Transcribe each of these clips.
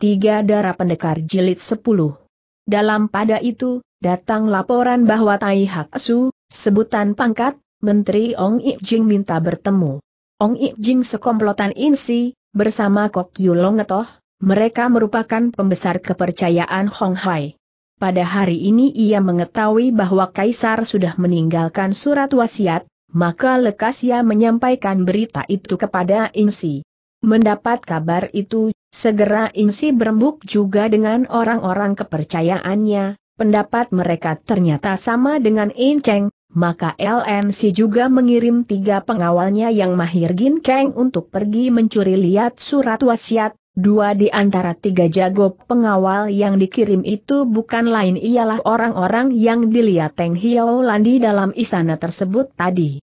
Tiga darah pendekar jilid 10. Dalam pada itu, datang laporan bahwa Tai Hak Su, sebutan pangkat, Menteri Ong Ip Jing minta bertemu. Ong Ip Jing sekomplotan insi, bersama Kok Long Ngetoh, mereka merupakan pembesar kepercayaan Hong Hai. Pada hari ini ia mengetahui bahwa Kaisar sudah meninggalkan surat wasiat, maka lekas ia menyampaikan berita itu kepada Insi. Mendapat kabar itu, segera Insi berembuk juga dengan orang-orang kepercayaannya, pendapat mereka ternyata sama dengan Inceng, maka LNC juga mengirim tiga pengawalnya yang mahir Gin keng untuk pergi mencuri lihat surat wasiat, dua di antara tiga jago pengawal yang dikirim itu bukan lain ialah orang-orang yang dilihat Teng Hiao Landi dalam istana tersebut tadi.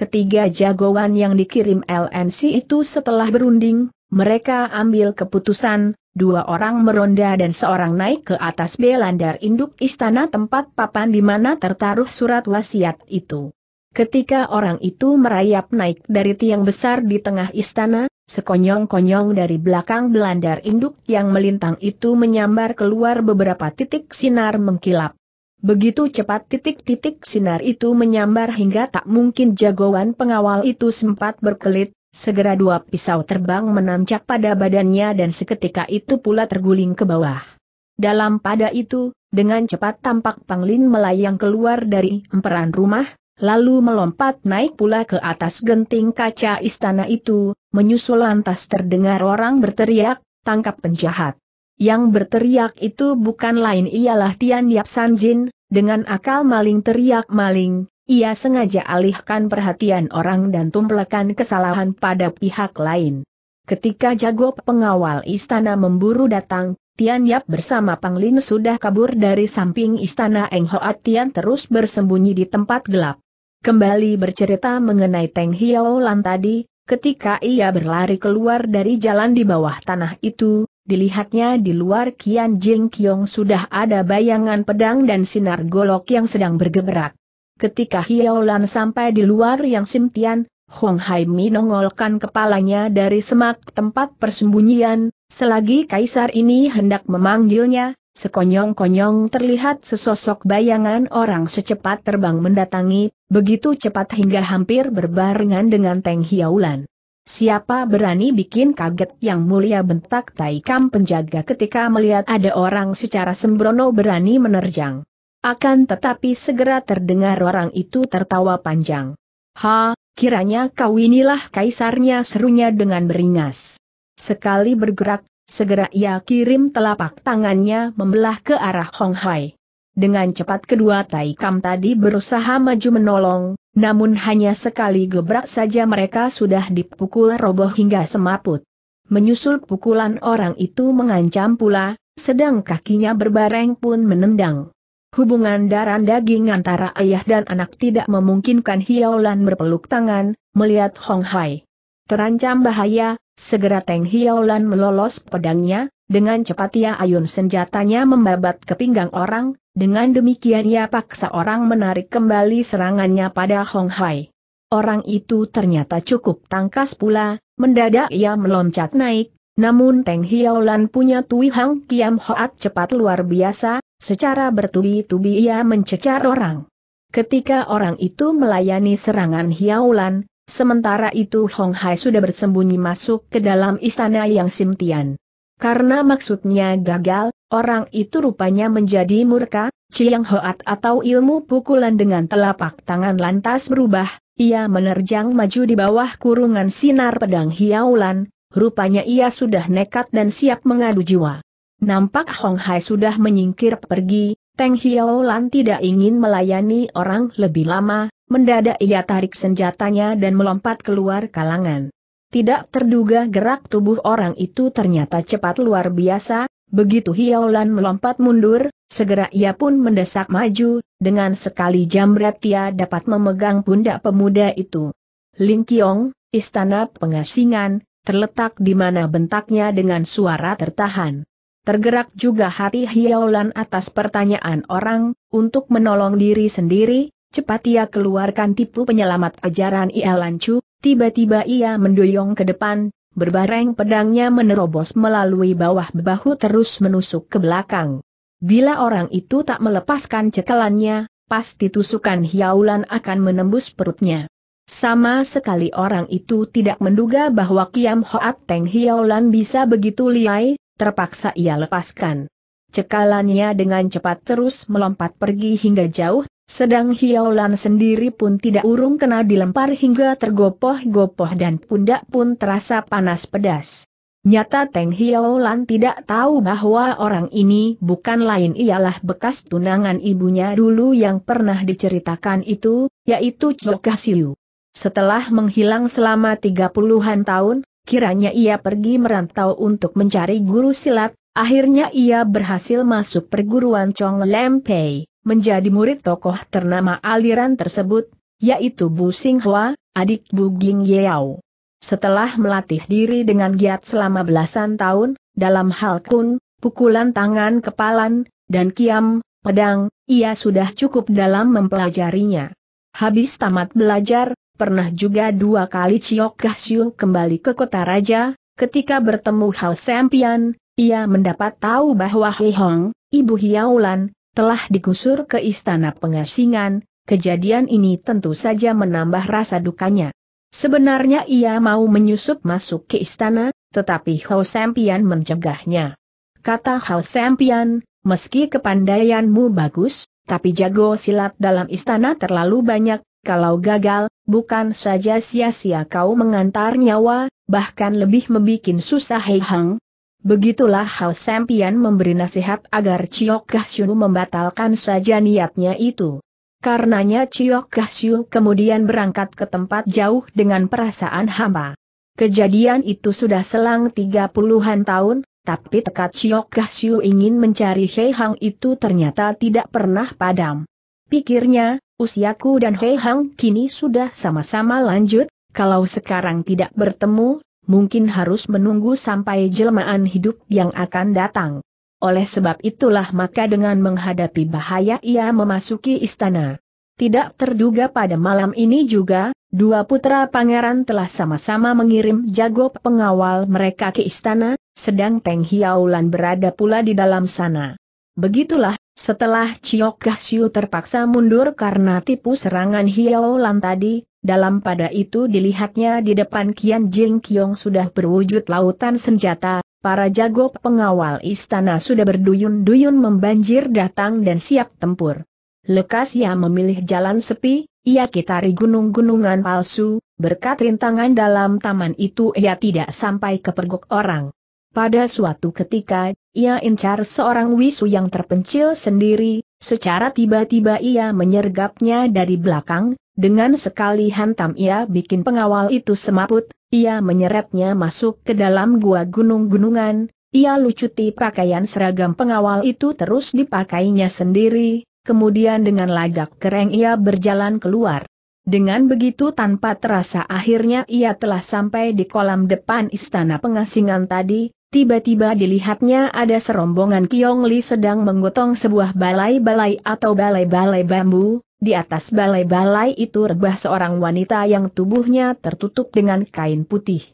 Ketiga jagoan yang dikirim LNC itu setelah berunding, mereka ambil keputusan, dua orang meronda dan seorang naik ke atas belandar induk istana tempat papan di mana tertaruh surat wasiat itu. Ketika orang itu merayap naik dari tiang besar di tengah istana, sekonyong-konyong dari belakang belandar induk yang melintang itu menyambar keluar beberapa titik sinar mengkilap. Begitu cepat titik-titik sinar itu menyambar hingga tak mungkin jagoan pengawal itu sempat berkelit, segera dua pisau terbang menancap pada badannya dan seketika itu pula terguling ke bawah. Dalam pada itu, dengan cepat tampak Panglin melayang keluar dari emperan rumah, lalu melompat naik pula ke atas genting kaca istana itu, menyusul lantas terdengar orang berteriak, tangkap penjahat. Yang berteriak itu bukan lain ialah Tian Yap Jin, dengan akal maling teriak maling, ia sengaja alihkan perhatian orang dan tumplekan kesalahan pada pihak lain. Ketika jago pengawal istana memburu datang, Tian Yap bersama Panglin sudah kabur dari samping istana Eng Hoat Tian terus bersembunyi di tempat gelap. Kembali bercerita mengenai Teng Hiao Lan tadi, ketika ia berlari keluar dari jalan di bawah tanah itu, Dilihatnya di luar Kian Jing Kiong sudah ada bayangan pedang dan sinar golok yang sedang bergeberak. Ketika Hiaolan sampai di luar yang Simtian, Hong Hai menongolkan kepalanya dari semak tempat persembunyian, selagi kaisar ini hendak memanggilnya, sekonyong-konyong terlihat sesosok bayangan orang secepat terbang mendatangi, begitu cepat hingga hampir berbarengan dengan Teng Hiaolan. Siapa berani bikin kaget yang mulia bentak Taikam penjaga ketika melihat ada orang secara sembrono berani menerjang. Akan tetapi segera terdengar orang itu tertawa panjang. Ha, kiranya kau inilah kaisarnya serunya dengan beringas. Sekali bergerak, segera ia kirim telapak tangannya membelah ke arah Hong Hai. Dengan cepat kedua Taikam tadi berusaha maju menolong, namun hanya sekali gebrak saja mereka sudah dipukul roboh hingga semaput. Menyusul pukulan orang itu mengancam pula, sedang kakinya berbareng pun menendang. Hubungan darah daging antara ayah dan anak tidak memungkinkan Hiaolan berpeluk tangan, melihat Hong Hai. Terancam bahaya, segera Teng Hiaolan melolos pedangnya, dengan cepat ia ayun senjatanya membabat ke pinggang orang, dengan demikian ia paksa orang menarik kembali serangannya pada Hong Hai. Orang itu ternyata cukup tangkas pula, mendadak ia meloncat naik, namun Teng Hiaolan punya Tui Hang Kiam Hoat cepat luar biasa, secara bertubi-tubi ia mencecar orang. Ketika orang itu melayani serangan Hiaolan, sementara itu Hong Hai sudah bersembunyi masuk ke dalam istana Yang Simtian. Karena maksudnya gagal, orang itu rupanya menjadi murka, Ciang Hoat atau ilmu pukulan dengan telapak tangan lantas berubah, ia menerjang maju di bawah kurungan sinar pedang hiaulan, rupanya ia sudah nekat dan siap mengadu jiwa. Nampak Hong Hai sudah menyingkir pergi, Teng Hiaulan tidak ingin melayani orang lebih lama, mendadak ia tarik senjatanya dan melompat keluar kalangan. Tidak terduga gerak tubuh orang itu ternyata cepat luar biasa, begitu Hiaolan melompat mundur, segera ia pun mendesak maju, dengan sekali jambret ia dapat memegang pundak pemuda itu. Ling Kiong, istana pengasingan, terletak di mana bentaknya dengan suara tertahan. Tergerak juga hati Hiaolan atas pertanyaan orang, untuk menolong diri sendiri, Cepat ia keluarkan tipu penyelamat ajaran Ia Lancu, tiba-tiba ia mendoyong ke depan, berbareng pedangnya menerobos melalui bawah bahu terus menusuk ke belakang. Bila orang itu tak melepaskan cekalannya, pasti tusukan hiaulan akan menembus perutnya. Sama sekali orang itu tidak menduga bahwa Kiam Hoat Teng Hiaulan bisa begitu liai, terpaksa ia lepaskan. Cekalannya dengan cepat terus melompat pergi hingga jauh sedang Hiaulan sendiri pun tidak urung kena dilempar hingga tergopoh-gopoh dan pundak pun terasa panas pedas. Nyata Teng Hiaulan tidak tahu bahwa orang ini bukan lain ialah bekas tunangan ibunya dulu yang pernah diceritakan itu, yaitu Chokasiu. Setelah menghilang selama 30-an tahun, kiranya ia pergi merantau untuk mencari guru silat, akhirnya ia berhasil masuk perguruan Chong Lempei menjadi murid tokoh ternama aliran tersebut, yaitu Bu Singhua, adik Bu Ging Yeau. Setelah melatih diri dengan giat selama belasan tahun, dalam hal kun, pukulan tangan kepalan, dan kiam, pedang, ia sudah cukup dalam mempelajarinya. Habis tamat belajar, pernah juga dua kali Ciok Kasyu kembali ke kota raja, ketika bertemu Hal Sempian, ia mendapat tahu bahwa Hei Hong, ibu Hiaulan, telah digusur ke istana pengasingan, kejadian ini tentu saja menambah rasa dukanya. Sebenarnya ia mau menyusup masuk ke istana, tetapi Hao Sempian mencegahnya. Kata Hao Sempian, meski kepandaianmu bagus, tapi jago silat dalam istana terlalu banyak, kalau gagal, bukan saja sia-sia kau mengantar nyawa, bahkan lebih membuat susah Hei Hang, Begitulah Hao Sampian memberi nasihat agar Chiok Kahsyun membatalkan saja niatnya itu. Karenanya Chiok Kahsyun kemudian berangkat ke tempat jauh dengan perasaan hamba. Kejadian itu sudah selang tiga puluhan tahun, tapi tekad Chiok Kahsyu ingin mencari Hei Hang itu ternyata tidak pernah padam. Pikirnya, usiaku dan Hei Hang kini sudah sama-sama lanjut, kalau sekarang tidak bertemu, mungkin harus menunggu sampai jelmaan hidup yang akan datang. Oleh sebab itulah maka dengan menghadapi bahaya ia memasuki istana. Tidak terduga pada malam ini juga, dua putra pangeran telah sama-sama mengirim jago pengawal mereka ke istana, sedang Peng Hiaulan berada pula di dalam sana. Begitulah, setelah Chiok Kah Siu terpaksa mundur karena tipu serangan Hiaulan tadi, dalam pada itu dilihatnya di depan Kian Jing Kiong sudah berwujud lautan senjata, para jago pengawal istana sudah berduyun-duyun membanjir datang dan siap tempur. Lekas ia memilih jalan sepi, ia kitari gunung-gunungan palsu, berkat rintangan dalam taman itu ia tidak sampai ke kepergok orang. Pada suatu ketika, ia incar seorang wisu yang terpencil sendiri, secara tiba-tiba ia menyergapnya dari belakang, dengan sekali hantam ia bikin pengawal itu semaput, ia menyeretnya masuk ke dalam gua gunung-gunungan, ia lucuti pakaian seragam pengawal itu terus dipakainya sendiri, kemudian dengan lagak kereng ia berjalan keluar. Dengan begitu tanpa terasa akhirnya ia telah sampai di kolam depan istana pengasingan tadi, tiba-tiba dilihatnya ada serombongan Kiong Li sedang menggotong sebuah balai-balai atau balai-balai bambu, di atas balai-balai itu rebah seorang wanita yang tubuhnya tertutup dengan kain putih.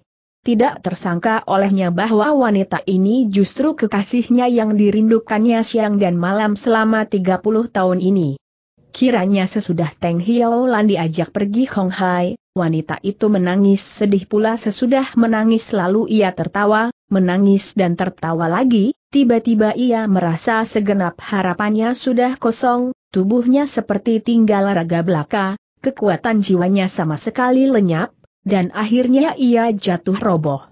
Tidak tersangka olehnya bahwa wanita ini justru kekasihnya yang dirindukannya siang dan malam selama 30 tahun ini. Kiranya sesudah Teng Hiao Lan diajak pergi Hong Hai, wanita itu menangis sedih pula sesudah menangis lalu ia tertawa, menangis dan tertawa lagi, Tiba-tiba ia merasa segenap harapannya sudah kosong, tubuhnya seperti tinggal raga belaka, kekuatan jiwanya sama sekali lenyap, dan akhirnya ia jatuh roboh.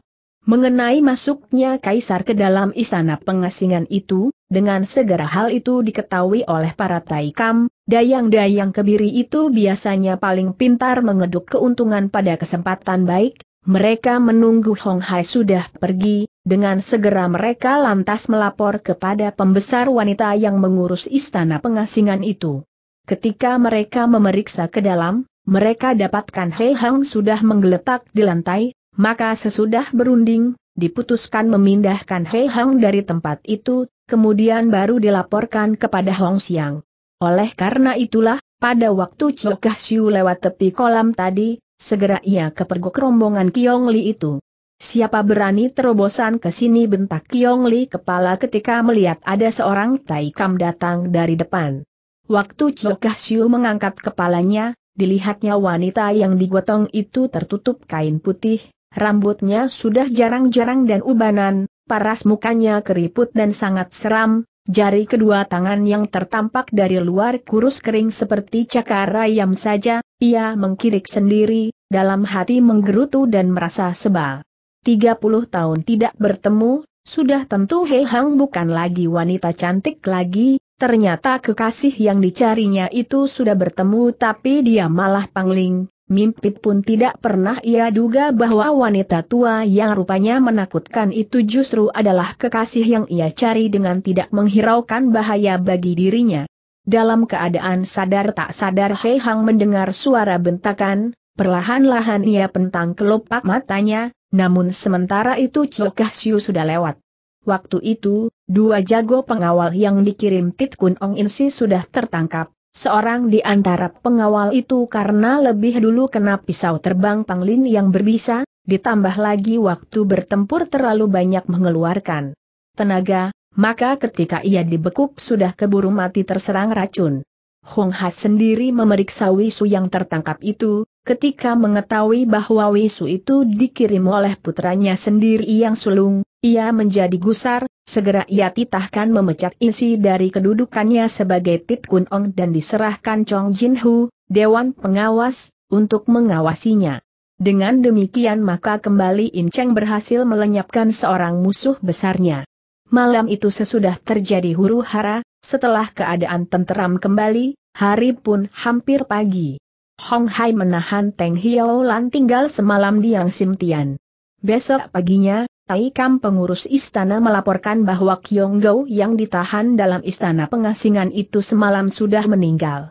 Mengenai masuknya kaisar ke dalam istana pengasingan itu, dengan segera hal itu diketahui oleh para taikam, dayang-dayang kebiri itu biasanya paling pintar mengeduk keuntungan pada kesempatan baik, mereka menunggu Hong Hai sudah pergi, dengan segera mereka lantas melapor kepada pembesar wanita yang mengurus istana pengasingan itu. Ketika mereka memeriksa ke dalam, mereka dapatkan Hei Hang sudah menggeletak di lantai, maka sesudah berunding, diputuskan memindahkan Hei Hang dari tempat itu, kemudian baru dilaporkan kepada Hong Xiang. Oleh karena itulah, pada waktu Chokah Siu lewat tepi kolam tadi, segera ia kepergok rombongan Kiong Li itu. Siapa berani terobosan ke sini bentak Kiong Li kepala ketika melihat ada seorang Taikam datang dari depan. Waktu Chokah Siu mengangkat kepalanya, dilihatnya wanita yang digotong itu tertutup kain putih, rambutnya sudah jarang-jarang dan ubanan, paras mukanya keriput dan sangat seram, jari kedua tangan yang tertampak dari luar kurus kering seperti cakar ayam saja, ia mengkirik sendiri, dalam hati menggerutu dan merasa sebal. 30 tahun tidak bertemu, sudah tentu He Hang bukan lagi wanita cantik lagi, ternyata kekasih yang dicarinya itu sudah bertemu tapi dia malah pangling, mimpi pun tidak pernah ia duga bahwa wanita tua yang rupanya menakutkan itu justru adalah kekasih yang ia cari dengan tidak menghiraukan bahaya bagi dirinya. Dalam keadaan sadar tak sadar He Hang mendengar suara bentakan, perlahan-lahan ia pentang kelopak matanya, namun sementara itu Chokah Siu sudah lewat. Waktu itu, dua jago pengawal yang dikirim Tit Kun Ong Insi sudah tertangkap. Seorang di antara pengawal itu karena lebih dulu kena pisau terbang Panglin yang berbisa, ditambah lagi waktu bertempur terlalu banyak mengeluarkan tenaga, maka ketika ia dibekuk sudah keburu mati terserang racun. Hong Ha sendiri memeriksa Wisu yang tertangkap itu, Ketika mengetahui bahwa Wisu itu dikirim oleh putranya sendiri yang sulung, ia menjadi gusar, segera ia titahkan memecat isi dari kedudukannya sebagai Tit Kun Ong dan diserahkan Chong Jin Hu, Dewan Pengawas, untuk mengawasinya. Dengan demikian maka kembali In Cheng berhasil melenyapkan seorang musuh besarnya. Malam itu sesudah terjadi huru hara, setelah keadaan tenteram kembali, hari pun hampir pagi. Hong Hai menahan Teng Hio Lan tinggal semalam di Yang Simtian. Besok paginya, Tai Kam pengurus istana melaporkan bahwa Kyong Gou yang ditahan dalam istana pengasingan itu semalam sudah meninggal.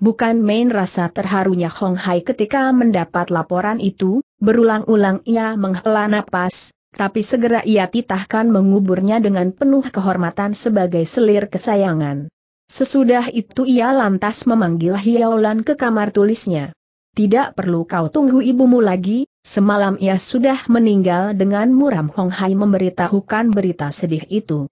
Bukan main rasa terharunya Hong Hai ketika mendapat laporan itu, berulang-ulang ia menghela napas, tapi segera ia titahkan menguburnya dengan penuh kehormatan sebagai selir kesayangan. Sesudah itu ia lantas memanggil Hiaolan ke kamar tulisnya. Tidak perlu kau tunggu ibumu lagi, semalam ia sudah meninggal dengan muram Hong Hai memberitahukan berita sedih itu.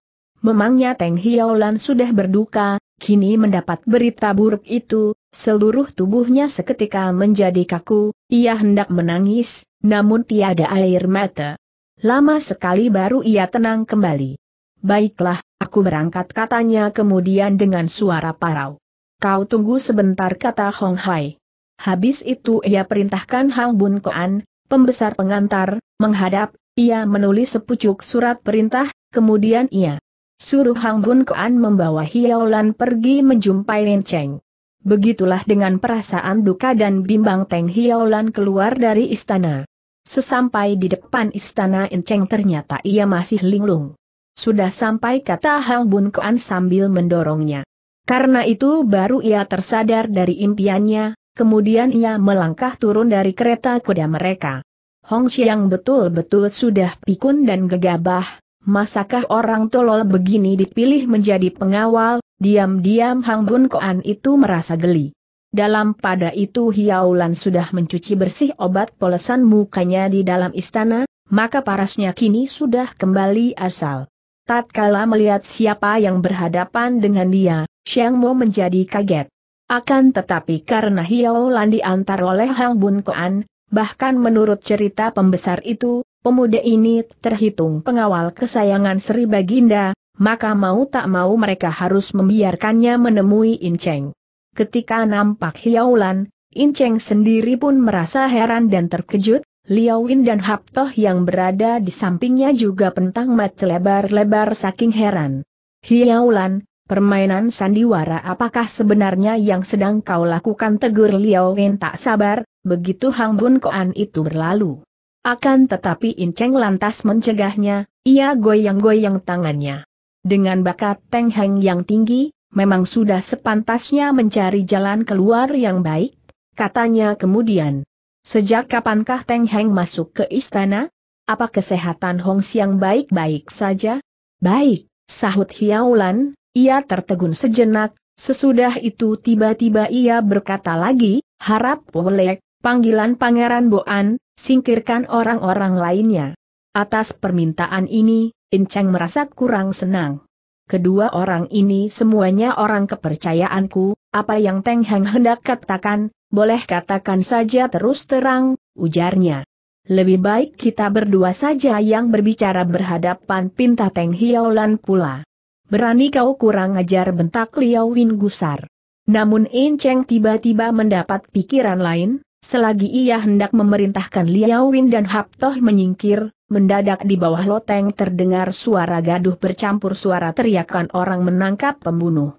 Memangnya Teng Hiaolan sudah berduka, kini mendapat berita buruk itu, seluruh tubuhnya seketika menjadi kaku, ia hendak menangis, namun tiada air mata. Lama sekali baru ia tenang kembali. Baiklah, Aku berangkat katanya kemudian dengan suara parau. Kau tunggu sebentar kata Hong Hai. Habis itu ia perintahkan Hang Bun Koan, pembesar pengantar, menghadap, ia menulis sepucuk surat perintah, kemudian ia suruh Hang Bun Koan membawa Hiaolan pergi menjumpai Lin Cheng. Begitulah dengan perasaan duka dan bimbang Teng Hiaolan keluar dari istana. Sesampai di depan istana Inceng ternyata ia masih linglung. Sudah sampai kata Hang Bun Kuan sambil mendorongnya. Karena itu baru ia tersadar dari impiannya, kemudian ia melangkah turun dari kereta kuda mereka. Hong Xiang betul-betul sudah pikun dan gegabah, masakah orang tolol begini dipilih menjadi pengawal, diam-diam Hang Bun Kuan itu merasa geli. Dalam pada itu Hiaulan sudah mencuci bersih obat polesan mukanya di dalam istana, maka parasnya kini sudah kembali asal. Tatkala melihat siapa yang berhadapan dengan dia, Xiang Mo menjadi kaget. Akan tetapi karena Hiao Lan diantar oleh Hang Bun Koan, bahkan menurut cerita pembesar itu, pemuda ini terhitung pengawal kesayangan Sri Baginda, maka mau tak mau mereka harus membiarkannya menemui In Cheng. Ketika nampak Hiao Lan, Cheng sendiri pun merasa heran dan terkejut, Liao Win dan Haptoh yang berada di sampingnya juga pentang mat lebar-lebar saking heran. Hiaulan, permainan sandiwara apakah sebenarnya yang sedang kau lakukan tegur Liao Win tak sabar, begitu Hang Bun Koan itu berlalu. Akan tetapi Inceng lantas mencegahnya, ia goyang-goyang tangannya. Dengan bakat Teng Heng yang tinggi, memang sudah sepantasnya mencari jalan keluar yang baik, katanya kemudian. Sejak kapankah Teng Heng masuk ke istana? Apa kesehatan Hong Xiang baik-baik saja? Baik, sahut Hiaulan, ia tertegun sejenak, sesudah itu tiba-tiba ia berkata lagi, harap boleh, panggilan Pangeran Boan, singkirkan orang-orang lainnya. Atas permintaan ini, Inceng merasa kurang senang. Kedua orang ini semuanya orang kepercayaanku, apa yang Teng Heng hendak katakan, boleh katakan saja terus terang, ujarnya. Lebih baik kita berdua saja yang berbicara berhadapan pinta Teng Hiaulan pula. Berani kau kurang ajar bentak Liao Win gusar. Namun In tiba-tiba mendapat pikiran lain, selagi ia hendak memerintahkan Liao Win dan Hap menyingkir, mendadak di bawah loteng terdengar suara gaduh bercampur suara teriakan orang menangkap pembunuh.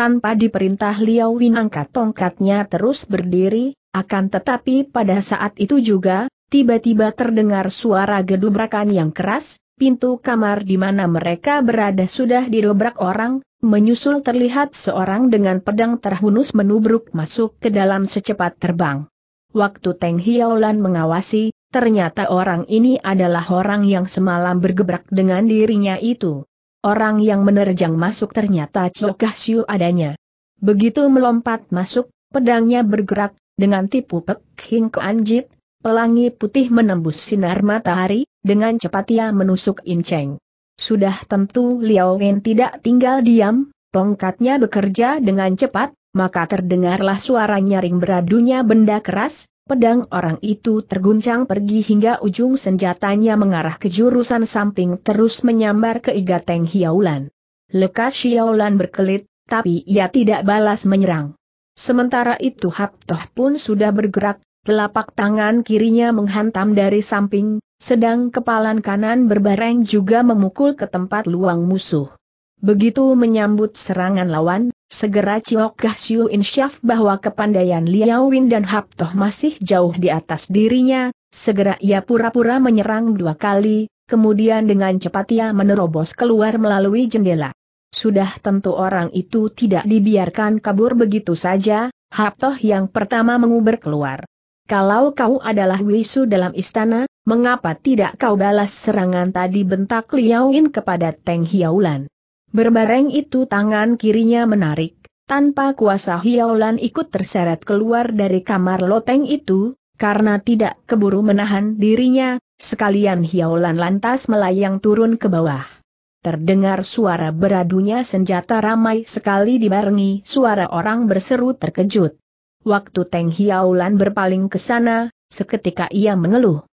Tanpa diperintah Liao Win angkat tongkatnya terus berdiri, akan tetapi pada saat itu juga, tiba-tiba terdengar suara gedubrakan yang keras, pintu kamar di mana mereka berada sudah didobrak orang, menyusul terlihat seorang dengan pedang terhunus menubruk masuk ke dalam secepat terbang. Waktu Teng hiaolan mengawasi, ternyata orang ini adalah orang yang semalam bergebrak dengan dirinya itu. Orang yang menerjang masuk ternyata Cokah Siu adanya. Begitu melompat masuk, pedangnya bergerak, dengan tipu pek hing ke anjit, pelangi putih menembus sinar matahari, dengan cepat ia menusuk Inceng. Sudah tentu Liao Wen tidak tinggal diam, tongkatnya bekerja dengan cepat, maka terdengarlah suara nyaring beradunya benda keras, Pedang orang itu terguncang pergi hingga ujung senjatanya mengarah ke jurusan samping terus menyambar ke iga teng Hiaulan. Lekas Hiaulan berkelit, tapi ia tidak balas menyerang. Sementara itu Haptoh pun sudah bergerak, telapak tangan kirinya menghantam dari samping, sedang kepalan kanan berbareng juga memukul ke tempat luang musuh. Begitu menyambut serangan lawan, Segera Ciok Xiu Siu insyaf bahwa kepandaian Liao Win dan Hap Toh masih jauh di atas dirinya, segera ia pura-pura menyerang dua kali, kemudian dengan cepat ia menerobos keluar melalui jendela. Sudah tentu orang itu tidak dibiarkan kabur begitu saja, Hap Toh yang pertama menguber keluar. Kalau kau adalah Wisu dalam istana, mengapa tidak kau balas serangan tadi bentak Liao Win kepada Teng Hiaulan? Berbareng itu tangan kirinya menarik, tanpa kuasa Hiaulan ikut terseret keluar dari kamar loteng itu, karena tidak keburu menahan dirinya, sekalian Hiaulan lantas melayang turun ke bawah. Terdengar suara beradunya senjata ramai sekali dibarengi suara orang berseru terkejut. Waktu Teng Hiaulan berpaling ke sana, seketika ia mengeluh.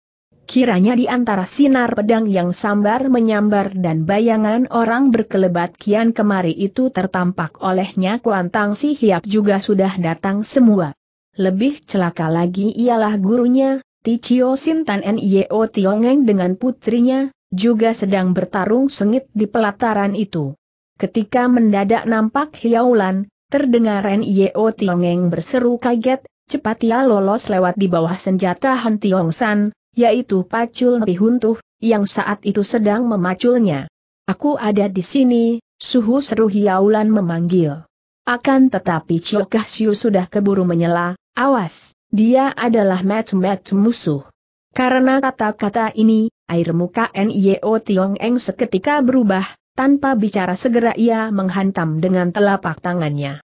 Kiranya di antara sinar pedang yang sambar menyambar dan bayangan orang berkelebat kian kemari itu tertampak olehnya kuantang si hiap juga sudah datang semua. Lebih celaka lagi ialah gurunya, Ticio Sintan Nio Tiongeng dengan putrinya, juga sedang bertarung sengit di pelataran itu. Ketika mendadak nampak hiaulan, terdengar Nio Tiongeng berseru kaget, cepat ia lolos lewat di bawah senjata Han Tiong San, yaitu pacul pihuntuh, yang saat itu sedang memaculnya. Aku ada di sini, suhu seru Hiaulan memanggil. Akan tetapi Ciokah Siu sudah keburu menyela, awas, dia adalah match mat musuh. Karena kata-kata ini, air muka Nio Tiong Eng seketika berubah, tanpa bicara segera ia menghantam dengan telapak tangannya.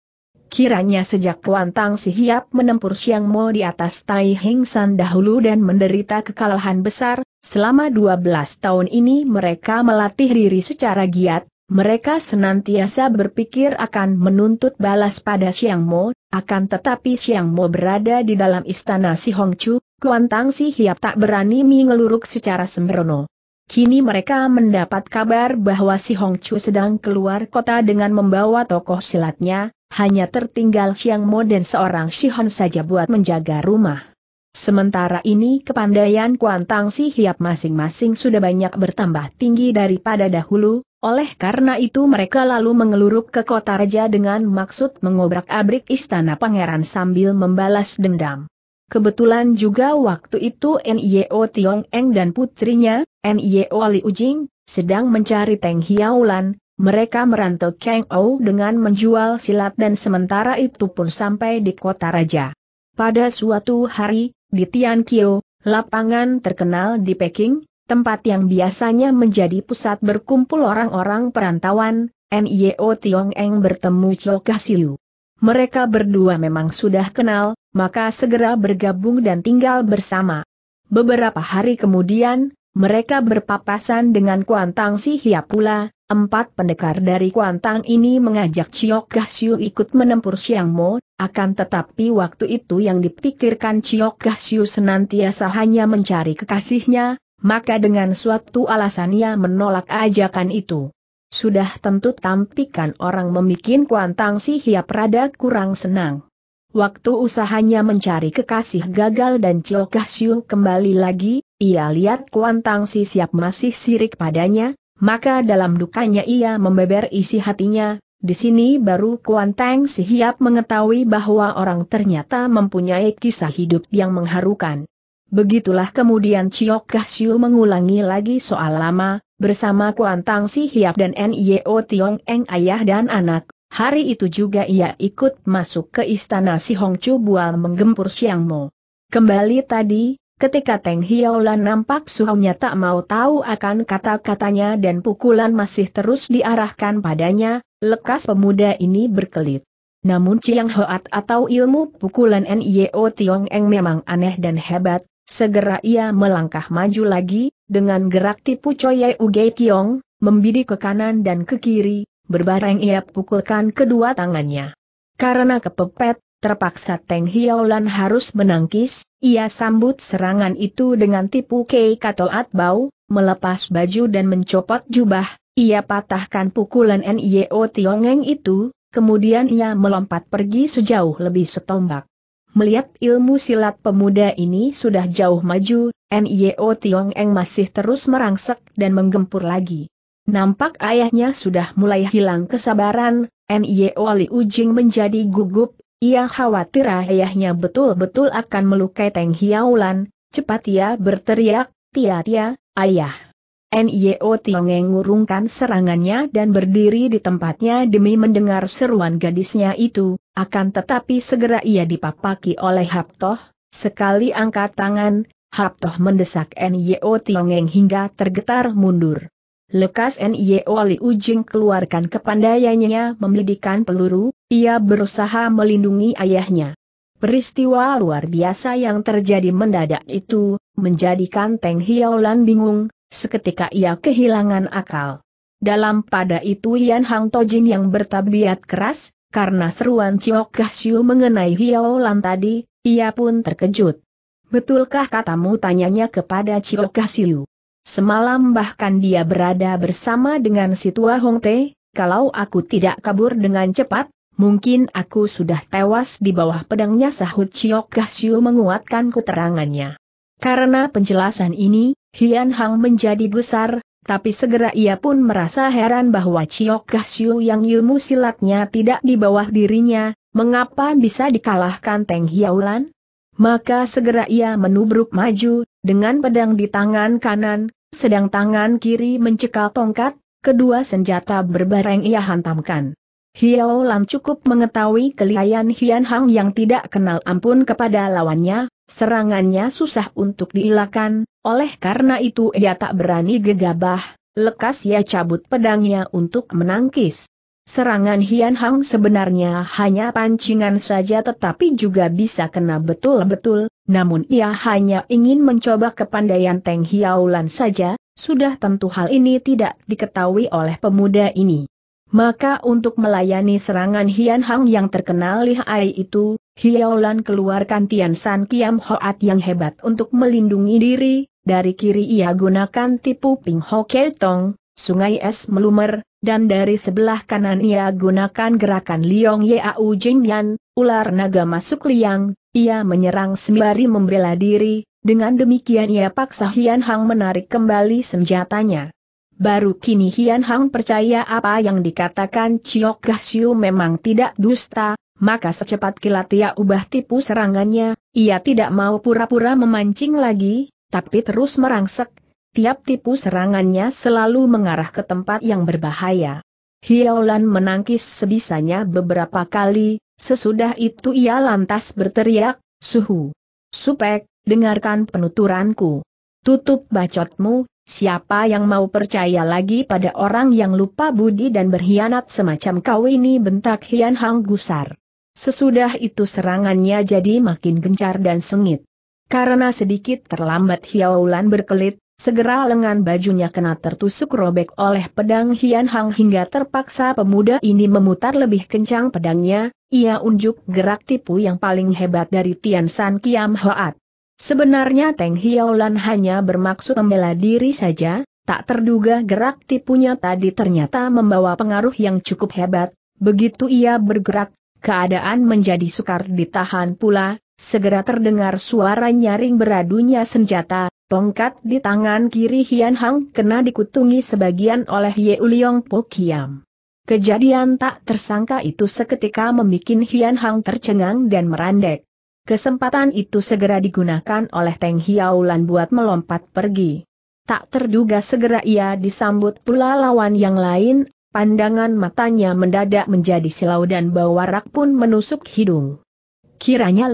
Kiranya sejak Kuantang si Hiap menempuh Siang Mo di atas Tai Heng San dahulu dan menderita kekalahan besar, selama 12 tahun ini mereka melatih diri secara giat, mereka senantiasa berpikir akan menuntut balas pada Siang Mo, akan tetapi Siang Mo berada di dalam istana si Hong Chu, Kuantang si Hiap tak berani mengeluruk secara sembrono. Kini mereka mendapat kabar bahwa si Hong Chu sedang keluar kota dengan membawa tokoh silatnya, hanya tertinggal Siang Mo dan seorang Shihon saja buat menjaga rumah. Sementara ini kepandaian Kuantang si Hiap masing-masing sudah banyak bertambah tinggi daripada dahulu, oleh karena itu mereka lalu mengeluruk ke kota raja dengan maksud mengobrak-abrik istana pangeran sambil membalas dendam. Kebetulan juga waktu itu N.I.O. E Tiong Eng dan putrinya, N.I.O. E Li Ujing, sedang mencari Teng Hiaulan, mereka merantau Kang Ou dengan menjual silat dan sementara itu pun sampai di kota raja. Pada suatu hari, di Tian lapangan terkenal di Peking, tempat yang biasanya menjadi pusat berkumpul orang-orang perantauan, NIO Tiong Eng bertemu Cho Kasiu. Mereka berdua memang sudah kenal, maka segera bergabung dan tinggal bersama. Beberapa hari kemudian, mereka berpapasan dengan Kuantang Si Hia pula, Empat pendekar dari Kuantang ini mengajak Chiok Siu ikut menempur Siang Mo, akan tetapi waktu itu yang dipikirkan Chiok Siu senantiasa hanya mencari kekasihnya, maka dengan suatu alasan ia menolak ajakan itu. Sudah tentu tampikan orang memikin Kuantang si Hiap rada kurang senang. Waktu usahanya mencari kekasih gagal dan Chiok Siu kembali lagi, ia lihat Kuantang si siap masih sirik padanya, maka dalam dukanya ia membeber isi hatinya, di sini baru Kuan Teng si Hiap mengetahui bahwa orang ternyata mempunyai kisah hidup yang mengharukan. Begitulah kemudian Chiok Kah mengulangi lagi soal lama, bersama Kuan Tang si Hiap dan Nio Tiong Eng ayah dan anak. Hari itu juga ia ikut masuk ke istana si Hong Chu Bual menggempur Siang Mo. Kembali tadi, Ketika Teng Hiaulan nampak suhunya tak mau tahu akan kata-katanya dan pukulan masih terus diarahkan padanya, lekas pemuda ini berkelit. Namun Chiang Hoat atau ilmu pukulan Nio Tiong Eng memang aneh dan hebat, segera ia melangkah maju lagi, dengan gerak tipu Choye Uge Tiong, membidik ke kanan dan ke kiri, berbareng ia pukulkan kedua tangannya. Karena kepepet, Terpaksa Teng Hiaulan harus menangkis, ia sambut serangan itu dengan tipu kei katoat bau, melepas baju dan mencopot jubah, ia patahkan pukulan N.I.O. Tiongeng itu, kemudian ia melompat pergi sejauh lebih setombak. Melihat ilmu silat pemuda ini sudah jauh maju, N.I.O. Tiongeng masih terus merangsek dan menggempur lagi. Nampak ayahnya sudah mulai hilang kesabaran, N.I.O. Li Ujing menjadi gugup, ia khawatir ayahnya betul-betul akan melukai Teng Hiaulan, cepat ia berteriak, Tia Tia, ayah. N.Y.O. Tiongeng ngurungkan serangannya dan berdiri di tempatnya demi mendengar seruan gadisnya itu, akan tetapi segera ia dipapaki oleh Haptoh, sekali angkat tangan, Haptoh mendesak N.Y.O. Tiongeng hingga tergetar mundur. Lekas N.Y.O. Li Ujing keluarkan kepandaiannya memelidikan peluru, ia berusaha melindungi ayahnya. Peristiwa luar biasa yang terjadi mendadak itu, menjadikan Teng Hiaolan bingung, seketika ia kehilangan akal. Dalam pada itu Yan Hang Tojin yang bertabiat keras, karena seruan Chiok Gahsyu mengenai Hiaolan tadi, ia pun terkejut. Betulkah katamu tanyanya kepada Chiok Gahsyu? Semalam bahkan dia berada bersama dengan si tua Hong Te, kalau aku tidak kabur dengan cepat, mungkin aku sudah tewas di bawah pedangnya sahut Chiok Gahsiu menguatkan keterangannya. Karena penjelasan ini, Hian Hang menjadi gusar, tapi segera ia pun merasa heran bahwa Chiok Gahsiu yang ilmu silatnya tidak di bawah dirinya, mengapa bisa dikalahkan Teng Hiaulan? Maka segera ia menubruk maju, dengan pedang di tangan kanan, sedang tangan kiri mencekal tongkat, kedua senjata berbareng ia hantamkan. Hiao Lan cukup mengetahui kelihayan Hian Hang yang tidak kenal ampun kepada lawannya, serangannya susah untuk diilakan. oleh karena itu ia tak berani gegabah, lekas ia cabut pedangnya untuk menangkis. Serangan Hian Hang sebenarnya hanya pancingan saja tetapi juga bisa kena betul-betul, namun ia hanya ingin mencoba kepandaian Teng Hiaulan saja, sudah tentu hal ini tidak diketahui oleh pemuda ini. Maka untuk melayani serangan Hian Hang yang terkenal lihai itu, Hiaulan keluarkan Tian San Kiam Hoat yang hebat untuk melindungi diri, dari kiri ia gunakan tipu Ping Ho Ketong, sungai es melumer, dan dari sebelah kanan ia gunakan gerakan Liong Yau Jingyan, ular naga masuk liang, ia menyerang sembari membela diri, dengan demikian ia paksa Hian Hang menarik kembali senjatanya. Baru kini Hian Hang percaya apa yang dikatakan Chiok Gahsiu memang tidak dusta, maka secepat kilat ia ubah tipu serangannya, ia tidak mau pura-pura memancing lagi, tapi terus merangsek, tiap tipu serangannya selalu mengarah ke tempat yang berbahaya. Hiaolan menangkis sebisanya beberapa kali, sesudah itu ia lantas berteriak, Suhu! Supek, dengarkan penuturanku. Tutup bacotmu, siapa yang mau percaya lagi pada orang yang lupa budi dan berkhianat semacam kau ini bentak Hian Hang gusar. Sesudah itu serangannya jadi makin gencar dan sengit. Karena sedikit terlambat Hiaolan berkelit, Segera lengan bajunya kena tertusuk robek oleh pedang Hian Hang hingga terpaksa pemuda ini memutar lebih kencang pedangnya, ia unjuk gerak tipu yang paling hebat dari Tian San Kiam Hoat. Sebenarnya Teng Hiaolan hanya bermaksud membela diri saja, tak terduga gerak tipunya tadi ternyata membawa pengaruh yang cukup hebat, begitu ia bergerak, keadaan menjadi sukar ditahan pula, segera terdengar suara nyaring beradunya senjata, Tongkat di tangan kiri Hian Hang kena dikutungi sebagian oleh Ye Uliong Po Kiam. Kejadian tak tersangka itu seketika membuat Hian Hang tercengang dan merandek. Kesempatan itu segera digunakan oleh Teng Hiaulan buat melompat pergi. Tak terduga segera ia disambut pula lawan yang lain, pandangan matanya mendadak menjadi silau dan bawarak pun menusuk hidung. Kiranya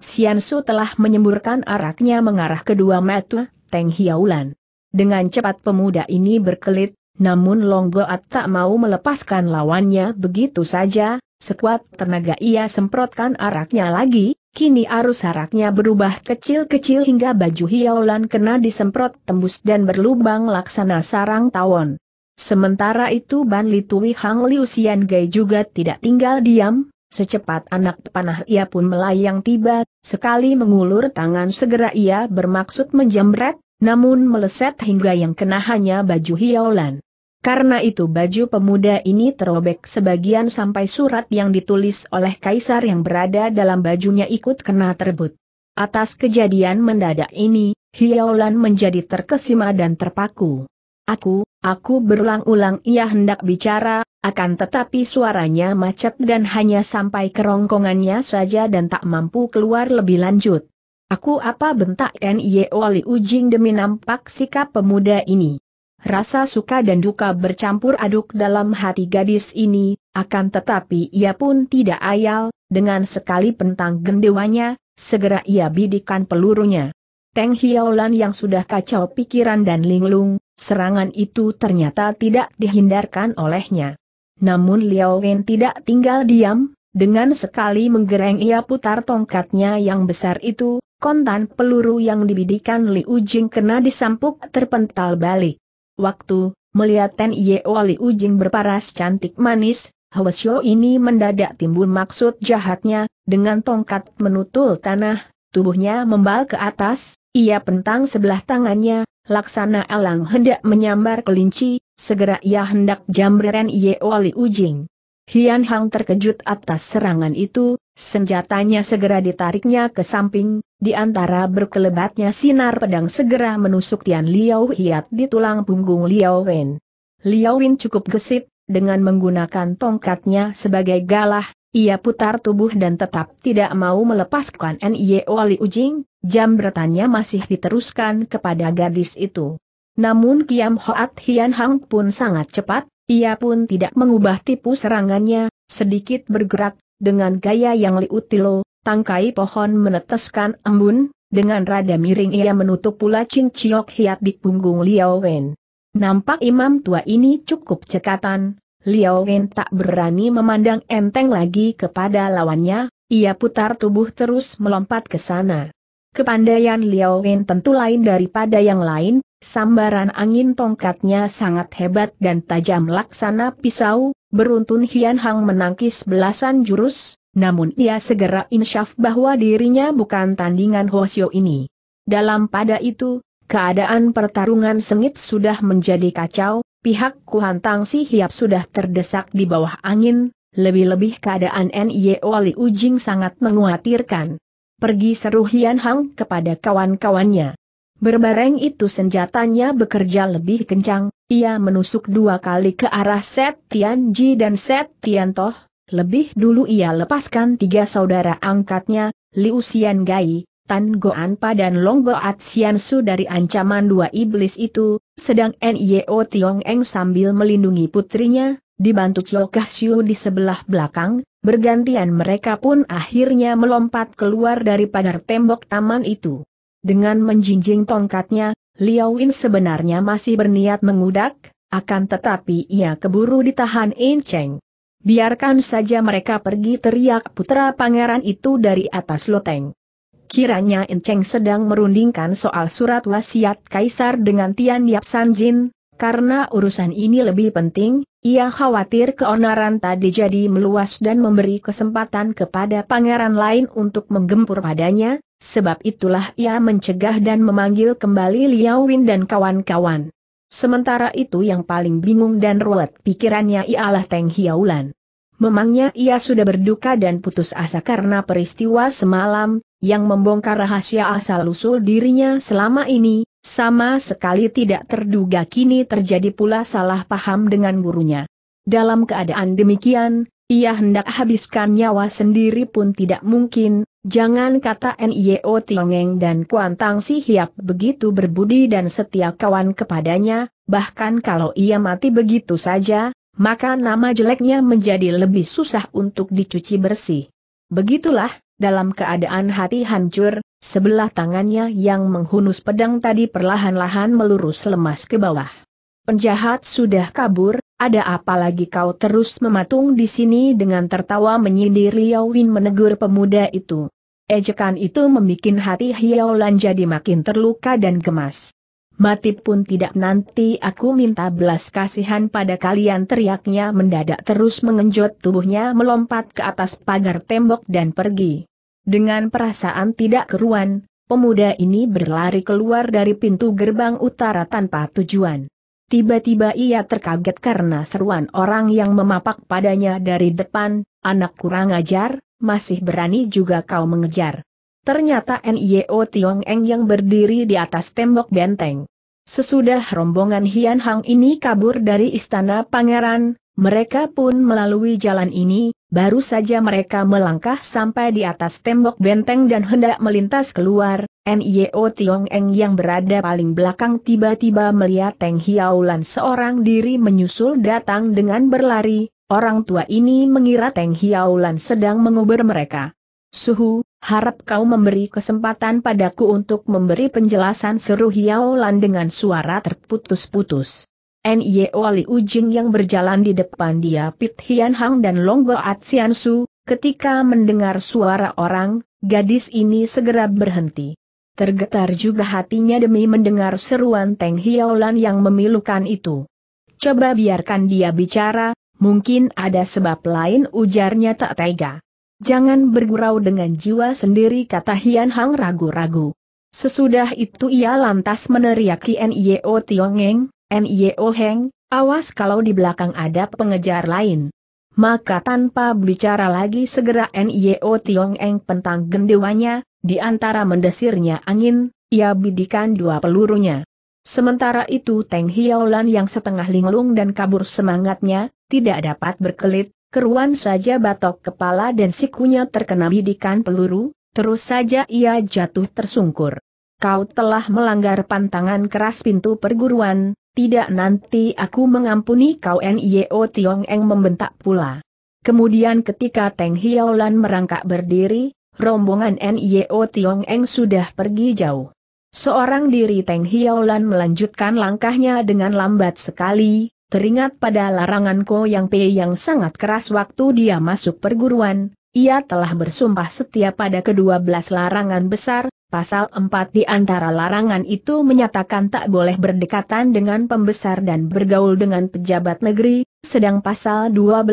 Sian Su telah menyemburkan araknya mengarah kedua mata Teng Hiaulan. Dengan cepat pemuda ini berkelit, namun Goat tak mau melepaskan lawannya begitu saja, sekuat tenaga ia semprotkan araknya lagi, kini arus araknya berubah kecil-kecil hingga baju hiaulan kena disemprot tembus dan berlubang laksana sarang tawon. Sementara itu Ban Litui Hang Liu Sian Gai juga tidak tinggal diam, Secepat anak panah ia pun melayang tiba, sekali mengulur tangan segera ia bermaksud menjamret, namun meleset hingga yang kena hanya baju hiaulan. Karena itu baju pemuda ini terobek sebagian sampai surat yang ditulis oleh kaisar yang berada dalam bajunya ikut kena terbut. Atas kejadian mendadak ini, Hiaulan menjadi terkesima dan terpaku. Aku, Aku berulang-ulang ia hendak bicara, akan tetapi suaranya macet dan hanya sampai kerongkongannya saja dan tak mampu keluar lebih lanjut. Aku apa bentak N.I.O. Li Ujing demi nampak sikap pemuda ini. Rasa suka dan duka bercampur aduk dalam hati gadis ini, akan tetapi ia pun tidak ayal, dengan sekali pentang gendewanya, segera ia bidikan pelurunya. Teng hiaolan yang sudah kacau pikiran dan linglung, serangan itu ternyata tidak dihindarkan olehnya. Namun Liao Wen tidak tinggal diam, dengan sekali menggereng ia putar tongkatnya yang besar itu, kontan peluru yang dibidikan Liu Jing kena disampuk terpental balik. Waktu, melihat Ten Yeo Liu Jing berparas cantik manis, Hwesyo ini mendadak timbul maksud jahatnya, dengan tongkat menutul tanah, tubuhnya membal ke atas, ia pentang sebelah tangannya, laksana elang hendak menyambar kelinci, segera ia hendak jambretan Ye wali Ujing. Hian Hang terkejut atas serangan itu, senjatanya segera ditariknya ke samping, di antara berkelebatnya sinar pedang segera menusuk Tian Liao Hiat di tulang punggung Liao Wen. Liao Wen cukup gesit, dengan menggunakan tongkatnya sebagai galah, ia putar tubuh dan tetap tidak mau melepaskan N.I.O. Li Ujing, jam bertanya masih diteruskan kepada gadis itu. Namun Kiam Hoat Hian Hang pun sangat cepat, ia pun tidak mengubah tipu serangannya, sedikit bergerak, dengan gaya yang liutilo, tangkai pohon meneteskan embun, dengan rada miring ia menutup pula Chin Chiok Hiat di punggung Liao Wen. Nampak imam tua ini cukup cekatan, Liao Wen tak berani memandang enteng lagi kepada lawannya, ia putar tubuh terus melompat ke sana. Kepandaian Liao Wen tentu lain daripada yang lain, sambaran angin tongkatnya sangat hebat dan tajam laksana pisau, beruntun Hian Hang menangkis belasan jurus, namun ia segera insyaf bahwa dirinya bukan tandingan Hosio ini. Dalam pada itu, keadaan pertarungan sengit sudah menjadi kacau, pihak Kuantang Si Hiap sudah terdesak di bawah angin, lebih-lebih keadaan NIO Li Ujing sangat menguatirkan. Pergi seru Hian Hang kepada kawan-kawannya. Berbareng itu senjatanya bekerja lebih kencang, ia menusuk dua kali ke arah Set Ji dan Set Toh, lebih dulu ia lepaskan tiga saudara angkatnya, Liu Xian Gai, Tan Goanpa dan Longgo Atsiansu dari ancaman dua iblis itu, sedang Nio Tiong Eng sambil melindungi putrinya, dibantu Chio Siu di sebelah belakang, bergantian mereka pun akhirnya melompat keluar dari pagar tembok taman itu. Dengan menjinjing tongkatnya, Liao Win sebenarnya masih berniat mengudak, akan tetapi ia keburu ditahan In Cheng. Biarkan saja mereka pergi teriak putra pangeran itu dari atas loteng kiranya Enceng sedang merundingkan soal surat wasiat Kaisar dengan Tian Yap San Jin, karena urusan ini lebih penting, ia khawatir keonaran tadi jadi meluas dan memberi kesempatan kepada pangeran lain untuk menggempur padanya, sebab itulah ia mencegah dan memanggil kembali Liao Win dan kawan-kawan. Sementara itu yang paling bingung dan ruwet pikirannya ialah Teng Hiaulan. Memangnya ia sudah berduka dan putus asa karena peristiwa semalam, yang membongkar rahasia asal-usul dirinya selama ini, sama sekali tidak terduga kini terjadi pula salah paham dengan gurunya. Dalam keadaan demikian, ia hendak habiskan nyawa sendiri pun tidak mungkin, jangan kata NIO Tiongeng dan Kuantang Si Hiap begitu berbudi dan setia kawan kepadanya, bahkan kalau ia mati begitu saja, maka nama jeleknya menjadi lebih susah untuk dicuci bersih. Begitulah, dalam keadaan hati hancur, sebelah tangannya yang menghunus pedang tadi perlahan-lahan melurus lemas ke bawah. Penjahat sudah kabur, ada apa lagi kau terus mematung di sini dengan tertawa menyindir Liao Win menegur pemuda itu. Ejekan itu membuat hati Hiao Lan jadi makin terluka dan gemas. Mati pun tidak nanti aku minta belas kasihan pada kalian teriaknya mendadak terus mengenjot tubuhnya melompat ke atas pagar tembok dan pergi. Dengan perasaan tidak keruan, pemuda ini berlari keluar dari pintu gerbang utara tanpa tujuan. Tiba-tiba ia terkaget karena seruan orang yang memapak padanya dari depan, anak kurang ajar, masih berani juga kau mengejar. Ternyata NIO Tiong Eng yang berdiri di atas tembok benteng. Sesudah rombongan Hian Hang ini kabur dari istana pangeran, mereka pun melalui jalan ini, baru saja mereka melangkah sampai di atas tembok benteng dan hendak melintas keluar, NIO Tiong Eng yang berada paling belakang tiba-tiba melihat Teng Hiaulan seorang diri menyusul datang dengan berlari, orang tua ini mengira Teng Hiaulan sedang mengubur mereka. Suhu, harap kau memberi kesempatan padaku untuk memberi penjelasan seru Hiaulan dengan suara terputus-putus. N.Y.O. Li Ujing yang berjalan di depan dia Pit Hian Hang dan Longgo Sian Su, ketika mendengar suara orang, gadis ini segera berhenti. Tergetar juga hatinya demi mendengar seruan Teng Hiaolan yang memilukan itu. Coba biarkan dia bicara, mungkin ada sebab lain ujarnya tak tega. Jangan bergurau dengan jiwa sendiri kata Hian Hang ragu-ragu. Sesudah itu ia lantas meneriaki N.Y.O. Tiongeng, Nio Heng, awas kalau di belakang ada pengejar lain. Maka tanpa bicara lagi segera Nio Tiong Eng pentang gendewanya, di antara mendesirnya angin, ia bidikan dua pelurunya. Sementara itu Teng Hiaolan yang setengah linglung dan kabur semangatnya, tidak dapat berkelit, keruan saja batok kepala dan sikunya terkena bidikan peluru, terus saja ia jatuh tersungkur. Kau telah melanggar pantangan keras pintu perguruan, tidak nanti aku mengampuni kau Nio Tiong Eng membentak pula. Kemudian ketika Teng Hiaolan merangkak berdiri, rombongan Nio Tiong Eng sudah pergi jauh. Seorang diri Teng Hiaolan melanjutkan langkahnya dengan lambat sekali, teringat pada larangan Ko Yang Pei yang sangat keras waktu dia masuk perguruan, ia telah bersumpah setia pada kedua belas larangan besar, Pasal 4 di antara larangan itu menyatakan tak boleh berdekatan dengan pembesar dan bergaul dengan pejabat negeri, sedang pasal 12,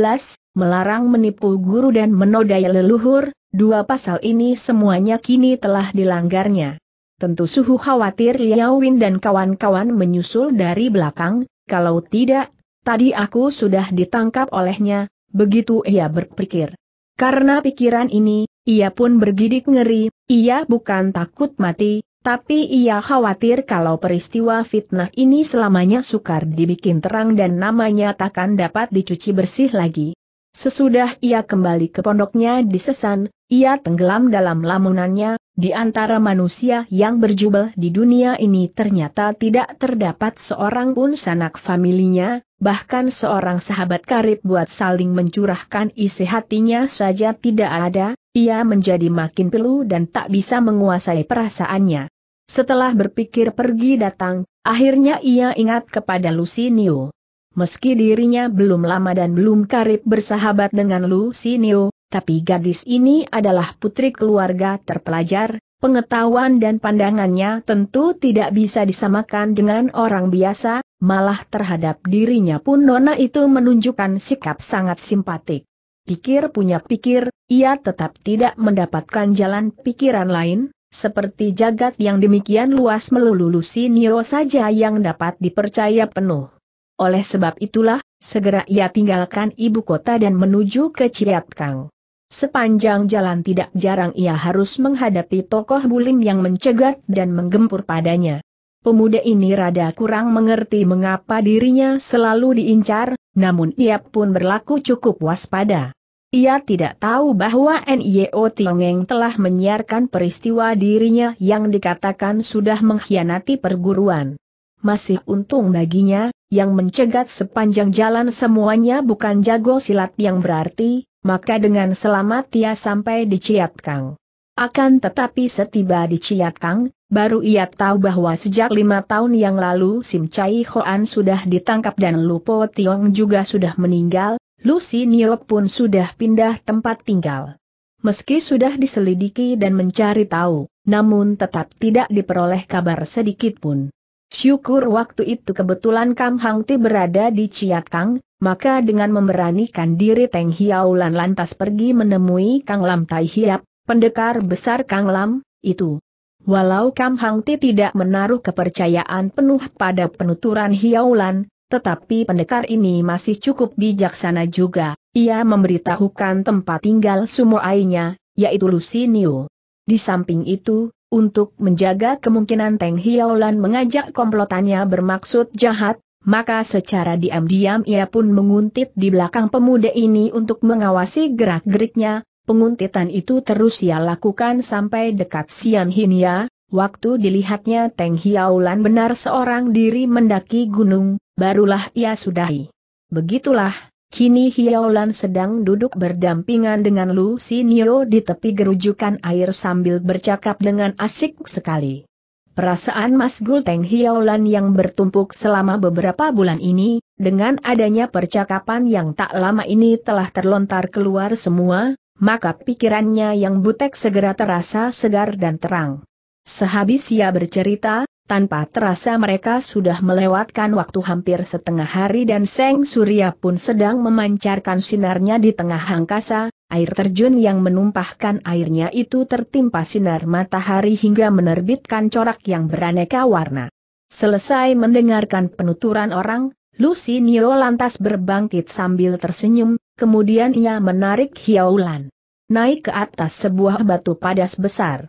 melarang menipu guru dan menodai leluhur, dua pasal ini semuanya kini telah dilanggarnya. Tentu suhu khawatir Liao Win dan kawan-kawan menyusul dari belakang, kalau tidak, tadi aku sudah ditangkap olehnya, begitu ia berpikir. Karena pikiran ini, ia pun bergidik ngeri, ia bukan takut mati, tapi ia khawatir kalau peristiwa fitnah ini selamanya sukar dibikin terang dan namanya takkan dapat dicuci bersih lagi. Sesudah ia kembali ke pondoknya di Sesan, ia tenggelam dalam lamunannya, di antara manusia yang berjubel di dunia ini ternyata tidak terdapat seorang pun sanak familinya, bahkan seorang sahabat karib buat saling mencurahkan isi hatinya saja tidak ada, ia menjadi makin pilu dan tak bisa menguasai perasaannya. Setelah berpikir pergi datang, akhirnya ia ingat kepada Lucinio. Meski dirinya belum lama dan belum karib bersahabat dengan Lucinio, tapi gadis ini adalah putri keluarga terpelajar, pengetahuan dan pandangannya tentu tidak bisa disamakan dengan orang biasa, malah terhadap dirinya pun Nona itu menunjukkan sikap sangat simpatik pikir punya pikir, ia tetap tidak mendapatkan jalan pikiran lain, seperti jagat yang demikian luas melulu Niro saja yang dapat dipercaya penuh. Oleh sebab itulah, segera ia tinggalkan ibu kota dan menuju ke Kang. Sepanjang jalan tidak jarang ia harus menghadapi tokoh bulim yang mencegat dan menggempur padanya. Pemuda ini rada kurang mengerti mengapa dirinya selalu diincar, namun ia pun berlaku cukup waspada. Ia tidak tahu bahwa NIO Tiongeng telah menyiarkan peristiwa dirinya yang dikatakan sudah mengkhianati perguruan. Masih untung baginya, yang mencegat sepanjang jalan semuanya bukan jago silat yang berarti, maka dengan selamat ia sampai di Ciat Kang. Akan tetapi setiba di Ciat Kang. Baru ia tahu bahwa sejak lima tahun yang lalu Sim Chai Hoan sudah ditangkap dan Lupo Tiong juga sudah meninggal, Lucy Niok pun sudah pindah tempat tinggal. Meski sudah diselidiki dan mencari tahu, namun tetap tidak diperoleh kabar sedikit pun. Syukur waktu itu kebetulan Kam Hang Ti berada di Ciat Kang, maka dengan memberanikan diri Teng Hiaulan Lan lantas pergi menemui Kang Lam Tai Hiap, pendekar besar Kang Lam, itu. Walau Kam Hang Ti tidak menaruh kepercayaan penuh pada penuturan Hiaulan, tetapi pendekar ini masih cukup bijaksana juga. Ia memberitahukan tempat tinggal sumuainya, yaitu Lusinio. Di samping itu, untuk menjaga kemungkinan Teng Hiaulan mengajak komplotannya bermaksud jahat, maka secara diam-diam ia pun menguntit di belakang pemuda ini untuk mengawasi gerak-geriknya, Penguntitan itu terus ia lakukan sampai dekat Sian Hinia, ya. waktu dilihatnya Teng Hiaulan benar seorang diri mendaki gunung, barulah ia sudahi. Begitulah, kini Hiaulan sedang duduk berdampingan dengan Lu Sinio di tepi gerujukan air sambil bercakap dengan asik sekali. Perasaan Mas Gul Teng Hiaulan yang bertumpuk selama beberapa bulan ini, dengan adanya percakapan yang tak lama ini telah terlontar keluar semua, maka pikirannya yang butek segera terasa segar dan terang. Sehabis ia bercerita, tanpa terasa mereka sudah melewatkan waktu hampir setengah hari dan Seng Surya pun sedang memancarkan sinarnya di tengah angkasa, air terjun yang menumpahkan airnya itu tertimpa sinar matahari hingga menerbitkan corak yang beraneka warna. Selesai mendengarkan penuturan orang, Lucy Nio lantas berbangkit sambil tersenyum, Kemudian ia menarik Hiaulan. Naik ke atas sebuah batu padas besar.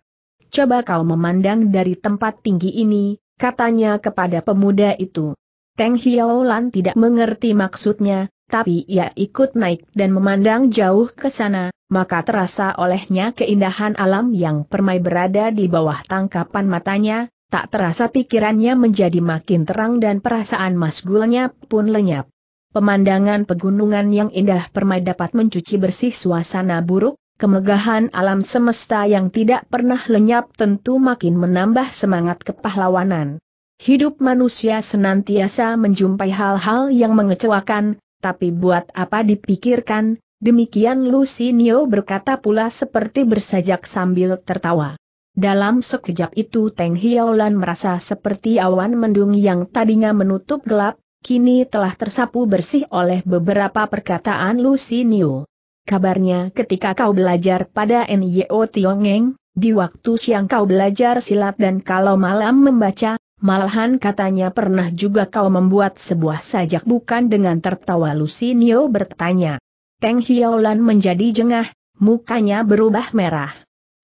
Coba kau memandang dari tempat tinggi ini, katanya kepada pemuda itu. Teng Hiaulan tidak mengerti maksudnya, tapi ia ikut naik dan memandang jauh ke sana, maka terasa olehnya keindahan alam yang permai berada di bawah tangkapan matanya, tak terasa pikirannya menjadi makin terang dan perasaan masgulnya pun lenyap. Pemandangan pegunungan yang indah permai dapat mencuci bersih suasana buruk, kemegahan alam semesta yang tidak pernah lenyap tentu makin menambah semangat kepahlawanan. Hidup manusia senantiasa menjumpai hal-hal yang mengecewakan, tapi buat apa dipikirkan, demikian Lucy Neo berkata pula seperti bersajak sambil tertawa. Dalam sekejap itu Teng Hiaolan merasa seperti awan mendung yang tadinya menutup gelap, kini telah tersapu bersih oleh beberapa perkataan Lucinio. Kabarnya ketika kau belajar pada Nyo Tiongeng, di waktu siang kau belajar silat dan kalau malam membaca, malahan katanya pernah juga kau membuat sebuah sajak bukan dengan tertawa Lucinio bertanya. Teng Hiaulan menjadi jengah, mukanya berubah merah.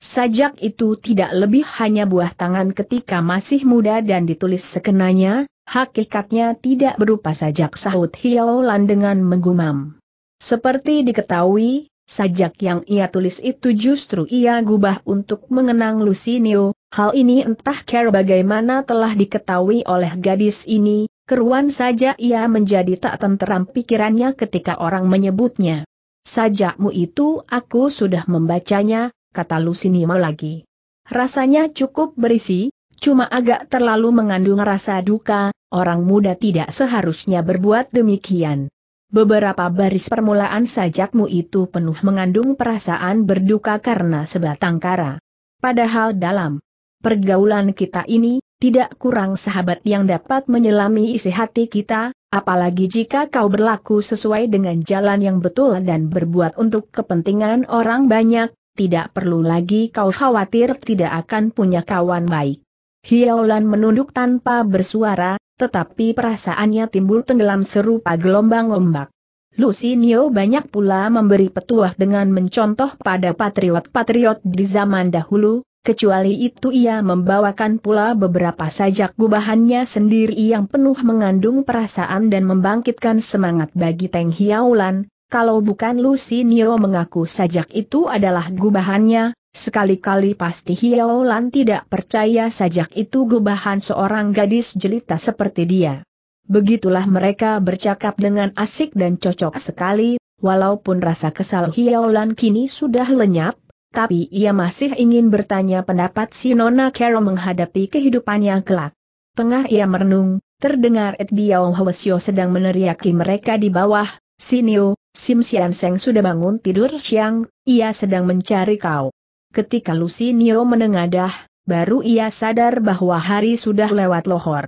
Sajak itu tidak lebih hanya buah tangan ketika masih muda dan ditulis sekenanya, Hakikatnya tidak berupa sajak sahut Hiolan dengan menggumam. Seperti diketahui, sajak yang ia tulis itu justru ia gubah untuk mengenang Lucinio, hal ini entah care bagaimana telah diketahui oleh gadis ini, keruan saja ia menjadi tak tenteram pikirannya ketika orang menyebutnya. Sajakmu itu aku sudah membacanya, kata Lucinio lagi. Rasanya cukup berisi, cuma agak terlalu mengandung rasa duka, orang muda tidak seharusnya berbuat demikian. Beberapa baris permulaan sajakmu itu penuh mengandung perasaan berduka karena sebatang kara. Padahal dalam pergaulan kita ini, tidak kurang sahabat yang dapat menyelami isi hati kita, apalagi jika kau berlaku sesuai dengan jalan yang betul dan berbuat untuk kepentingan orang banyak, tidak perlu lagi kau khawatir tidak akan punya kawan baik. Hiaulan menunduk tanpa bersuara, tetapi perasaannya timbul tenggelam serupa gelombang ombak. Nio banyak pula memberi petuah dengan mencontoh pada patriot-patriot di zaman dahulu, kecuali itu ia membawakan pula beberapa sajak gubahannya sendiri yang penuh mengandung perasaan dan membangkitkan semangat bagi Teng Hiaulan, kalau bukan Nio mengaku sajak itu adalah gubahannya, Sekali-kali pasti Lan tidak percaya sajak itu gubahan seorang gadis jelita seperti dia. Begitulah mereka bercakap dengan asik dan cocok sekali, walaupun rasa kesal Lan kini sudah lenyap, tapi ia masih ingin bertanya pendapat si Nona Carol menghadapi kehidupannya kelak. Tengah ia merenung, terdengar Ed Biao Hwasyo sedang meneriaki mereka di bawah, Sinio, Sim Sian Seng sudah bangun tidur siang, ia sedang mencari kau. Ketika Lucy Nio menengadah, baru ia sadar bahwa hari sudah lewat lohor.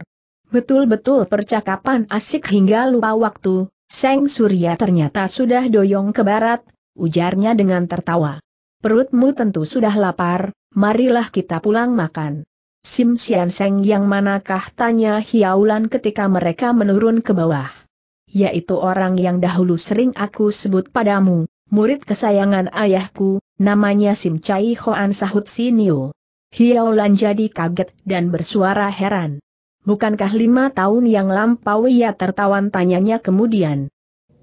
Betul-betul percakapan asik hingga lupa waktu, Seng Surya ternyata sudah doyong ke barat, ujarnya dengan tertawa. Perutmu tentu sudah lapar, marilah kita pulang makan. Sim Sian Seng yang manakah tanya Hiaulan ketika mereka menurun ke bawah. Yaitu orang yang dahulu sering aku sebut padamu, murid kesayangan ayahku, namanya Sim Chai Hoan sahut Si Hiao Hiaolan jadi kaget dan bersuara heran. Bukankah lima tahun yang lampau ia tertawan tanyanya kemudian?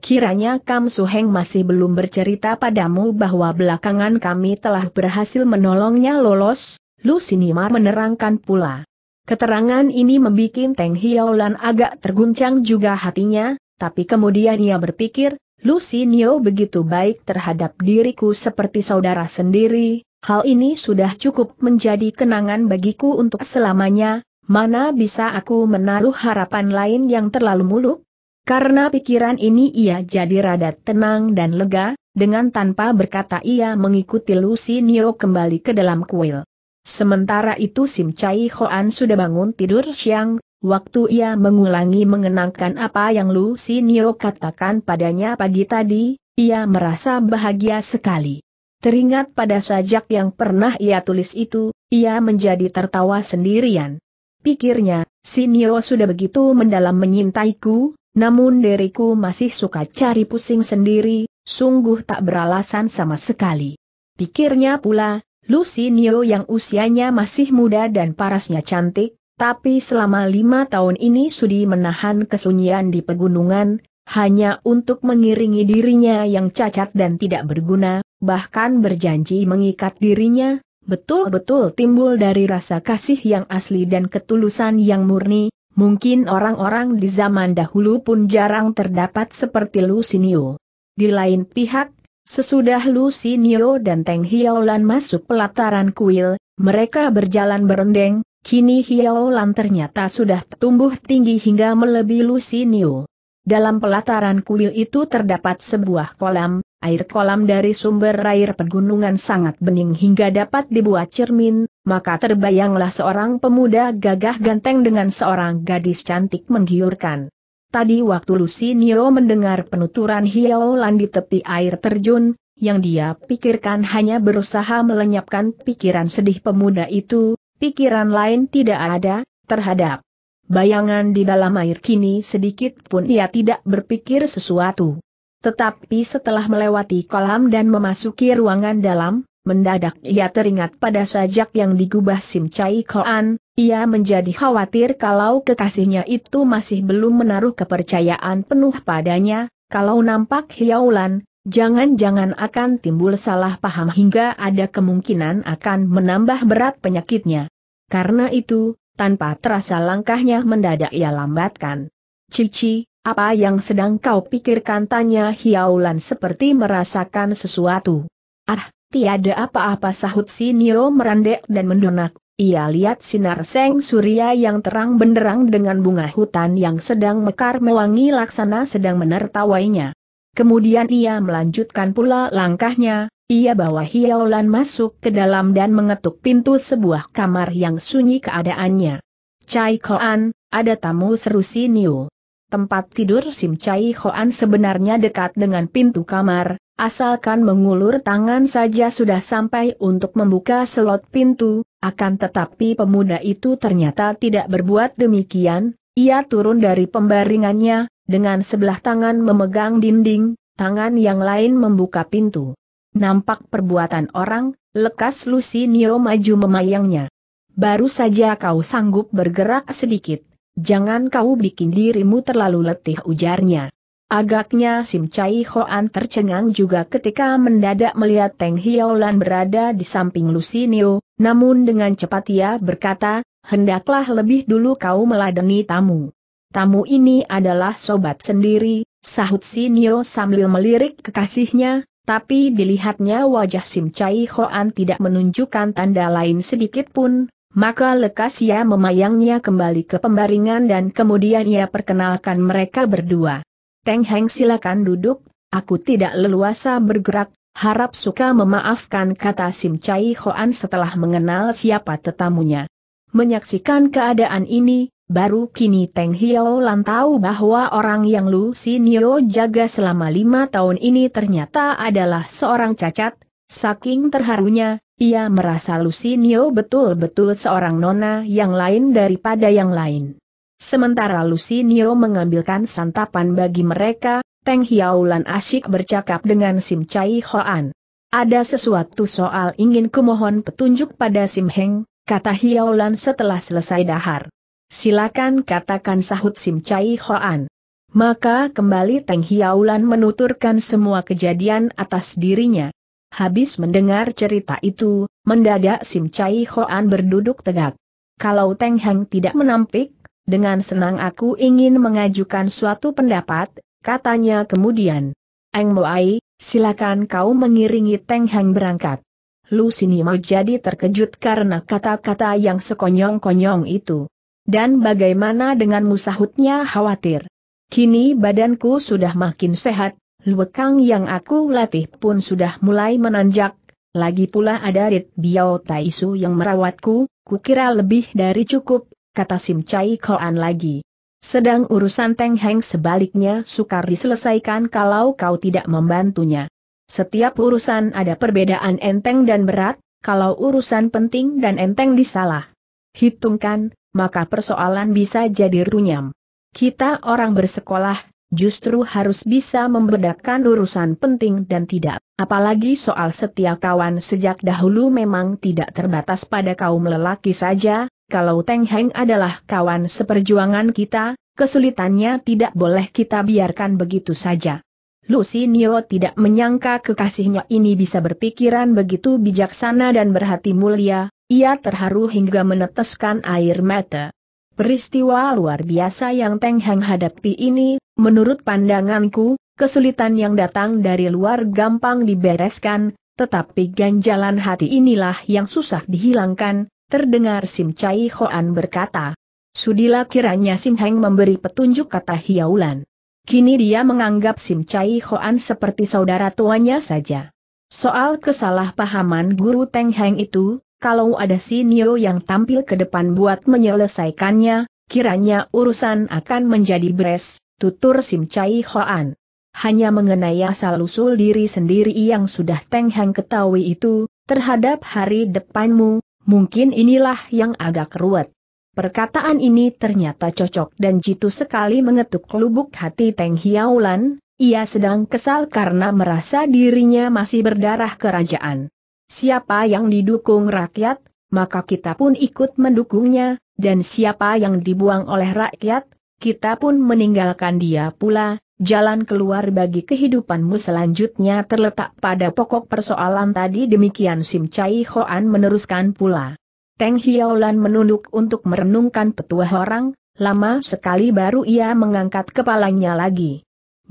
Kiranya Kam Suheng masih belum bercerita padamu bahwa belakangan kami telah berhasil menolongnya lolos, Lu Sinimar menerangkan pula. Keterangan ini membuat Teng Hiaolan agak terguncang juga hatinya, tapi kemudian ia berpikir, Lucy Nio begitu baik terhadap diriku seperti saudara sendiri, hal ini sudah cukup menjadi kenangan bagiku untuk selamanya, mana bisa aku menaruh harapan lain yang terlalu muluk? Karena pikiran ini ia jadi rada tenang dan lega, dengan tanpa berkata ia mengikuti Lucy Nio kembali ke dalam kuil. Sementara itu Sim Chai Hoan sudah bangun tidur siang, Waktu ia mengulangi mengenangkan apa yang Lu Sinio katakan padanya pagi tadi, ia merasa bahagia sekali. Teringat pada sajak yang pernah ia tulis itu, ia menjadi tertawa sendirian. Pikirnya, Sinio sudah begitu mendalam menyintaiku, namun diriku masih suka cari pusing sendiri, sungguh tak beralasan sama sekali. Pikirnya pula, Lu Sinio yang usianya masih muda dan parasnya cantik, tapi selama lima tahun ini Sudi menahan kesunyian di pegunungan, hanya untuk mengiringi dirinya yang cacat dan tidak berguna, bahkan berjanji mengikat dirinya, betul-betul timbul dari rasa kasih yang asli dan ketulusan yang murni, mungkin orang-orang di zaman dahulu pun jarang terdapat seperti Lusinio. Di lain pihak, sesudah Lusinio dan Teng Hiaolan masuk pelataran kuil, mereka berjalan berendeng, Kini Hiao Lan ternyata sudah tumbuh tinggi hingga melebihi Niu. Dalam pelataran kuil itu terdapat sebuah kolam, air kolam dari sumber air pegunungan sangat bening hingga dapat dibuat cermin, maka terbayanglah seorang pemuda gagah ganteng dengan seorang gadis cantik menggiurkan. Tadi waktu Niu mendengar penuturan Lan di tepi air terjun, yang dia pikirkan hanya berusaha melenyapkan pikiran sedih pemuda itu, pikiran lain tidak ada, terhadap bayangan di dalam air kini sedikit pun ia tidak berpikir sesuatu. Tetapi setelah melewati kolam dan memasuki ruangan dalam, mendadak ia teringat pada sajak yang digubah Sim Simcai Koan, ia menjadi khawatir kalau kekasihnya itu masih belum menaruh kepercayaan penuh padanya, kalau nampak hiaulan, jangan-jangan akan timbul salah paham hingga ada kemungkinan akan menambah berat penyakitnya. Karena itu, tanpa terasa langkahnya mendadak ia lambatkan. Cici, apa yang sedang kau pikirkan tanya Hiaulan seperti merasakan sesuatu. Ah, tiada apa-apa sahut si Nio merandek dan mendonak. Ia lihat sinar seng surya yang terang benderang dengan bunga hutan yang sedang mekar mewangi laksana sedang menertawainya. Kemudian ia melanjutkan pula langkahnya, ia bawa Hiaolan masuk ke dalam dan mengetuk pintu sebuah kamar yang sunyi keadaannya. Chai Koan, ada tamu seru si Niu. Tempat tidur Sim Chai Koan sebenarnya dekat dengan pintu kamar, asalkan mengulur tangan saja sudah sampai untuk membuka slot pintu, akan tetapi pemuda itu ternyata tidak berbuat demikian, ia turun dari pembaringannya, dengan sebelah tangan memegang dinding, tangan yang lain membuka pintu. Nampak perbuatan orang, lekas Lucinio maju memayangnya. Baru saja kau sanggup bergerak sedikit, jangan kau bikin dirimu terlalu letih ujarnya. Agaknya Sim Chai Hoan tercengang juga ketika mendadak melihat Teng Hiaolan berada di samping Lucinio, namun dengan cepat ia berkata, hendaklah lebih dulu kau meladeni tamu. Tamu ini adalah sobat sendiri, sahut Sinio sambil melirik kekasihnya, tapi dilihatnya wajah Sim Chai Hoan tidak menunjukkan tanda lain sedikit pun, maka lekas ia memayangnya kembali ke pembaringan dan kemudian ia perkenalkan mereka berdua. Teng Heng silakan duduk, aku tidak leluasa bergerak, harap suka memaafkan kata Sim Chai Hoan setelah mengenal siapa tetamunya. Menyaksikan keadaan ini, Baru kini Teng Hiao tahu bahwa orang yang Lu Sinio jaga selama lima tahun ini ternyata adalah seorang cacat, saking terharunya, ia merasa Lu Sinio betul-betul seorang nona yang lain daripada yang lain. Sementara Lu Sinio mengambilkan santapan bagi mereka, Teng Hiaolan asyik bercakap dengan Sim Chai Hoan. Ada sesuatu soal ingin kumohon petunjuk pada Sim Heng, kata Hiaolan setelah selesai dahar. Silakan katakan sahut Sim Chai Hoan. Maka kembali Teng Hiaulan menuturkan semua kejadian atas dirinya. Habis mendengar cerita itu, mendadak Sim Chai Hoan berduduk tegak. Kalau Teng Heng tidak menampik, dengan senang aku ingin mengajukan suatu pendapat, katanya kemudian. Eng Moai, silakan kau mengiringi Teng Heng berangkat. Lu sini mau jadi terkejut karena kata-kata yang sekonyong-konyong itu. Dan bagaimana dengan musahutnya khawatir? Kini badanku sudah makin sehat, luekang yang aku latih pun sudah mulai menanjak, lagi pula ada Rit Biao Taisu yang merawatku, kukira lebih dari cukup, kata Sim Chai Koan lagi. Sedang urusan Teng Heng sebaliknya sukar diselesaikan kalau kau tidak membantunya. Setiap urusan ada perbedaan enteng dan berat, kalau urusan penting dan enteng disalah hitungkan, maka persoalan bisa jadi runyam. Kita orang bersekolah, justru harus bisa membedakan urusan penting dan tidak, apalagi soal setia kawan sejak dahulu memang tidak terbatas pada kaum lelaki saja, kalau Teng Heng adalah kawan seperjuangan kita, kesulitannya tidak boleh kita biarkan begitu saja. Lucy Nio tidak menyangka kekasihnya ini bisa berpikiran begitu bijaksana dan berhati mulia, ia terharu hingga meneteskan air mata. Peristiwa luar biasa yang Teng Heng hadapi ini, menurut pandanganku, kesulitan yang datang dari luar gampang dibereskan, tetapi ganjalan hati inilah yang susah dihilangkan, terdengar Sim Chai Hoan berkata. Sudilah kiranya Sim Heng memberi petunjuk kata Hiaulan. Kini dia menganggap Sim Chai Hoan seperti saudara tuanya saja. Soal kesalahpahaman guru Teng Heng itu, kalau ada si Nio yang tampil ke depan buat menyelesaikannya, kiranya urusan akan menjadi beres, tutur Sim Chai Hoan. Hanya mengenai asal-usul diri sendiri yang sudah Teng Hang ketahui itu, terhadap hari depanmu, mungkin inilah yang agak ruwet. Perkataan ini ternyata cocok dan jitu sekali mengetuk lubuk hati Teng Hiaulan, ia sedang kesal karena merasa dirinya masih berdarah kerajaan. Siapa yang didukung rakyat, maka kita pun ikut mendukungnya, dan siapa yang dibuang oleh rakyat, kita pun meninggalkan dia pula. Jalan keluar bagi kehidupanmu selanjutnya terletak pada pokok persoalan tadi demikian Sim Chai Hoan meneruskan pula. Teng Hiaolan menunduk untuk merenungkan petua orang, lama sekali baru ia mengangkat kepalanya lagi.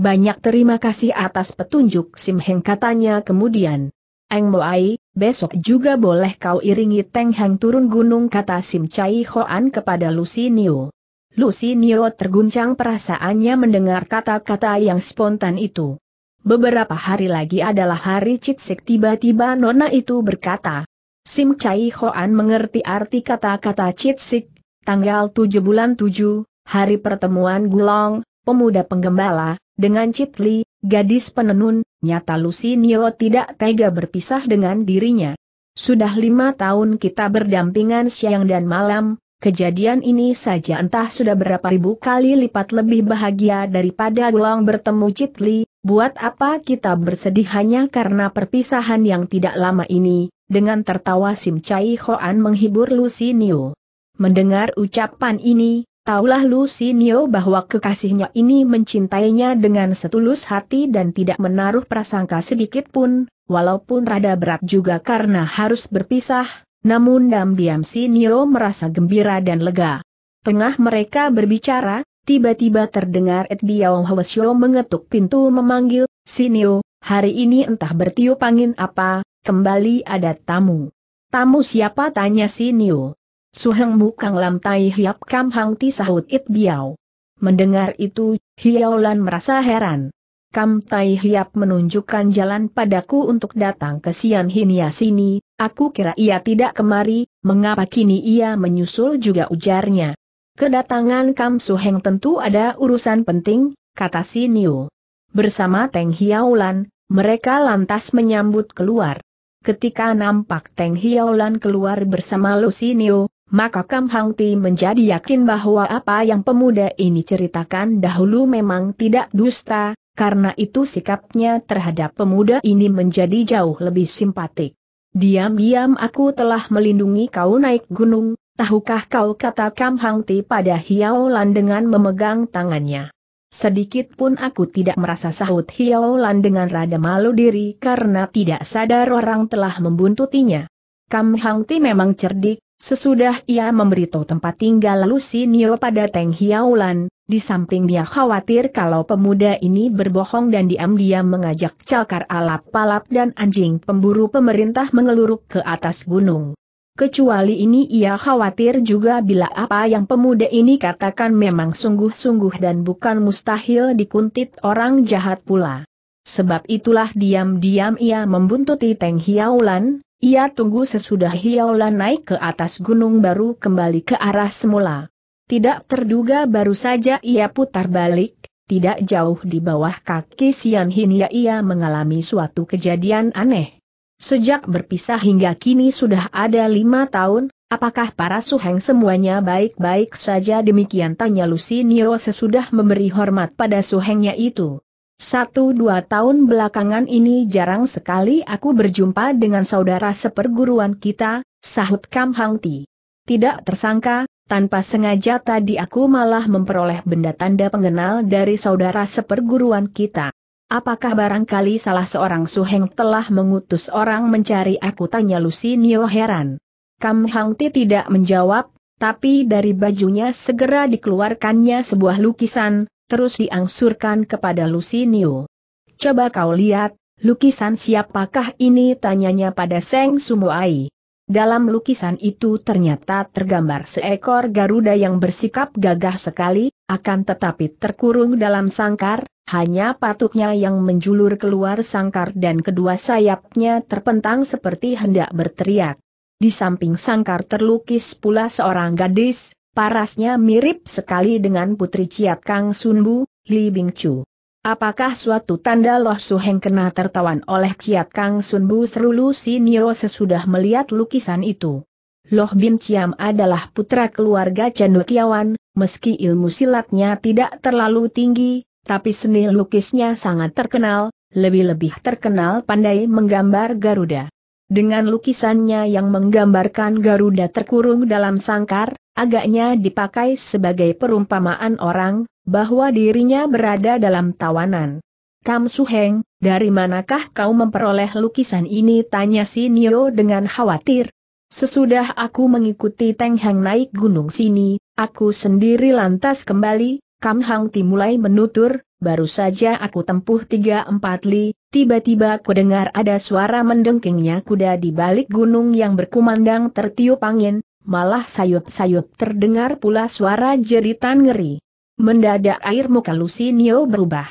Banyak terima kasih atas petunjuk Sim Heng katanya kemudian. Eng Moai, besok juga boleh kau iringi Teng Hang turun gunung kata Sim Chai Hoan kepada Lucy Niu. Lucy Niu terguncang perasaannya mendengar kata-kata yang spontan itu. Beberapa hari lagi adalah hari Citsik tiba-tiba Nona itu berkata. Sim Chai Hoan mengerti arti kata-kata Citsik, tanggal 7 bulan 7, hari pertemuan Gulong, pemuda penggembala, dengan Citli, gadis penenun, nyata Lucy Nio tidak tega berpisah dengan dirinya. Sudah lima tahun kita berdampingan siang dan malam, kejadian ini saja entah sudah berapa ribu kali lipat lebih bahagia daripada gulang bertemu Citli, buat apa kita bersedih hanya karena perpisahan yang tidak lama ini, dengan tertawa Sim Chai Hoan menghibur Nio. Mendengar ucapan ini, Taulah Lucinio bahwa kekasihnya ini mencintainya dengan setulus hati dan tidak menaruh prasangka sedikit pun, walaupun rada berat juga karena harus berpisah, namun diam-diam Sinio merasa gembira dan lega. Tengah mereka berbicara, tiba-tiba terdengar Et Biao Hwasyo mengetuk pintu memanggil, Sinio, hari ini entah bertiup angin apa, kembali ada tamu. Tamu siapa tanya Sinio. Suheng mukang lam tai hiap kam hang ti sahut it biao. Mendengar itu, Hiaolan merasa heran. Kam tai hiap menunjukkan jalan padaku untuk datang ke Sian Hinia sini, aku kira ia tidak kemari, mengapa kini ia menyusul juga ujarnya. Kedatangan Kam Suheng tentu ada urusan penting, kata si Niu. Bersama Teng Hiaolan, mereka lantas menyambut keluar. Ketika nampak Teng Hiaolan keluar bersama lu Niu, maka Kam Hang Ti menjadi yakin bahwa apa yang pemuda ini ceritakan dahulu memang tidak dusta, karena itu sikapnya terhadap pemuda ini menjadi jauh lebih simpatik. Diam-diam aku telah melindungi kau naik gunung, tahukah kau kata Kam Hang Ti pada Hiao Lan dengan memegang tangannya. Sedikit pun aku tidak merasa sahut Hiao Lan dengan rada malu diri karena tidak sadar orang telah membuntutinya. Kam Hang Ti memang cerdik, Sesudah ia memberitahu tempat tinggal Lucy Nio pada Teng Hiaulan, di samping dia khawatir kalau pemuda ini berbohong dan diam-diam mengajak cakar alap palap dan anjing pemburu pemerintah mengeluruk ke atas gunung. Kecuali ini ia khawatir juga bila apa yang pemuda ini katakan memang sungguh-sungguh dan bukan mustahil dikuntit orang jahat pula. Sebab itulah diam-diam ia membuntuti Teng Hiaulan, ia tunggu sesudah Hiaula naik ke atas gunung baru kembali ke arah semula. Tidak terduga baru saja ia putar balik, tidak jauh di bawah kaki Sian Hinia ia mengalami suatu kejadian aneh. Sejak berpisah hingga kini sudah ada lima tahun, apakah para suheng semuanya baik-baik saja demikian tanya Lucy Nio sesudah memberi hormat pada suhengnya itu. Satu dua tahun belakangan ini jarang sekali aku berjumpa dengan saudara seperguruan kita, sahut Kam Hang Ti. Tidak tersangka, tanpa sengaja tadi aku malah memperoleh benda tanda pengenal dari saudara seperguruan kita. Apakah barangkali salah seorang suheng telah mengutus orang mencari aku tanya Lucy Nio heran. Kam Hang Ti tidak menjawab, tapi dari bajunya segera dikeluarkannya sebuah lukisan, terus diangsurkan kepada Lusinio. Coba kau lihat, lukisan siapakah ini tanyanya pada Seng Sumoai. Dalam lukisan itu ternyata tergambar seekor Garuda yang bersikap gagah sekali, akan tetapi terkurung dalam sangkar, hanya patuknya yang menjulur keluar sangkar dan kedua sayapnya terpentang seperti hendak berteriak. Di samping sangkar terlukis pula seorang gadis, parasnya mirip sekali dengan putri Ciat Kang Sunbu, Li Bingcu. Apakah suatu tanda Loh Heng kena tertawan oleh Ciat Kang Sunbu si Nio sesudah melihat lukisan itu? Loh Bin Ciam adalah putra keluarga Kiyawan, meski ilmu silatnya tidak terlalu tinggi, tapi seni lukisnya sangat terkenal, lebih-lebih terkenal pandai menggambar Garuda. Dengan lukisannya yang menggambarkan Garuda terkurung dalam sangkar, agaknya dipakai sebagai perumpamaan orang, bahwa dirinya berada dalam tawanan. Kam Suheng, dari manakah kau memperoleh lukisan ini? Tanya si Nio dengan khawatir. Sesudah aku mengikuti Teng Hang naik gunung sini, aku sendiri lantas kembali, Kam Hang Ti mulai menutur, baru saja aku tempuh tiga empat li, tiba-tiba ku dengar ada suara mendengkingnya kuda di balik gunung yang berkumandang tertiup angin, malah sayup-sayup terdengar pula suara jeritan ngeri. Mendadak air muka Lucy Lusinio berubah.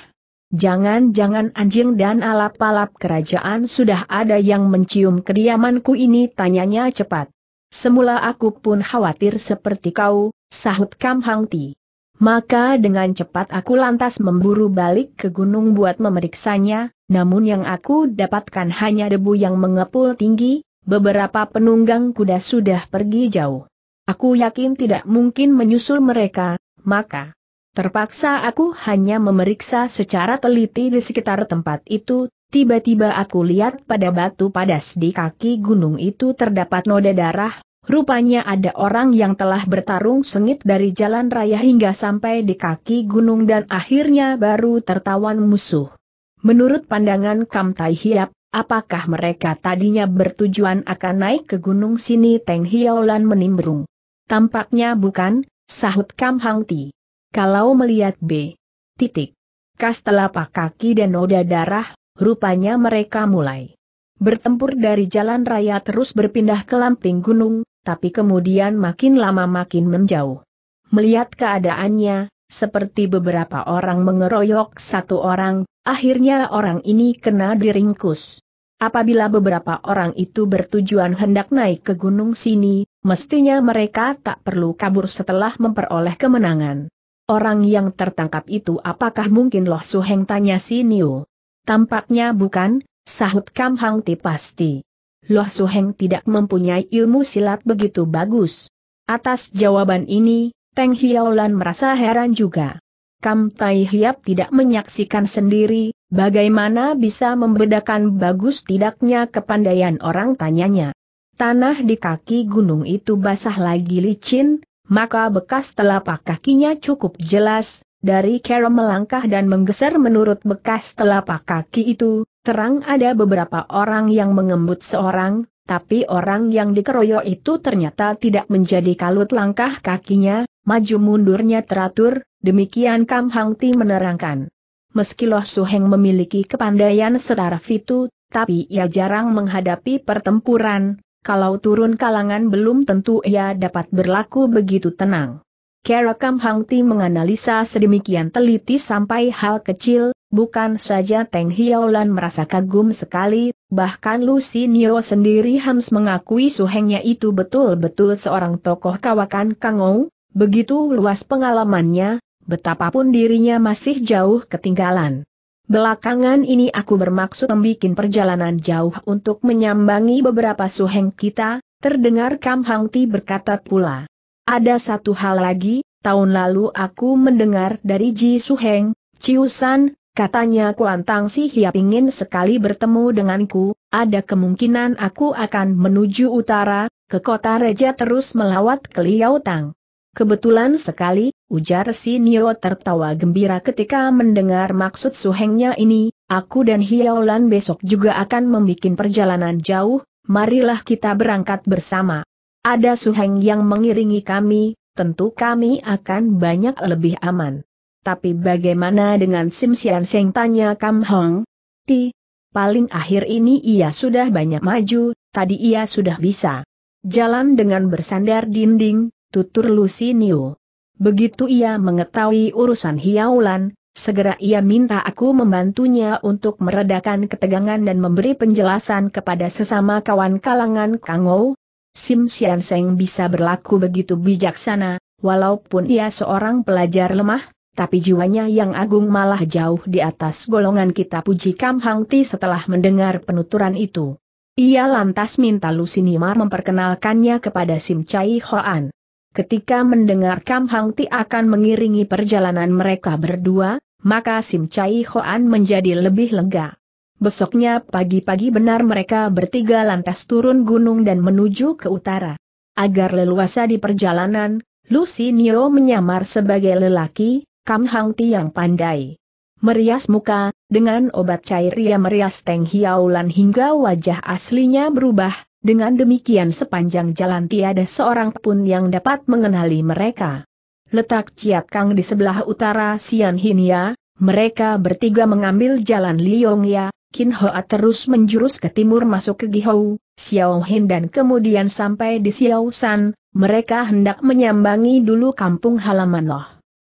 Jangan-jangan anjing dan alap-alap kerajaan sudah ada yang mencium kediamanku ini tanyanya cepat. Semula aku pun khawatir seperti kau, sahut Kam Hang Ti. Maka dengan cepat aku lantas memburu balik ke gunung buat memeriksanya, namun yang aku dapatkan hanya debu yang mengepul tinggi, beberapa penunggang kuda sudah pergi jauh. Aku yakin tidak mungkin menyusul mereka, maka terpaksa aku hanya memeriksa secara teliti di sekitar tempat itu. Tiba-tiba aku lihat pada batu padas di kaki gunung itu terdapat noda darah, rupanya ada orang yang telah bertarung sengit dari jalan raya hingga sampai di kaki gunung dan akhirnya baru tertawan musuh. Menurut pandangan Kam Tai Hiap, Apakah mereka tadinya bertujuan akan naik ke gunung sini Teng Hiaolan menimbrung? Tampaknya bukan, sahut Kam Hang Ti. Kalau melihat B. Titik. Kas telapak kaki dan noda darah, rupanya mereka mulai bertempur dari jalan raya terus berpindah ke lamping gunung, tapi kemudian makin lama makin menjauh. Melihat keadaannya, seperti beberapa orang mengeroyok satu orang, akhirnya orang ini kena diringkus. Apabila beberapa orang itu bertujuan hendak naik ke gunung sini, mestinya mereka tak perlu kabur setelah memperoleh kemenangan. Orang yang tertangkap itu apakah mungkin Loh Suheng tanya si Niu? Tampaknya bukan, sahut Kam Hang Ti pasti. Loh Suheng tidak mempunyai ilmu silat begitu bagus. Atas jawaban ini, Teng Hiaolan merasa heran juga. Kam Tai Hiap tidak menyaksikan sendiri, bagaimana bisa membedakan bagus tidaknya kepandaian orang tanyanya. Tanah di kaki gunung itu basah lagi licin, maka bekas telapak kakinya cukup jelas, dari Kera melangkah dan menggeser menurut bekas telapak kaki itu, terang ada beberapa orang yang mengembut seorang, tapi orang yang dikeroyok itu ternyata tidak menjadi kalut langkah kakinya, maju mundurnya teratur, Demikian Kam Hang Ti menerangkan. Meski Loh Suheng memiliki kepandaian setara Fitu, tapi ia jarang menghadapi pertempuran, kalau turun kalangan belum tentu ia dapat berlaku begitu tenang. Kera Kam Hang Ti menganalisa sedemikian teliti sampai hal kecil, bukan saja Teng Hiolan merasa kagum sekali, bahkan Lucy Nio sendiri harus mengakui suhengnya itu betul-betul seorang tokoh kawakan Kangou, begitu luas pengalamannya, betapapun dirinya masih jauh ketinggalan. Belakangan ini aku bermaksud membuat perjalanan jauh untuk menyambangi beberapa suheng kita, terdengar Kam Hang Ti berkata pula. Ada satu hal lagi, tahun lalu aku mendengar dari Ji Suheng, Ciusan, katanya Kuantang Si Hiap ingin sekali bertemu denganku, ada kemungkinan aku akan menuju utara, ke kota Reja terus melawat ke Tang. Kebetulan sekali, ujar si Nio tertawa gembira ketika mendengar maksud suhengnya ini, aku dan Hiaolan besok juga akan membuat perjalanan jauh, marilah kita berangkat bersama. Ada suheng yang mengiringi kami, tentu kami akan banyak lebih aman. Tapi bagaimana dengan Sim Sian Seng tanya Kam Hong? Ti, paling akhir ini ia sudah banyak maju, tadi ia sudah bisa. Jalan dengan bersandar dinding, tutur Niu. Begitu ia mengetahui urusan Hiaulan, segera ia minta aku membantunya untuk meredakan ketegangan dan memberi penjelasan kepada sesama kawan kalangan Kangou. Sim Sian Seng bisa berlaku begitu bijaksana, walaupun ia seorang pelajar lemah, tapi jiwanya yang agung malah jauh di atas golongan kita puji Kam Hang Ti setelah mendengar penuturan itu. Ia lantas minta Lusinimar memperkenalkannya kepada Sim Chai Hoan. Ketika mendengar Kam Hang Ti akan mengiringi perjalanan mereka berdua, maka Sim Chai Hoan menjadi lebih lega. Besoknya pagi-pagi benar mereka bertiga lantas turun gunung dan menuju ke utara. Agar leluasa di perjalanan, Lucy Nio menyamar sebagai lelaki, Kam Hang Ti yang pandai. Merias muka, dengan obat cair ia merias Teng Hiaulan hingga wajah aslinya berubah, dengan demikian sepanjang jalan tiada seorang pun yang dapat mengenali mereka. Letak Ciat Kang di sebelah utara Sian Hinia, ya, mereka bertiga mengambil jalan Liongya, Kin Hoa terus menjurus ke timur masuk ke Gihou, Xiao Hin dan kemudian sampai di Xiao San, mereka hendak menyambangi dulu kampung halaman Loh.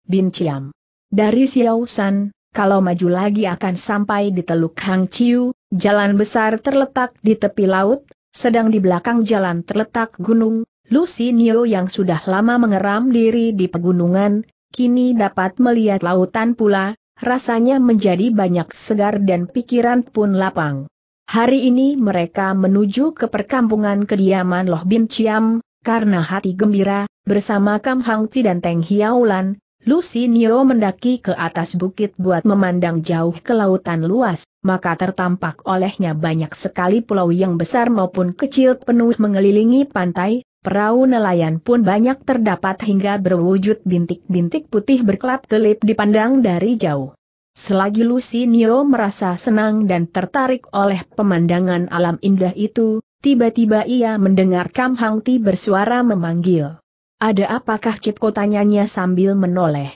Bin Chiam. Dari Xiao San, kalau maju lagi akan sampai di Teluk Hang Chiu, jalan besar terletak di tepi laut, sedang di belakang jalan terletak gunung, Lucy Nio yang sudah lama mengeram diri di pegunungan, kini dapat melihat lautan pula, rasanya menjadi banyak segar dan pikiran pun lapang. Hari ini mereka menuju ke perkampungan kediaman Loh Bin Ciam, karena hati gembira, bersama Kam Hang Ti dan Teng Hiaulan, Lucy Nio mendaki ke atas bukit buat memandang jauh ke lautan luas, maka tertampak olehnya banyak sekali pulau yang besar maupun kecil penuh mengelilingi pantai, perahu nelayan pun banyak terdapat hingga berwujud bintik-bintik putih berkelap-kelip dipandang dari jauh. Selagi Lucy Nio merasa senang dan tertarik oleh pemandangan alam indah itu, tiba-tiba ia mendengar Kam Hangti bersuara memanggil. Ada apakah Cipko tanyanya sambil menoleh.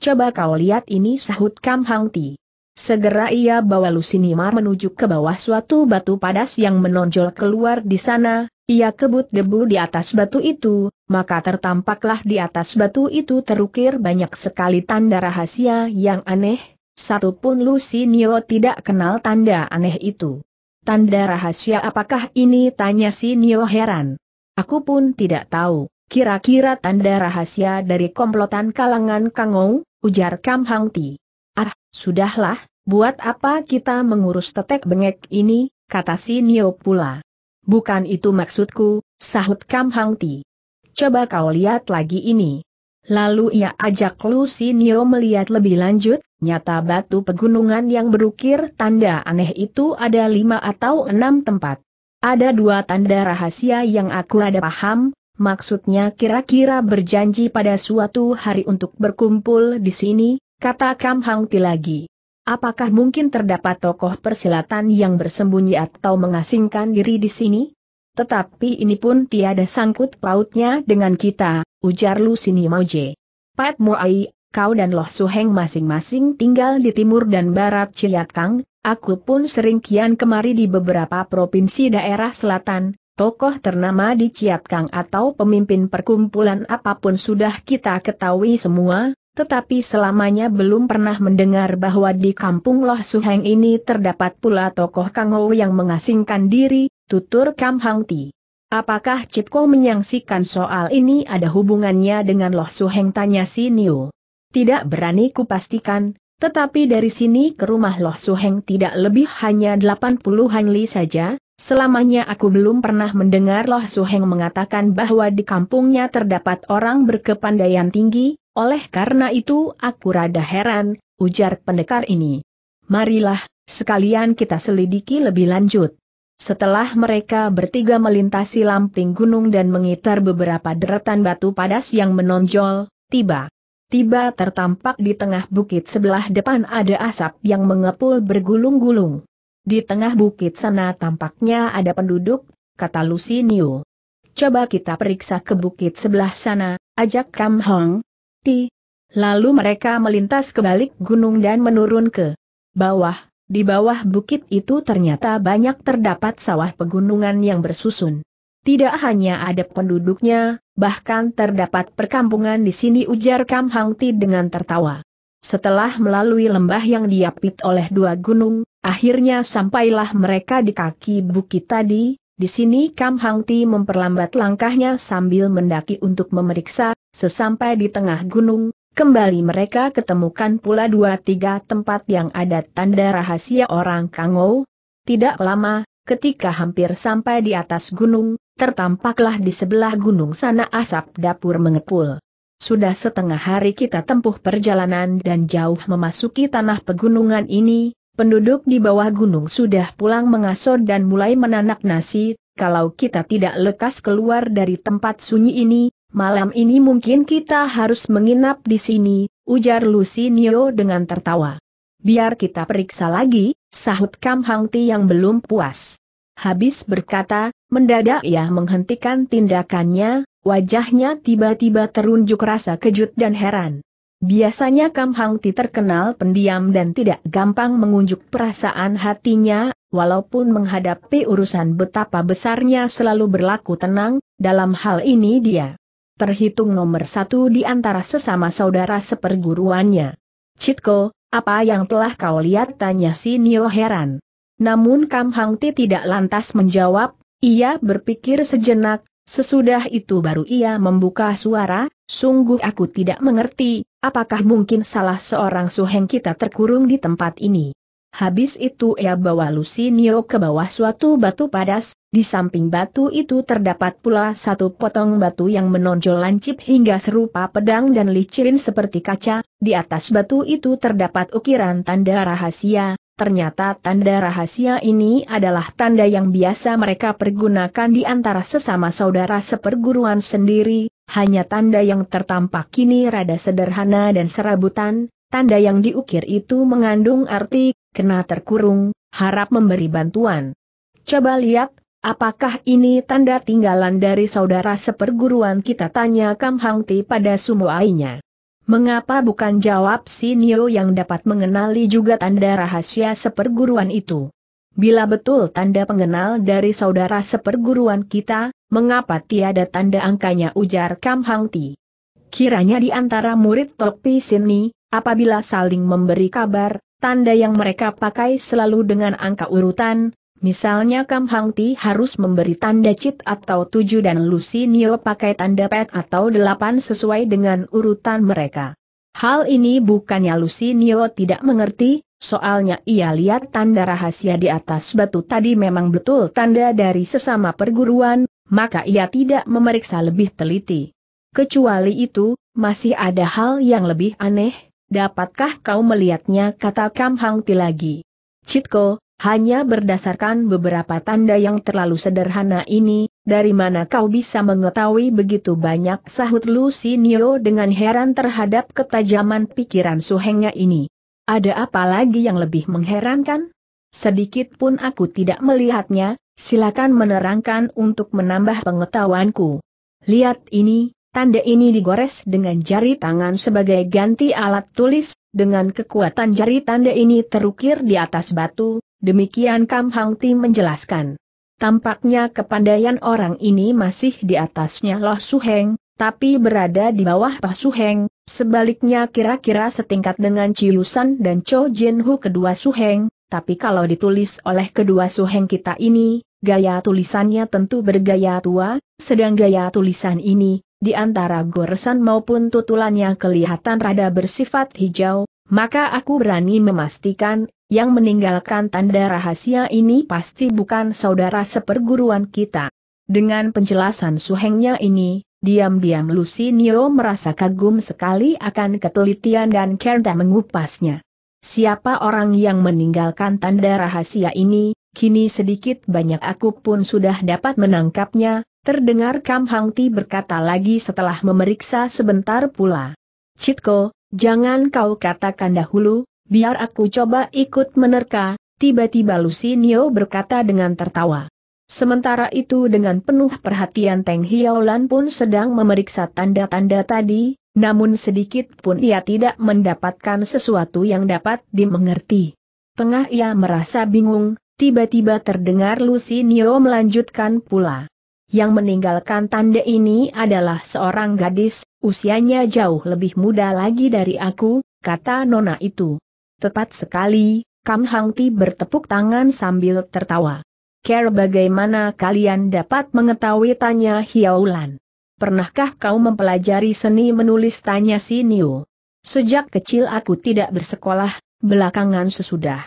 Coba kau lihat ini sahut Kam Hang Ti. Segera ia bawa Lusinimar menuju ke bawah suatu batu padas yang menonjol keluar di sana, ia kebut debu di atas batu itu, maka tertampaklah di atas batu itu terukir banyak sekali tanda rahasia yang aneh, satupun Lusinio tidak kenal tanda aneh itu. Tanda rahasia apakah ini tanya si Nio heran. Aku pun tidak tahu. Kira-kira tanda rahasia dari komplotan kalangan Kangou, ujar Kam Hang Ti. Ah, sudahlah, buat apa kita mengurus tetek bengek ini, kata si Nio pula. Bukan itu maksudku, sahut Kam Hang Ti. Coba kau lihat lagi ini. Lalu ia ajak Lu si Nio melihat lebih lanjut, nyata batu pegunungan yang berukir tanda aneh itu ada lima atau enam tempat. Ada dua tanda rahasia yang aku ada paham, maksudnya kira-kira berjanji pada suatu hari untuk berkumpul di sini, kata Kam Hang lagi. Apakah mungkin terdapat tokoh persilatan yang bersembunyi atau mengasingkan diri di sini? Tetapi ini pun tiada sangkut pautnya dengan kita, ujar Lu Sini Moje. Pat Moai, kau dan Loh Suheng masing-masing tinggal di timur dan barat Ciliat Kang, aku pun sering kian kemari di beberapa provinsi daerah selatan, tokoh ternama di Ciat Kang atau pemimpin perkumpulan apapun sudah kita ketahui semua, tetapi selamanya belum pernah mendengar bahwa di kampung Loh Suheng ini terdapat pula tokoh Kang Ho yang mengasingkan diri, tutur Kam Hang Ti. Apakah Cipko menyaksikan menyangsikan soal ini ada hubungannya dengan Loh Suheng tanya si Niu? Tidak berani kupastikan, tetapi dari sini ke rumah Loh Suheng tidak lebih hanya 80-an li saja, Selamanya aku belum pernah mendengar Loh Suheng mengatakan bahwa di kampungnya terdapat orang berkepandaian tinggi, oleh karena itu aku rada heran, ujar pendekar ini. Marilah, sekalian kita selidiki lebih lanjut. Setelah mereka bertiga melintasi lamping gunung dan mengitar beberapa deretan batu padas yang menonjol, tiba. Tiba tertampak di tengah bukit sebelah depan ada asap yang mengepul bergulung-gulung. Di tengah bukit sana tampaknya ada penduduk, kata Lucy Niu. Coba kita periksa ke bukit sebelah sana, ajak Kam Hong. Ti. Lalu mereka melintas ke balik gunung dan menurun ke bawah. Di bawah bukit itu ternyata banyak terdapat sawah pegunungan yang bersusun. Tidak hanya ada penduduknya, bahkan terdapat perkampungan di sini ujar Kam Hang Ti dengan tertawa. Setelah melalui lembah yang diapit oleh dua gunung, Akhirnya sampailah mereka di kaki bukit tadi, di sini Kam Hang Ti memperlambat langkahnya sambil mendaki untuk memeriksa, sesampai di tengah gunung, kembali mereka ketemukan pula dua tiga tempat yang ada tanda rahasia orang Kangou. Tidak lama, ketika hampir sampai di atas gunung, tertampaklah di sebelah gunung sana asap dapur mengepul. Sudah setengah hari kita tempuh perjalanan dan jauh memasuki tanah pegunungan ini, Penduduk di bawah gunung sudah pulang mengasor dan mulai menanak nasi, kalau kita tidak lekas keluar dari tempat sunyi ini, malam ini mungkin kita harus menginap di sini, ujar Lucy Nio dengan tertawa. Biar kita periksa lagi, sahut Kam Hang Ti yang belum puas. Habis berkata, mendadak ia menghentikan tindakannya, wajahnya tiba-tiba terunjuk rasa kejut dan heran. Biasanya Kam Hang Ti terkenal pendiam dan tidak gampang mengunjuk perasaan hatinya, walaupun menghadapi urusan betapa besarnya selalu berlaku tenang, dalam hal ini dia terhitung nomor satu di antara sesama saudara seperguruannya. Citko, apa yang telah kau lihat? tanya si Nio heran. Namun Kam Hang Ti tidak lantas menjawab, ia berpikir sejenak, Sesudah itu baru ia membuka suara, sungguh aku tidak mengerti, apakah mungkin salah seorang suheng kita terkurung di tempat ini. Habis itu ia bawa Lucinio ke bawah suatu batu padas, di samping batu itu terdapat pula satu potong batu yang menonjol lancip hingga serupa pedang dan licin seperti kaca, di atas batu itu terdapat ukiran tanda rahasia, Ternyata tanda rahasia ini adalah tanda yang biasa mereka pergunakan di antara sesama saudara seperguruan sendiri, hanya tanda yang tertampak kini rada sederhana dan serabutan, tanda yang diukir itu mengandung arti, kena terkurung, harap memberi bantuan. Coba lihat, apakah ini tanda tinggalan dari saudara seperguruan kita tanya Kam Hangti pada sumoainya. Mengapa bukan jawab si nio yang dapat mengenali juga tanda rahasia seperguruan itu? Bila betul tanda pengenal dari saudara seperguruan kita, mengapa tiada tanda angkanya ujar Kam Hang Ti? Kiranya di antara murid Topi Sini, apabila saling memberi kabar, tanda yang mereka pakai selalu dengan angka urutan, Misalnya Kam Hang Ti harus memberi tanda cit atau tujuh dan Lucy Neo pakai tanda pet atau delapan sesuai dengan urutan mereka. Hal ini bukannya Lucy Neo tidak mengerti, soalnya ia lihat tanda rahasia di atas batu tadi memang betul tanda dari sesama perguruan, maka ia tidak memeriksa lebih teliti. Kecuali itu, masih ada hal yang lebih aneh, dapatkah kau melihatnya kata Kam Hang Ti lagi. Citko, hanya berdasarkan beberapa tanda yang terlalu sederhana ini, dari mana kau bisa mengetahui begitu banyak sahut Lucinio dengan heran terhadap ketajaman pikiran Suhengnya ini. Ada apa lagi yang lebih mengherankan? Sedikit pun aku tidak melihatnya, silakan menerangkan untuk menambah pengetahuanku. Lihat ini, tanda ini digores dengan jari tangan sebagai ganti alat tulis, dengan kekuatan jari tanda ini terukir di atas batu, Demikian Kam Hang Ti menjelaskan. Tampaknya kepandaian orang ini masih di atasnya Loh Su Heng, tapi berada di bawah Pak Heng, sebaliknya kira-kira setingkat dengan San dan Cho Jin Hu kedua Heng, tapi kalau ditulis oleh kedua Su Heng kita ini, gaya tulisannya tentu bergaya tua, sedang gaya tulisan ini, di antara goresan maupun tutulannya kelihatan rada bersifat hijau, maka aku berani memastikan, yang meninggalkan tanda rahasia ini pasti bukan saudara seperguruan kita. Dengan penjelasan suhengnya ini, diam-diam Lucy Lucinio merasa kagum sekali akan ketelitian dan kerta mengupasnya. Siapa orang yang meninggalkan tanda rahasia ini, kini sedikit banyak aku pun sudah dapat menangkapnya, terdengar Kam Hangti berkata lagi setelah memeriksa sebentar pula. Citko, Jangan kau katakan dahulu, biar aku coba ikut menerka, tiba-tiba Lucy Lucinio berkata dengan tertawa. Sementara itu dengan penuh perhatian Teng Hiaolan pun sedang memeriksa tanda-tanda tadi, namun sedikit pun ia tidak mendapatkan sesuatu yang dapat dimengerti. Tengah ia merasa bingung, tiba-tiba terdengar Lucy Nio melanjutkan pula. Yang meninggalkan tanda ini adalah seorang gadis, Usianya jauh lebih muda lagi dari aku, kata nona itu. Tepat sekali, Kam Hang Ti bertepuk tangan sambil tertawa. Care bagaimana kalian dapat mengetahui tanya Hiaulan. Pernahkah kau mempelajari seni menulis tanya si Niu? Sejak kecil aku tidak bersekolah, belakangan sesudah.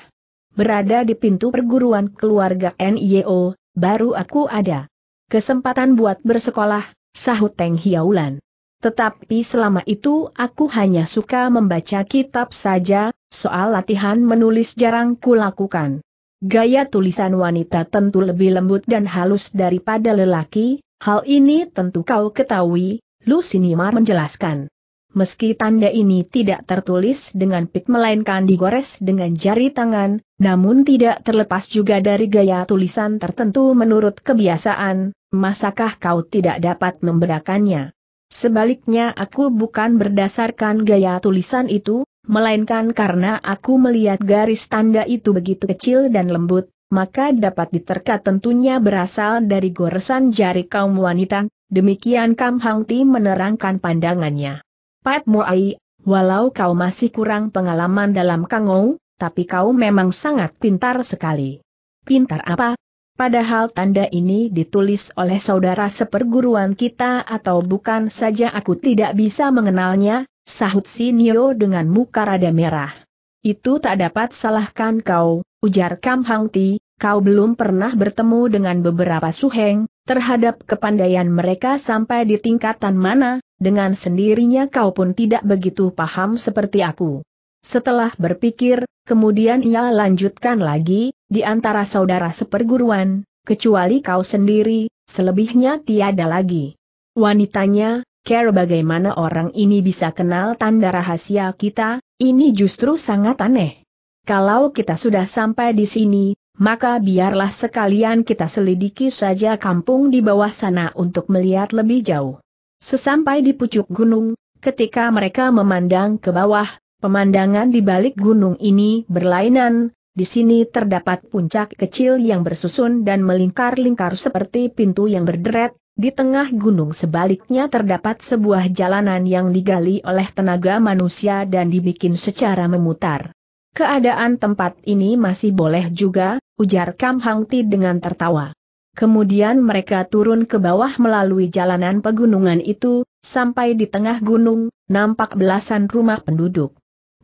Berada di pintu perguruan keluarga NIO, baru aku ada. Kesempatan buat bersekolah, sahut Teng Hiaulan. Tetapi selama itu aku hanya suka membaca kitab saja, soal latihan menulis jarang kulakukan. Gaya tulisan wanita tentu lebih lembut dan halus daripada lelaki, hal ini tentu kau ketahui, Lusinimar menjelaskan. Meski tanda ini tidak tertulis dengan pik melainkan digores dengan jari tangan, namun tidak terlepas juga dari gaya tulisan tertentu menurut kebiasaan, masakah kau tidak dapat membedakannya? Sebaliknya aku bukan berdasarkan gaya tulisan itu, melainkan karena aku melihat garis tanda itu begitu kecil dan lembut, maka dapat diterka tentunya berasal dari goresan jari kaum wanita, demikian Kam Hang Ti menerangkan pandangannya. Pat Moai, walau kau masih kurang pengalaman dalam kangou, tapi kau memang sangat pintar sekali. Pintar apa? Padahal tanda ini ditulis oleh saudara seperguruan kita atau bukan saja aku tidak bisa mengenalnya, sahut Sinio dengan muka rada merah. Itu tak dapat salahkan kau, ujar Kam Hang Ti, kau belum pernah bertemu dengan beberapa suheng, terhadap kepandaian mereka sampai di tingkatan mana, dengan sendirinya kau pun tidak begitu paham seperti aku. Setelah berpikir, Kemudian ia lanjutkan lagi, di antara saudara seperguruan, kecuali kau sendiri, selebihnya tiada lagi. Wanitanya, care bagaimana orang ini bisa kenal tanda rahasia kita, ini justru sangat aneh. Kalau kita sudah sampai di sini, maka biarlah sekalian kita selidiki saja kampung di bawah sana untuk melihat lebih jauh. Sesampai di pucuk gunung, ketika mereka memandang ke bawah, Pemandangan di balik gunung ini berlainan, di sini terdapat puncak kecil yang bersusun dan melingkar-lingkar seperti pintu yang berderet, di tengah gunung sebaliknya terdapat sebuah jalanan yang digali oleh tenaga manusia dan dibikin secara memutar. Keadaan tempat ini masih boleh juga, ujar Kam Hangti dengan tertawa. Kemudian mereka turun ke bawah melalui jalanan pegunungan itu, sampai di tengah gunung, nampak belasan rumah penduduk.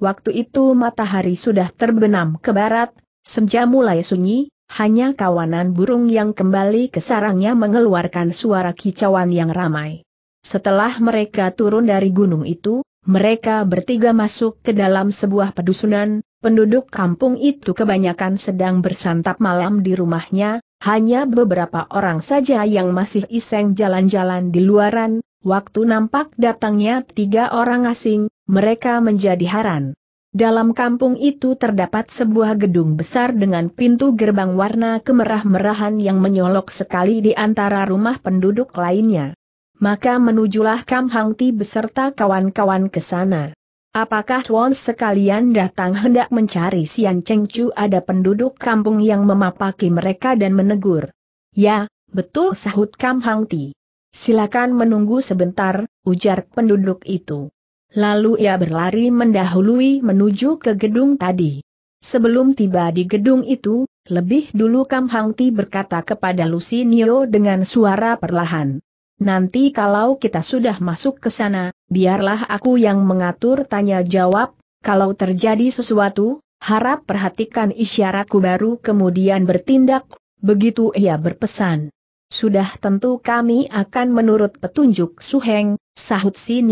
Waktu itu matahari sudah terbenam ke barat, senja mulai sunyi, hanya kawanan burung yang kembali ke sarangnya mengeluarkan suara kicauan yang ramai. Setelah mereka turun dari gunung itu, mereka bertiga masuk ke dalam sebuah pedusunan, penduduk kampung itu kebanyakan sedang bersantap malam di rumahnya, hanya beberapa orang saja yang masih iseng jalan-jalan di luaran, Waktu nampak datangnya tiga orang asing, mereka menjadi heran. Dalam kampung itu terdapat sebuah gedung besar dengan pintu gerbang warna kemerah-merahan yang menyolok sekali di antara rumah penduduk lainnya. Maka menujulah Kam Hang Ti beserta kawan-kawan ke sana. Apakah Tuan sekalian datang hendak mencari Sian Cheng Chu ada penduduk kampung yang memapaki mereka dan menegur? Ya, betul sahut Kam Hang Ti. Silakan menunggu sebentar, ujar penduduk itu. Lalu ia berlari mendahului menuju ke gedung tadi. Sebelum tiba di gedung itu, lebih dulu Kam Hangti berkata kepada Lucy Nio dengan suara perlahan. Nanti kalau kita sudah masuk ke sana, biarlah aku yang mengatur tanya jawab, kalau terjadi sesuatu, harap perhatikan isyaratku baru kemudian bertindak, begitu ia berpesan. Sudah tentu kami akan menurut petunjuk Suheng, sahut si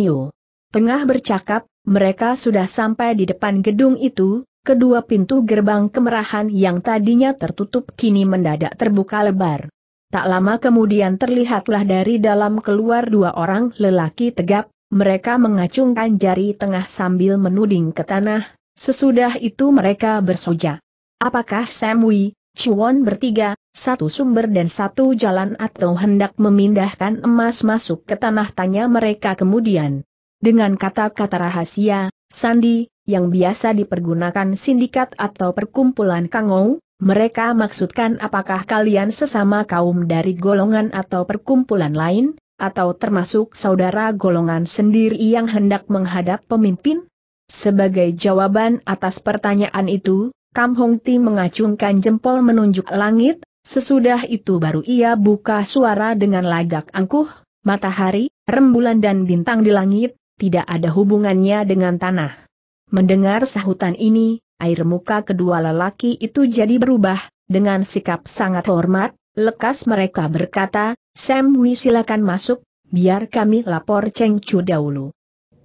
Tengah bercakap, mereka sudah sampai di depan gedung itu, kedua pintu gerbang kemerahan yang tadinya tertutup kini mendadak terbuka lebar. Tak lama kemudian terlihatlah dari dalam keluar dua orang lelaki tegap, mereka mengacungkan jari tengah sambil menuding ke tanah, sesudah itu mereka bersoja. Apakah Samui? Cuan bertiga, satu sumber dan satu jalan atau hendak memindahkan emas masuk ke tanah tanya mereka kemudian. Dengan kata-kata rahasia, sandi, yang biasa dipergunakan sindikat atau perkumpulan kangou, mereka maksudkan apakah kalian sesama kaum dari golongan atau perkumpulan lain, atau termasuk saudara golongan sendiri yang hendak menghadap pemimpin? Sebagai jawaban atas pertanyaan itu, Kam Hong Ti mengacungkan jempol menunjuk langit, sesudah itu baru ia buka suara dengan lagak angkuh, matahari, rembulan dan bintang di langit, tidak ada hubungannya dengan tanah. Mendengar sahutan ini, air muka kedua lelaki itu jadi berubah, dengan sikap sangat hormat, lekas mereka berkata, Sam Wi silakan masuk, biar kami lapor Cheng Chu dahulu.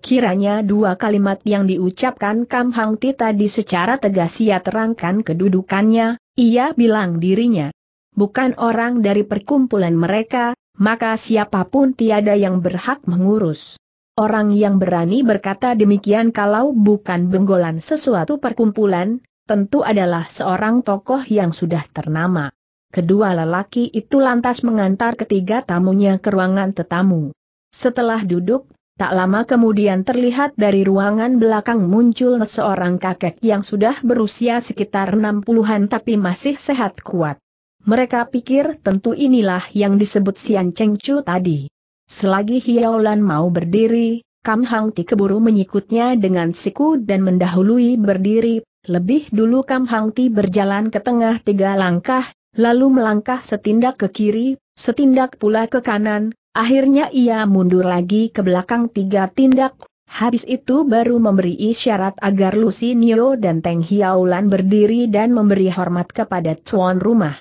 Kiranya dua kalimat yang diucapkan Kam Hang Ti tadi secara tegas ia terangkan kedudukannya, ia bilang dirinya. Bukan orang dari perkumpulan mereka, maka siapapun tiada yang berhak mengurus. Orang yang berani berkata demikian kalau bukan benggolan sesuatu perkumpulan, tentu adalah seorang tokoh yang sudah ternama. Kedua lelaki itu lantas mengantar ketiga tamunya ke ruangan tetamu. Setelah duduk Tak lama kemudian terlihat dari ruangan belakang muncul seorang kakek yang sudah berusia sekitar 60-an tapi masih sehat kuat. Mereka pikir tentu inilah yang disebut Sian Cheng Chu tadi. Selagi Hiaolan mau berdiri, Kam Hang Ti keburu menyikutnya dengan siku dan mendahului berdiri, lebih dulu Kam Hang Ti berjalan ke tengah tiga langkah, lalu melangkah setindak ke kiri, setindak pula ke kanan, Akhirnya ia mundur lagi ke belakang tiga tindak, habis itu baru memberi isyarat agar Lucy Nio dan Teng Hiaulan berdiri dan memberi hormat kepada tuan rumah.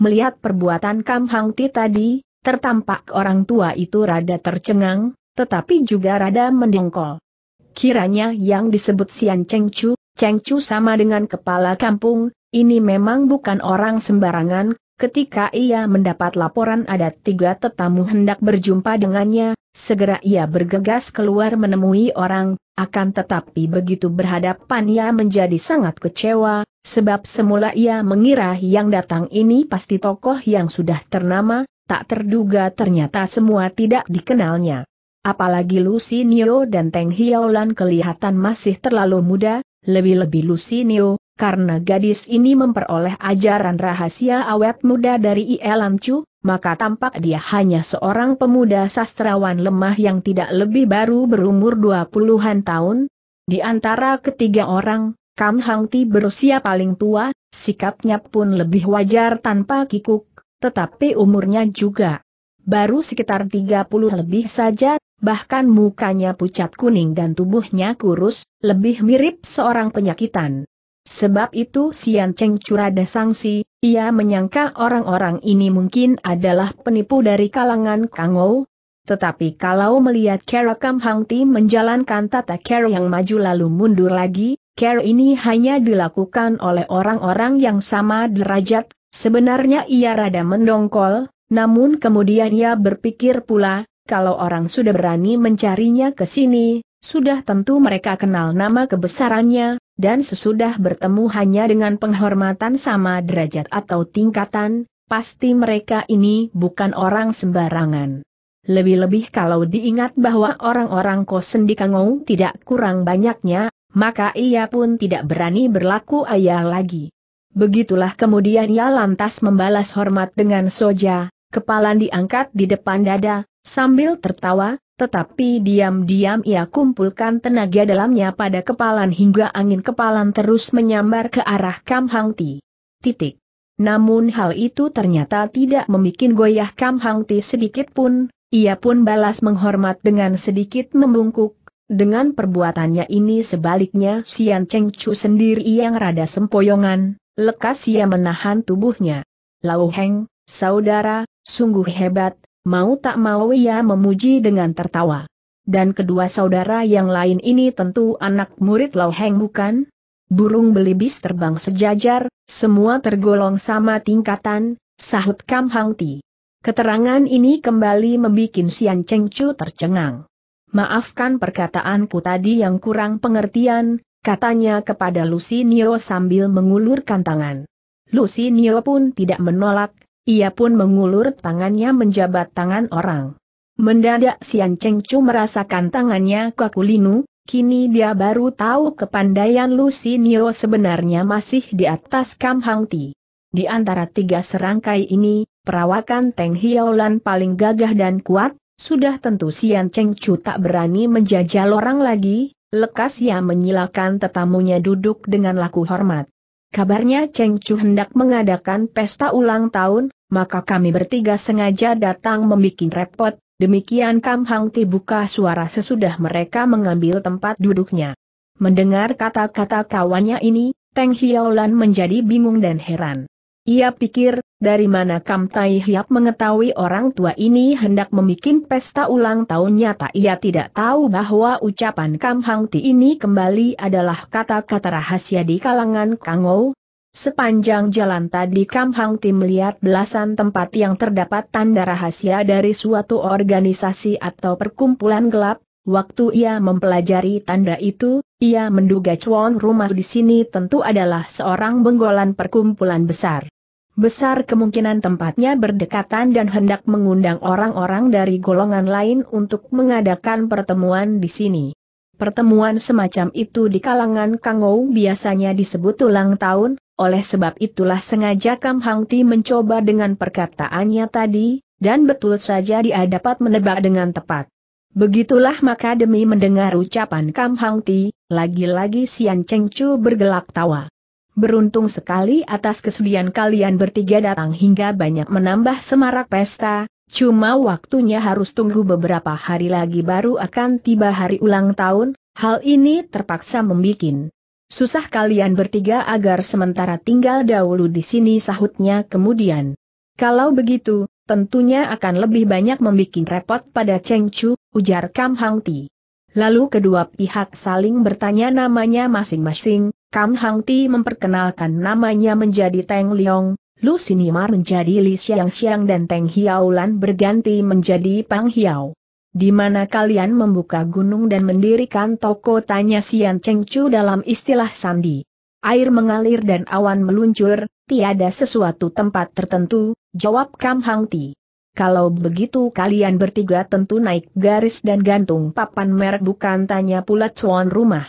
Melihat perbuatan Kam Hang Ti tadi, tertampak orang tua itu rada tercengang, tetapi juga rada mendengkol. Kiranya yang disebut Sian Cheng Chu, Cheng Chu sama dengan kepala kampung, ini memang bukan orang sembarangan, Ketika ia mendapat laporan ada tiga tetamu hendak berjumpa dengannya, segera ia bergegas keluar menemui orang, akan tetapi begitu berhadapan ia menjadi sangat kecewa, sebab semula ia mengira yang datang ini pasti tokoh yang sudah ternama, tak terduga ternyata semua tidak dikenalnya. Apalagi Lucinio dan Teng Hiaolan kelihatan masih terlalu muda, lebih-lebih Lucinio, karena gadis ini memperoleh ajaran rahasia awet muda dari Ielancu, maka tampak dia hanya seorang pemuda sastrawan lemah yang tidak lebih baru berumur 20-an tahun. Di antara ketiga orang, Kam Hang berusia paling tua, sikapnya pun lebih wajar tanpa kikuk, tetapi umurnya juga baru sekitar 30 lebih saja, bahkan mukanya pucat kuning dan tubuhnya kurus, lebih mirip seorang penyakitan. Sebab itu Sian Cheng curada sangsi, ia menyangka orang-orang ini mungkin adalah penipu dari kalangan Kangou. Tetapi kalau melihat Kera Kam Hang Ti menjalankan tata Kera yang maju lalu mundur lagi, Kera ini hanya dilakukan oleh orang-orang yang sama derajat, sebenarnya ia rada mendongkol, namun kemudian ia berpikir pula, kalau orang sudah berani mencarinya ke sini, sudah tentu mereka kenal nama kebesarannya, dan sesudah bertemu hanya dengan penghormatan sama derajat atau tingkatan, pasti mereka ini bukan orang sembarangan. Lebih-lebih kalau diingat bahwa orang-orang kosen di Kangou tidak kurang banyaknya, maka ia pun tidak berani berlaku ayah lagi. Begitulah kemudian ia lantas membalas hormat dengan soja, kepala diangkat di depan dada, sambil tertawa, tetapi diam-diam ia kumpulkan tenaga dalamnya pada kepalan hingga angin kepalan terus menyambar ke arah Kam Hang Ti. Titik. Namun hal itu ternyata tidak membuat goyah Kam Hang Ti sedikit pun, ia pun balas menghormat dengan sedikit membungkuk, dengan perbuatannya ini sebaliknya Sian Cheng Chu sendiri yang rada sempoyongan, lekas ia menahan tubuhnya. Lau Heng, saudara, sungguh hebat, Mau tak mau ia memuji dengan tertawa. Dan kedua saudara yang lain ini tentu anak murid Lau Heng bukan? Burung belibis terbang sejajar, semua tergolong sama tingkatan, sahut Kam Hang Ti. Keterangan ini kembali membuat Sian Cheng Chu tercengang. Maafkan perkataanku tadi yang kurang pengertian, katanya kepada Lucy Nio sambil mengulurkan tangan. Lucy Nio pun tidak menolak, ia pun mengulur tangannya menjabat tangan orang. Mendadak Sian Cheng Chu merasakan tangannya kaku linu, kini dia baru tahu kepandaian Nio sebenarnya masih di atas Kam Hang Ti. Di antara tiga serangkai ini, perawakan Teng Hiaolan paling gagah dan kuat, sudah tentu Sian Cheng Chu tak berani menjajal orang lagi, lekas ia menyilakan tetamunya duduk dengan laku hormat. Kabarnya Cheng Chu hendak mengadakan pesta ulang tahun, maka kami bertiga sengaja datang membuat repot, demikian Kam Hang Ti buka suara sesudah mereka mengambil tempat duduknya. Mendengar kata-kata kawannya ini, Teng Hiaolan menjadi bingung dan heran. Ia pikir, dari mana Kam Tai Hiap mengetahui orang tua ini hendak membuat pesta ulang tahun nyata ia tidak tahu bahwa ucapan Kam Hang Ti ini kembali adalah kata-kata rahasia di kalangan Kangou, Sepanjang jalan tadi Kam Hang Tim melihat belasan tempat yang terdapat tanda rahasia dari suatu organisasi atau perkumpulan gelap, waktu ia mempelajari tanda itu, ia menduga cuan rumah di sini tentu adalah seorang benggolan perkumpulan besar. Besar kemungkinan tempatnya berdekatan dan hendak mengundang orang-orang dari golongan lain untuk mengadakan pertemuan di sini. Pertemuan semacam itu di kalangan Kangou biasanya disebut ulang tahun, oleh sebab itulah sengaja Kam Hang Ti mencoba dengan perkataannya tadi, dan betul saja dia dapat menebak dengan tepat. Begitulah maka demi mendengar ucapan Kam Hang Ti, lagi-lagi Sian Cheng Chu bergelak tawa. Beruntung sekali atas kesudian kalian bertiga datang hingga banyak menambah semarak pesta, cuma waktunya harus tunggu beberapa hari lagi baru akan tiba hari ulang tahun, hal ini terpaksa membuat Susah kalian bertiga agar sementara tinggal dahulu di sini sahutnya kemudian. Kalau begitu, tentunya akan lebih banyak membuat repot pada Cheng Chu, ujar Kam Hang Ti. Lalu kedua pihak saling bertanya namanya masing-masing, Kam Hang Ti memperkenalkan namanya menjadi Teng Leong, Lu Sinimar menjadi Li Xiang Xiang dan Teng Hiaulan berganti menjadi Pang Hiao. Di mana kalian membuka gunung dan mendirikan toko tanya Sian Cheng Chu dalam istilah sandi. Air mengalir dan awan meluncur, tiada sesuatu tempat tertentu, jawab Kam Hang Ti. Kalau begitu kalian bertiga tentu naik garis dan gantung papan merek bukan tanya pula cuan rumah.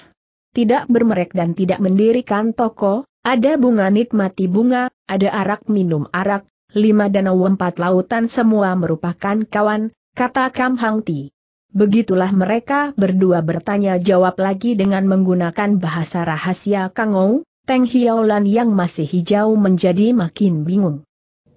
Tidak bermerek dan tidak mendirikan toko, ada bunga nikmati bunga, ada arak minum arak, lima danau empat lautan semua merupakan kawan, kata Kam Hang Ti. Begitulah mereka berdua bertanya jawab lagi dengan menggunakan bahasa rahasia Kangou, Teng Hiaolan yang masih hijau menjadi makin bingung.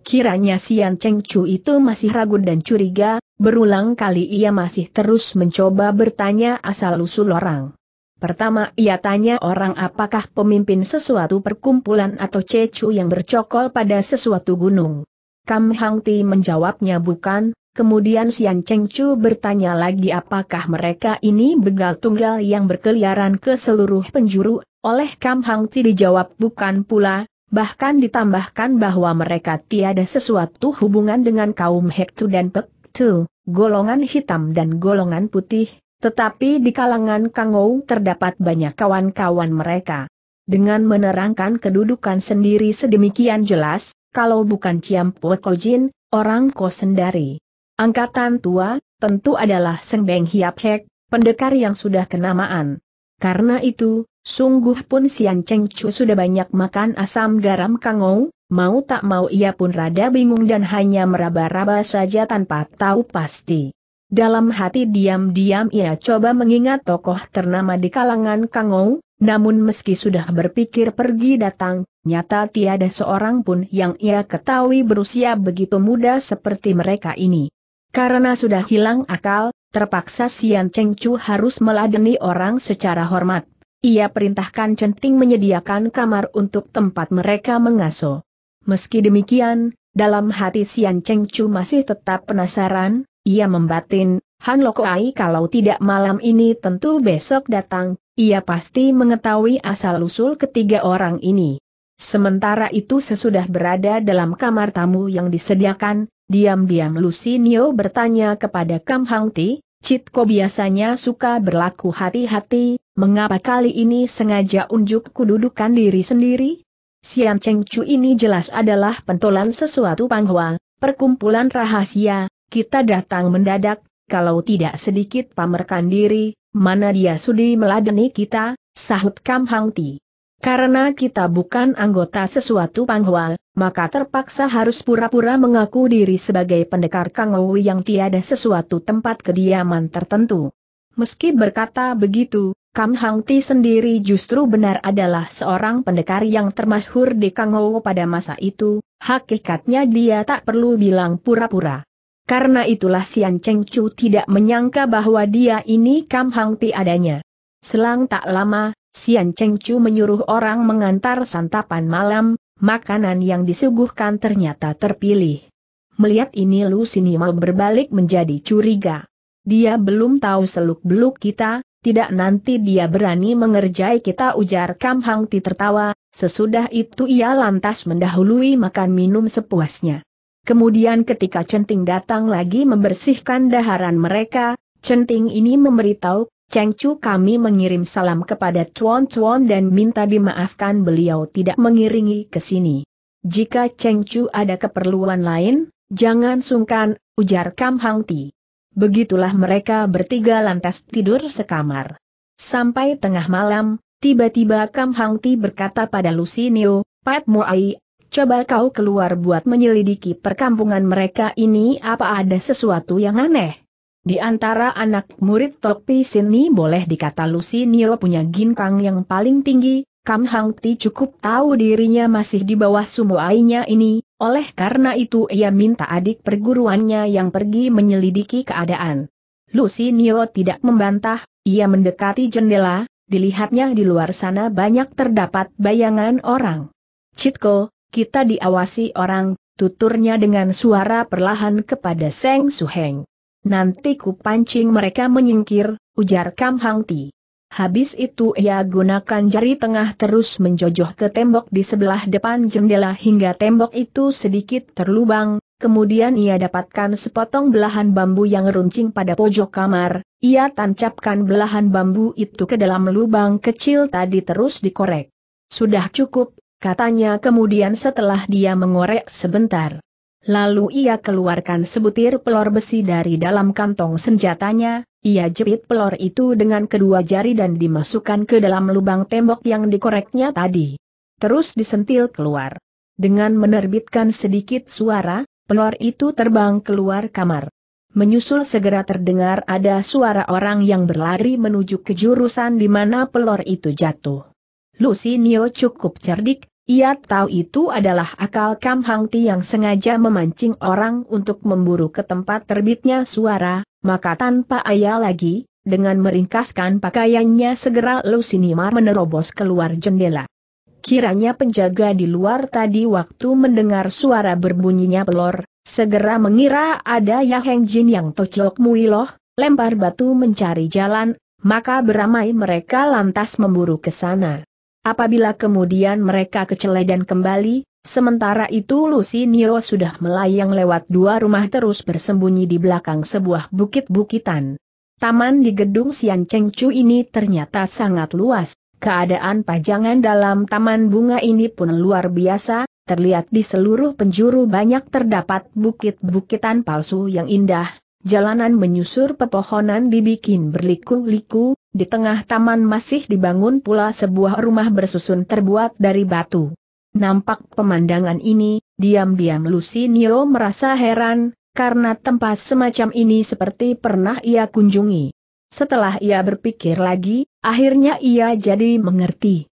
Kiranya Sian Cheng Chu itu masih ragu dan curiga, berulang kali ia masih terus mencoba bertanya asal-usul orang. Pertama ia tanya orang apakah pemimpin sesuatu perkumpulan atau cecu yang bercokol pada sesuatu gunung. Kam Hang Ti menjawabnya bukan, Kemudian Sian Cheng Chu bertanya lagi apakah mereka ini begal tunggal yang berkeliaran ke seluruh penjuru, oleh Kam Hang Ti dijawab bukan pula, bahkan ditambahkan bahwa mereka tiada sesuatu hubungan dengan kaum Hektu dan Pektu, golongan hitam dan golongan putih, tetapi di kalangan Kangou terdapat banyak kawan-kawan mereka. Dengan menerangkan kedudukan sendiri sedemikian jelas, kalau bukan Ciam Pue Kojin, orang Kosendari Angkatan tua, tentu adalah Seng Beng Hiap Hek, pendekar yang sudah kenamaan. Karena itu, sungguh pun Sian Cheng Chu sudah banyak makan asam garam kangou, mau tak mau ia pun rada bingung dan hanya meraba-raba saja tanpa tahu pasti. Dalam hati diam-diam ia coba mengingat tokoh ternama di kalangan Kangou, namun meski sudah berpikir pergi datang, nyata tiada seorang pun yang ia ketahui berusia begitu muda seperti mereka ini. Karena sudah hilang akal, terpaksa Sian Cheng Chu harus meladeni orang secara hormat. Ia perintahkan Centing menyediakan kamar untuk tempat mereka mengasuh. Meski demikian, dalam hati Sian Cheng Chu masih tetap penasaran, ia membatin, Han Ai kalau tidak malam ini tentu besok datang, ia pasti mengetahui asal-usul ketiga orang ini. Sementara itu sesudah berada dalam kamar tamu yang disediakan, Diam-diam Lucy Nio bertanya kepada Kam Hang Ti, Citko biasanya suka berlaku hati-hati, mengapa kali ini sengaja unjuk kududukan diri sendiri? Sian Cheng Chu ini jelas adalah pentolan sesuatu Panghua, perkumpulan rahasia, kita datang mendadak, kalau tidak sedikit pamerkan diri, mana dia sudi meladeni kita, sahut Kam Hang Ti. Karena kita bukan anggota sesuatu panghua, maka terpaksa harus pura-pura mengaku diri sebagai pendekar Kangowi yang tiada sesuatu tempat kediaman tertentu. Meski berkata begitu, Kam Hang Ti sendiri justru benar adalah seorang pendekar yang termasyhur di Kangowo pada masa itu, hakikatnya dia tak perlu bilang pura-pura. Karena itulah Sian Cheng Chu tidak menyangka bahwa dia ini Kam Hang Ti adanya. Selang tak lama, Sian Cheng Chu menyuruh orang mengantar santapan malam, makanan yang disuguhkan ternyata terpilih. Melihat ini Lu Sinima berbalik menjadi curiga. Dia belum tahu seluk-beluk kita, tidak nanti dia berani mengerjai kita ujar Kam Hang Ti tertawa, sesudah itu ia lantas mendahului makan minum sepuasnya. Kemudian ketika Centing datang lagi membersihkan daharan mereka, Centing ini memberitahu Cheng Chu kami mengirim salam kepada Tuan Tuan dan minta dimaafkan beliau tidak mengiringi ke sini. Jika Cheng Chu ada keperluan lain, jangan sungkan, ujar Kam Hang Ti. Begitulah mereka bertiga lantas tidur sekamar. Sampai tengah malam, tiba-tiba Kam Hang Ti berkata pada Lucy Neo, Pat Muai, coba kau keluar buat menyelidiki perkampungan mereka ini apa ada sesuatu yang aneh. Di antara anak murid Topi Sini boleh dikata Lucy Nio punya ginkang yang paling tinggi, Kam Hang Ti cukup tahu dirinya masih di bawah sumo ainya ini, oleh karena itu ia minta adik perguruannya yang pergi menyelidiki keadaan. Lucy Nio tidak membantah, ia mendekati jendela, dilihatnya di luar sana banyak terdapat bayangan orang. Citko, kita diawasi orang, tuturnya dengan suara perlahan kepada Seng Suheng. Nanti ku pancing mereka menyingkir, ujar Kam Hang Ti. Habis itu ia gunakan jari tengah terus menjojoh ke tembok di sebelah depan jendela hingga tembok itu sedikit terlubang, kemudian ia dapatkan sepotong belahan bambu yang runcing pada pojok kamar, ia tancapkan belahan bambu itu ke dalam lubang kecil tadi terus dikorek. Sudah cukup, katanya kemudian setelah dia mengorek sebentar. Lalu ia keluarkan sebutir pelor besi dari dalam kantong senjatanya, ia jepit pelor itu dengan kedua jari dan dimasukkan ke dalam lubang tembok yang dikoreknya tadi. Terus disentil keluar. Dengan menerbitkan sedikit suara, pelor itu terbang keluar kamar. Menyusul segera terdengar ada suara orang yang berlari menuju ke jurusan di mana pelor itu jatuh. Nio cukup cerdik, ia tahu itu adalah akal Kam Hang Ti yang sengaja memancing orang untuk memburu ke tempat terbitnya suara, maka tanpa ayah lagi, dengan meringkaskan pakaiannya segera Lusinimar menerobos keluar jendela. Kiranya penjaga di luar tadi waktu mendengar suara berbunyinya pelor, segera mengira ada Yaheng Jin yang tocok loh, lempar batu mencari jalan, maka beramai mereka lantas memburu ke sana. Apabila kemudian mereka keceledan kembali, sementara itu Lucy Nio sudah melayang lewat dua rumah terus bersembunyi di belakang sebuah bukit-bukitan. Taman di gedung Sian Cheng Chu ini ternyata sangat luas, keadaan pajangan dalam taman bunga ini pun luar biasa, terlihat di seluruh penjuru banyak terdapat bukit-bukitan palsu yang indah, jalanan menyusur pepohonan dibikin berliku-liku, di tengah taman masih dibangun pula sebuah rumah bersusun terbuat dari batu. Nampak pemandangan ini, diam-diam Lucy Nio merasa heran, karena tempat semacam ini seperti pernah ia kunjungi. Setelah ia berpikir lagi, akhirnya ia jadi mengerti.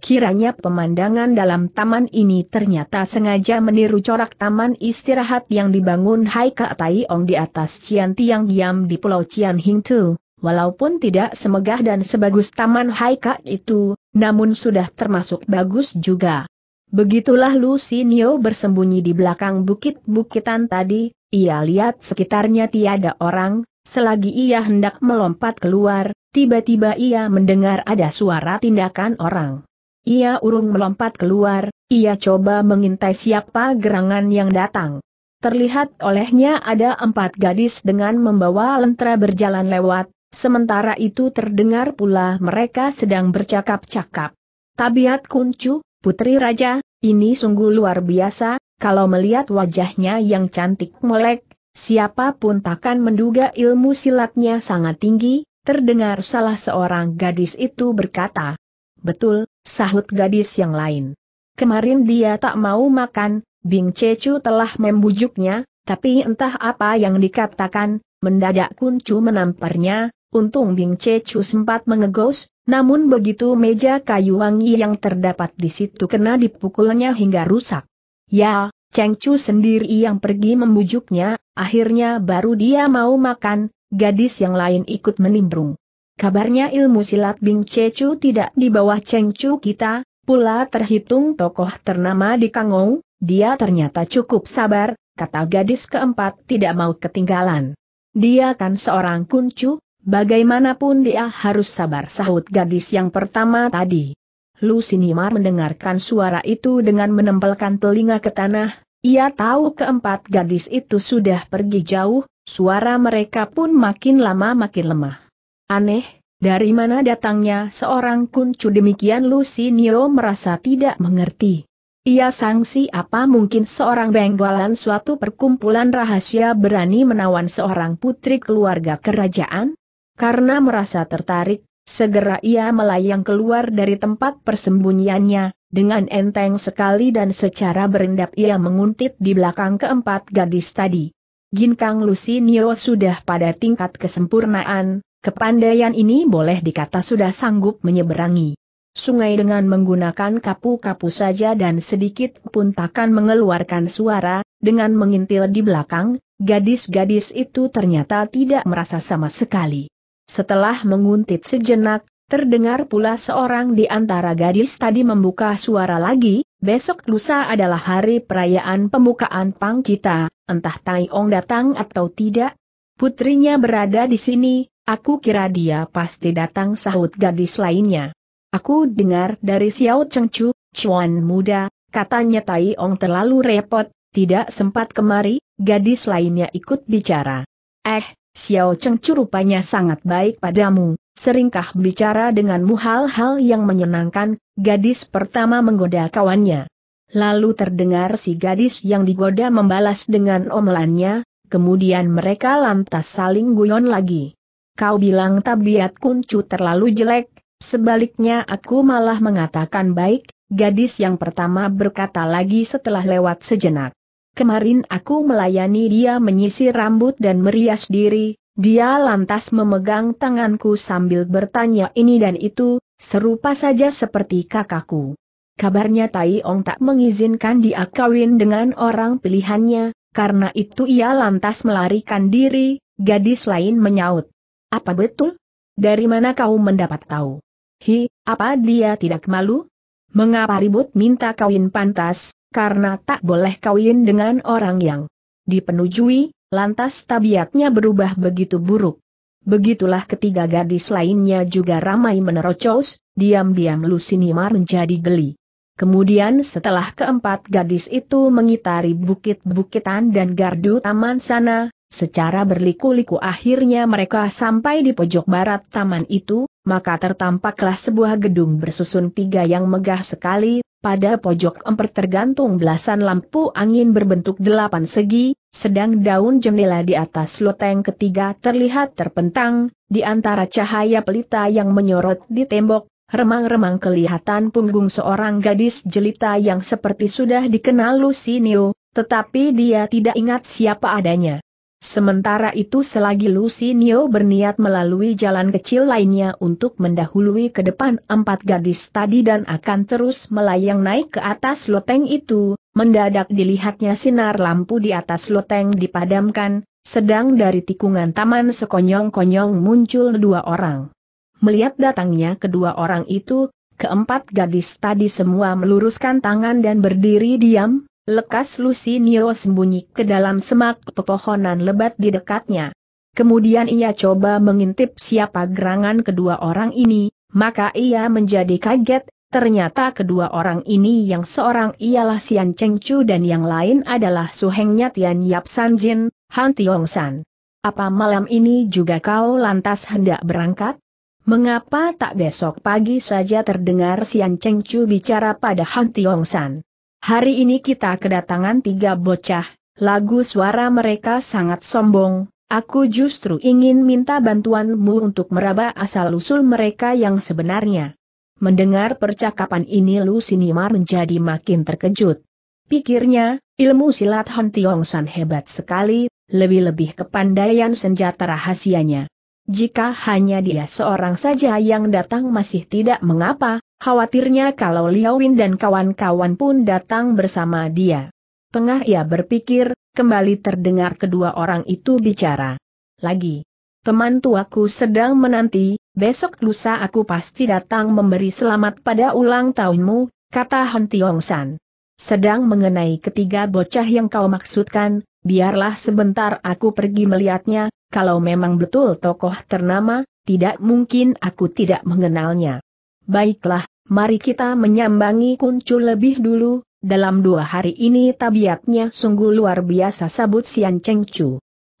Kiranya pemandangan dalam taman ini ternyata sengaja meniru corak taman istirahat yang dibangun Haika Ka Ong di atas Cian Tiang Diam di Pulau Cian Hing Tu walaupun tidak semegah dan sebagus taman Haika itu, namun sudah termasuk bagus juga. Begitulah Lucinio bersembunyi di belakang bukit-bukitan tadi, ia lihat sekitarnya tiada orang, selagi ia hendak melompat keluar, tiba-tiba ia mendengar ada suara tindakan orang. Ia urung melompat keluar, ia coba mengintai siapa gerangan yang datang. Terlihat olehnya ada empat gadis dengan membawa lentera berjalan lewat, Sementara itu terdengar pula mereka sedang bercakap-cakap. Tabiat kuncu, putri raja, ini sungguh luar biasa, kalau melihat wajahnya yang cantik melek, siapapun takkan menduga ilmu silatnya sangat tinggi, terdengar salah seorang gadis itu berkata. Betul, sahut gadis yang lain. Kemarin dia tak mau makan, Bing Cecu telah membujuknya, tapi entah apa yang dikatakan, mendadak kuncu menamparnya, Untung Bing Cecu sempat mengegos, namun begitu meja kayu wangi yang terdapat di situ kena dipukulnya hingga rusak. Ya, Cheng Chu sendiri yang pergi membujuknya, akhirnya baru dia mau makan, gadis yang lain ikut menimbrung. Kabarnya ilmu silat Bing Cecu tidak di bawah Cheng Chu kita, pula terhitung tokoh ternama di Kangou, dia ternyata cukup sabar, kata gadis keempat tidak mau ketinggalan. Dia kan seorang kuncu, Bagaimanapun dia harus sabar sahut gadis yang pertama tadi. Lu Sinimar mendengarkan suara itu dengan menempelkan telinga ke tanah, ia tahu keempat gadis itu sudah pergi jauh, suara mereka pun makin lama makin lemah. Aneh, dari mana datangnya seorang kuncu demikian Lucinio merasa tidak mengerti. Ia sangsi apa mungkin seorang benggolan suatu perkumpulan rahasia berani menawan seorang putri keluarga kerajaan? Karena merasa tertarik, segera ia melayang keluar dari tempat persembunyiannya, dengan enteng sekali dan secara berendap ia menguntit di belakang keempat gadis tadi. Ginkang Lucy Nio sudah pada tingkat kesempurnaan, kepandaian ini boleh dikata sudah sanggup menyeberangi sungai dengan menggunakan kapu-kapu saja dan sedikit pun takkan mengeluarkan suara, dengan mengintil di belakang, gadis-gadis itu ternyata tidak merasa sama sekali. Setelah menguntit sejenak, terdengar pula seorang di antara gadis tadi membuka suara lagi, besok lusa adalah hari perayaan pembukaan pang kita, entah Taiong datang atau tidak. Putrinya berada di sini, aku kira dia pasti datang sahut gadis lainnya. Aku dengar dari Xiao Chengchu, Chuan muda, katanya Taiong terlalu repot, tidak sempat kemari, gadis lainnya ikut bicara. Eh, Xiao Cheng rupanya sangat baik padamu, seringkah bicara denganmu hal-hal yang menyenangkan, gadis pertama menggoda kawannya. Lalu terdengar si gadis yang digoda membalas dengan omelannya, kemudian mereka lantas saling guyon lagi. Kau bilang tabiat kuncu terlalu jelek, sebaliknya aku malah mengatakan baik, gadis yang pertama berkata lagi setelah lewat sejenak. Kemarin aku melayani dia menyisir rambut dan merias diri, dia lantas memegang tanganku sambil bertanya ini dan itu, serupa saja seperti kakakku. Kabarnya Tai Ong tak mengizinkan dia kawin dengan orang pilihannya, karena itu ia lantas melarikan diri, gadis lain menyaut. Apa betul? Dari mana kau mendapat tahu? Hi, apa dia tidak malu? Mengapa ribut minta kawin pantas, karena tak boleh kawin dengan orang yang dipenujui, lantas tabiatnya berubah begitu buruk. Begitulah ketiga gadis lainnya juga ramai menerocos, diam-diam Lusinimar menjadi geli. Kemudian setelah keempat gadis itu mengitari bukit-bukitan dan gardu taman sana, secara berliku-liku akhirnya mereka sampai di pojok barat taman itu, maka tertampaklah sebuah gedung bersusun tiga yang megah sekali, pada pojok empat tergantung belasan lampu angin berbentuk delapan segi, sedang daun jendela di atas loteng ketiga terlihat terpentang, di antara cahaya pelita yang menyorot di tembok, remang-remang kelihatan punggung seorang gadis jelita yang seperti sudah dikenal Lucinio, tetapi dia tidak ingat siapa adanya. Sementara itu selagi Lucy Nio berniat melalui jalan kecil lainnya untuk mendahului ke depan empat gadis tadi dan akan terus melayang naik ke atas loteng itu, mendadak dilihatnya sinar lampu di atas loteng dipadamkan, sedang dari tikungan taman sekonyong-konyong muncul dua orang. Melihat datangnya kedua orang itu, keempat gadis tadi semua meluruskan tangan dan berdiri diam, Lekas Lucy Nio sembunyi ke dalam semak pepohonan lebat di dekatnya. Kemudian ia coba mengintip siapa gerangan kedua orang ini, maka ia menjadi kaget, ternyata kedua orang ini yang seorang ialah Sian Cheng Chu dan yang lain adalah suhengnya Tian Yap San Jin, Han Tiong San. Apa malam ini juga kau lantas hendak berangkat? Mengapa tak besok pagi saja terdengar Sian Cheng Chu bicara pada Han Tiong San? Hari ini kita kedatangan tiga bocah, lagu suara mereka sangat sombong, aku justru ingin minta bantuanmu untuk meraba asal-usul mereka yang sebenarnya. Mendengar percakapan ini Sinimar menjadi makin terkejut. Pikirnya, ilmu silat Han Tiong San hebat sekali, lebih-lebih kepandaian senjata rahasianya. Jika hanya dia seorang saja yang datang masih tidak mengapa, khawatirnya kalau Liawin dan kawan-kawan pun datang bersama dia. Tengah ia berpikir, kembali terdengar kedua orang itu bicara. Lagi. Teman tuaku sedang menanti, besok lusa aku pasti datang memberi selamat pada ulang tahunmu, kata Han Tiong San. Sedang mengenai ketiga bocah yang kau maksudkan, biarlah sebentar aku pergi melihatnya, kalau memang betul tokoh ternama, tidak mungkin aku tidak mengenalnya. Baiklah, mari kita menyambangi kuncu lebih dulu, dalam dua hari ini tabiatnya sungguh luar biasa sabut Sian Cheng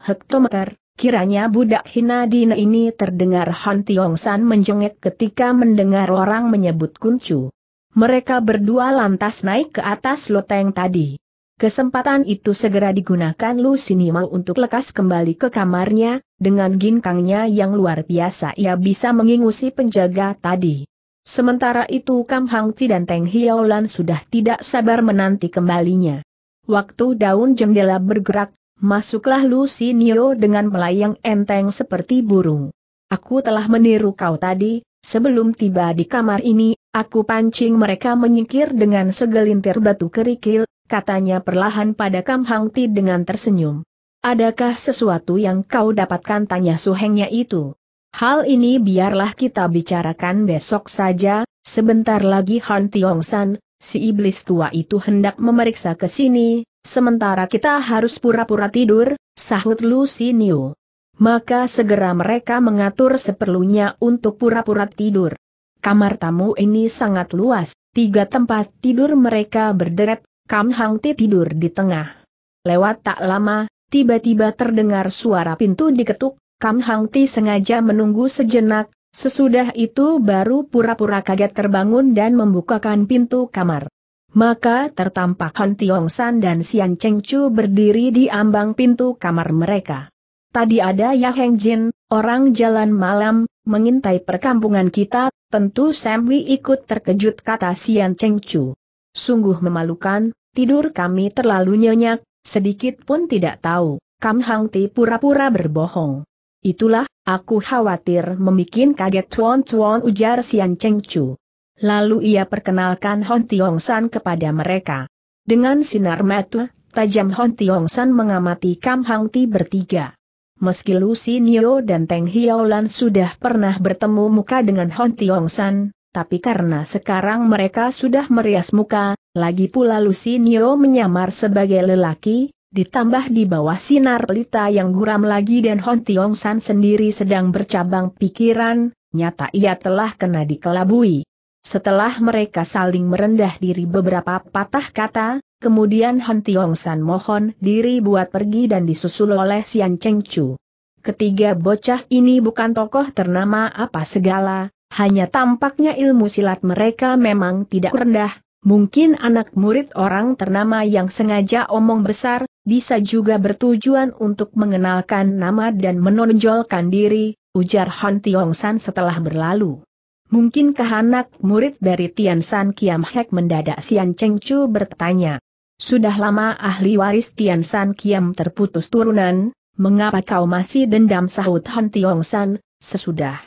Hektometer, kiranya budak hina dina ini terdengar Han Tiong San menjengek ketika mendengar orang menyebut kuncu. Mereka berdua lantas naik ke atas loteng tadi. Kesempatan itu segera digunakan Lu Sinimau untuk lekas kembali ke kamarnya, dengan ginkangnya yang luar biasa ia bisa mengingusi penjaga tadi. Sementara itu Kam Hang Ti dan Teng Hiolan sudah tidak sabar menanti kembalinya. Waktu daun jendela bergerak, masuklah Lu Sinio dengan melayang enteng seperti burung. Aku telah meniru kau tadi, sebelum tiba di kamar ini Aku pancing mereka menyingkir dengan segelintir batu kerikil, katanya perlahan pada Kam Hangti dengan tersenyum. Adakah sesuatu yang kau dapatkan tanya suhengnya itu? Hal ini biarlah kita bicarakan besok saja, sebentar lagi Han Tiong San, si iblis tua itu hendak memeriksa ke sini, sementara kita harus pura-pura tidur, sahut Lucy Niu. Maka segera mereka mengatur seperlunya untuk pura-pura tidur. Kamar tamu ini sangat luas, tiga tempat tidur mereka berderet, Kam Hang Ti tidur di tengah. Lewat tak lama, tiba-tiba terdengar suara pintu diketuk, Kam Hang Ti sengaja menunggu sejenak, sesudah itu baru pura-pura kaget terbangun dan membukakan pintu kamar. Maka tertampak Han Tiong San dan Sian Cheng Chu berdiri di ambang pintu kamar mereka. Tadi ada Yaheng Jin, orang jalan malam, mengintai perkampungan kita, Tentu Sam ikut terkejut kata Sian Cheng Chu. Sungguh memalukan, tidur kami terlalu nyenyak, sedikit pun tidak tahu. Kam Hang Ti pura-pura berbohong. Itulah, aku khawatir membuat kaget Tuan Tuan ujar Sian Cheng Chu. Lalu ia perkenalkan Hon Tiong San kepada mereka. Dengan sinar mata, tajam Hon Tiong San mengamati Kam Hang Ti bertiga. Meski Xinyo dan Teng Hiaolan sudah pernah bertemu muka dengan Hon Tiong San, tapi karena sekarang mereka sudah merias muka, lagi pula Xinyo menyamar sebagai lelaki, ditambah di bawah sinar pelita yang guram lagi dan Hon Tiong San sendiri sedang bercabang pikiran, nyata ia telah kena dikelabui. Setelah mereka saling merendah diri beberapa patah kata, Kemudian Han Tiong San mohon diri buat pergi dan disusul oleh Sian Cheng Chu. Ketiga bocah ini bukan tokoh ternama apa segala, hanya tampaknya ilmu silat mereka memang tidak rendah, Mungkin anak murid orang ternama yang sengaja omong besar, bisa juga bertujuan untuk mengenalkan nama dan menonjolkan diri, ujar Han Tiong San setelah berlalu. Mungkinkah anak murid dari Tian San Kiam Hek mendadak Sian Cheng Chu bertanya. Sudah lama ahli waris Tian San Kiam terputus turunan, mengapa kau masih dendam sahut Han Tiong San, sesudah.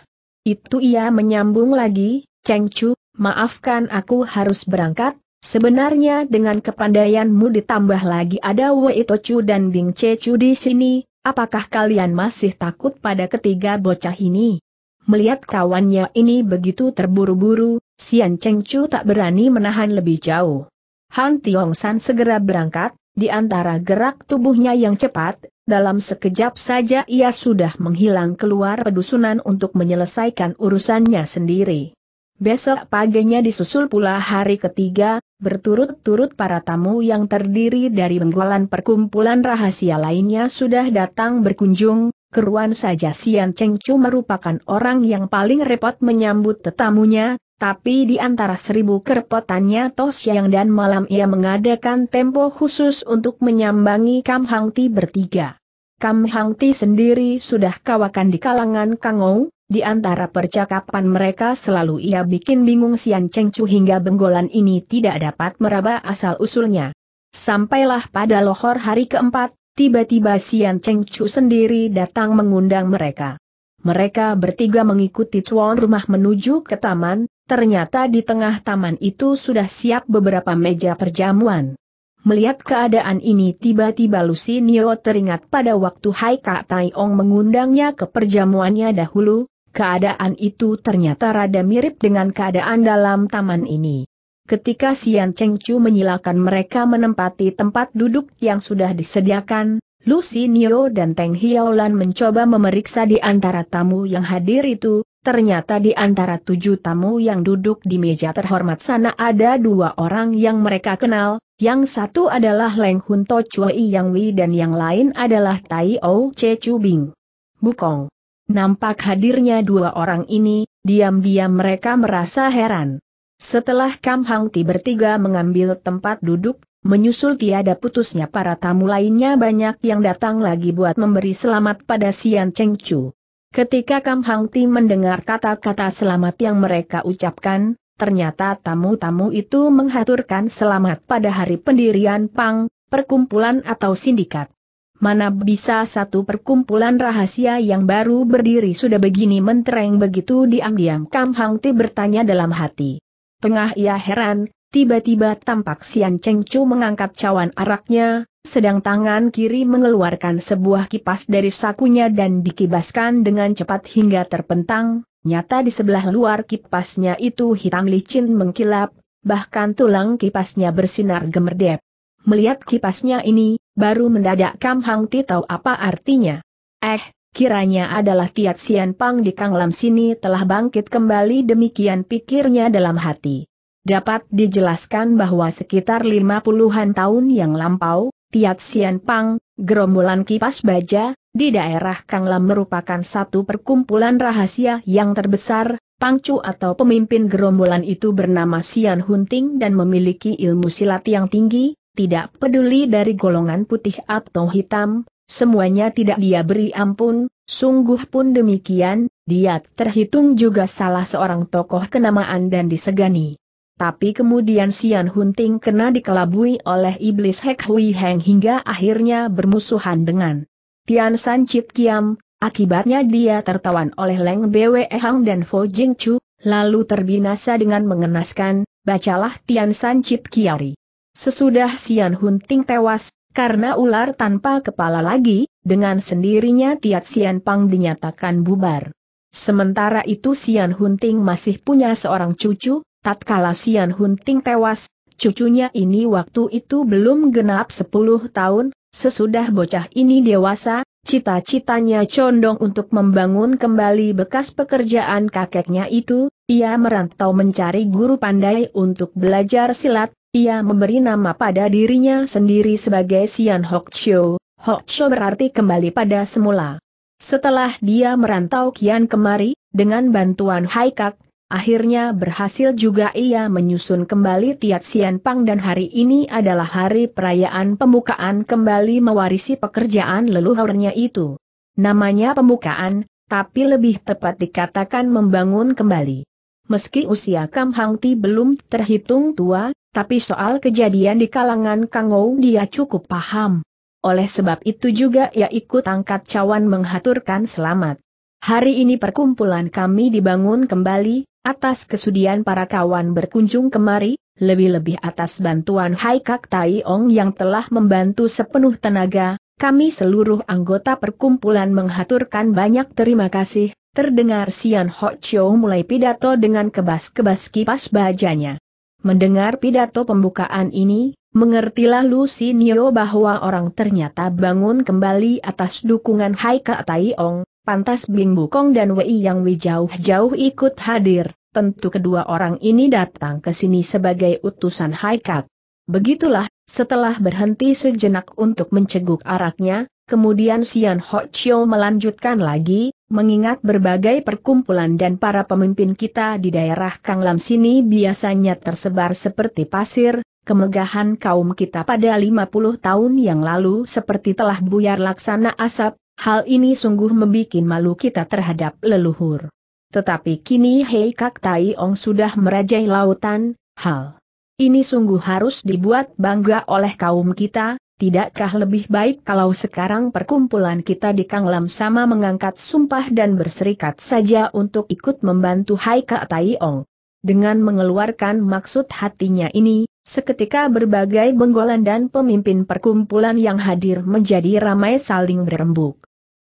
Itu ia menyambung lagi, Cheng Chu, maafkan aku harus berangkat, sebenarnya dengan kepandaianmu ditambah lagi ada Wei To Chu dan Bing Che Chu di sini, apakah kalian masih takut pada ketiga bocah ini? Melihat kawannya ini begitu terburu-buru, Sian Cheng Chu tak berani menahan lebih jauh. Han Tiong San segera berangkat, di antara gerak tubuhnya yang cepat, dalam sekejap saja ia sudah menghilang keluar pedusunan untuk menyelesaikan urusannya sendiri. Besok paginya disusul pula hari ketiga, berturut-turut para tamu yang terdiri dari penggolan perkumpulan rahasia lainnya sudah datang berkunjung, keruan saja Sian Cheng Chu merupakan orang yang paling repot menyambut tetamunya, tapi di antara seribu kerpotannya Toh Siang dan malam ia mengadakan tempo khusus untuk menyambangi Kam Hang Ti bertiga. Kam Hang Ti sendiri sudah kawakan di kalangan Kangou, di antara percakapan mereka selalu ia bikin bingung Sian Cheng Chu hingga benggolan ini tidak dapat meraba asal-usulnya. Sampailah pada lohor hari keempat, tiba-tiba Sian Cheng Chu sendiri datang mengundang mereka. Mereka bertiga mengikuti tuan rumah menuju ke taman, ternyata di tengah taman itu sudah siap beberapa meja perjamuan. Melihat keadaan ini tiba-tiba Lucy Nio teringat pada waktu Hai Kak Taiong mengundangnya ke perjamuannya dahulu, keadaan itu ternyata rada mirip dengan keadaan dalam taman ini. Ketika Sian Cheng Chu menyilakan mereka menempati tempat duduk yang sudah disediakan, Lucy Nio dan Teng Hiaolan mencoba memeriksa di antara tamu yang hadir itu, ternyata di antara tujuh tamu yang duduk di meja terhormat sana ada dua orang yang mereka kenal, yang satu adalah Leng Hun To Chui Yang Wei dan yang lain adalah Tai O Che Chu Bing. Bukong. Nampak hadirnya dua orang ini, diam-diam mereka merasa heran. Setelah Kam Hang Ti bertiga mengambil tempat duduk, Menyusul tiada putusnya para tamu lainnya banyak yang datang lagi buat memberi selamat pada Sian Cheng Chu. Ketika Kam Hang Ti mendengar kata-kata selamat yang mereka ucapkan, ternyata tamu-tamu itu menghaturkan selamat pada hari pendirian Pang, perkumpulan atau sindikat. Mana bisa satu perkumpulan rahasia yang baru berdiri sudah begini mentereng begitu diam-diam Kam Hang Ti bertanya dalam hati. Tengah ia heran, Tiba-tiba tampak Sian Cheng Chu mengangkat cawan araknya, sedang tangan kiri mengeluarkan sebuah kipas dari sakunya dan dikibaskan dengan cepat hingga terpentang, nyata di sebelah luar kipasnya itu hitam licin mengkilap, bahkan tulang kipasnya bersinar gemerdep. Melihat kipasnya ini, baru mendadak Kam Hang Ti tahu apa artinya. Eh, kiranya adalah Tiat Sian Pang di Kang Lam sini telah bangkit kembali demikian pikirnya dalam hati. Dapat dijelaskan bahwa sekitar lima puluhan tahun yang lampau, Tiat Sian Pang, gerombolan kipas baja, di daerah Kanglam merupakan satu perkumpulan rahasia yang terbesar, Pangcu atau pemimpin gerombolan itu bernama Sian Hunting dan memiliki ilmu silat yang tinggi, tidak peduli dari golongan putih atau hitam, semuanya tidak dia beri ampun, sungguh pun demikian, dia terhitung juga salah seorang tokoh kenamaan dan disegani. Tapi kemudian Sian Hunting kena dikelabui oleh iblis Hek Hui Heng hingga akhirnya bermusuhan dengan Tian San Chit Kiam, akibatnya dia tertawan oleh Leng Bwe Hang dan Fo Jing Chu, lalu terbinasa dengan mengenaskan, bacalah Tian San Chit Kiari. Sesudah Sian Hunting tewas, karena ular tanpa kepala lagi, dengan sendirinya Tiat Sian Pang dinyatakan bubar. Sementara itu Sian Hunting masih punya seorang cucu, Tatkala Sian Hunting tewas, cucunya ini waktu itu belum genap 10 tahun, sesudah bocah ini dewasa, cita-citanya condong untuk membangun kembali bekas pekerjaan kakeknya itu, ia merantau mencari guru pandai untuk belajar silat, ia memberi nama pada dirinya sendiri sebagai Sian Hok Chiu. Hok Chiu berarti kembali pada semula. Setelah dia merantau kian kemari, dengan bantuan Haikak, Akhirnya berhasil juga ia menyusun kembali Tiat Sian Pang dan hari ini adalah hari perayaan pembukaan kembali mewarisi pekerjaan leluhurnya itu. Namanya pembukaan, tapi lebih tepat dikatakan membangun kembali. Meski usia Kam Hang Ti belum terhitung tua, tapi soal kejadian di kalangan Kang Ou dia cukup paham. Oleh sebab itu juga ia ikut angkat cawan menghaturkan selamat. Hari ini perkumpulan kami dibangun kembali, Atas kesudian para kawan berkunjung kemari, lebih-lebih atas bantuan Haikak Ong yang telah membantu sepenuh tenaga, kami seluruh anggota perkumpulan menghaturkan banyak terima kasih, terdengar Sian Ho Chiu mulai pidato dengan kebas-kebas kipas bajanya. Mendengar pidato pembukaan ini, mengertilah Lucy Sinio bahwa orang ternyata bangun kembali atas dukungan Hai Kak Tai Ong pantas Bing Bukong dan Wei Yang Wei jauh-jauh ikut hadir, tentu kedua orang ini datang ke sini sebagai utusan haikat. Begitulah, setelah berhenti sejenak untuk menceguk araknya, kemudian Sian Ho Chiu melanjutkan lagi, mengingat berbagai perkumpulan dan para pemimpin kita di daerah Kang Lam sini biasanya tersebar seperti pasir, kemegahan kaum kita pada 50 tahun yang lalu seperti telah buyar laksana asap, Hal ini sungguh membuat malu kita terhadap leluhur. Tetapi kini Hei Kak Tai Ong sudah merajai lautan, hal ini sungguh harus dibuat bangga oleh kaum kita, tidakkah lebih baik kalau sekarang perkumpulan kita di Kanglam sama mengangkat sumpah dan berserikat saja untuk ikut membantu Hai Kak Tai Ong? Dengan mengeluarkan maksud hatinya ini, seketika berbagai benggolan dan pemimpin perkumpulan yang hadir menjadi ramai saling berembuk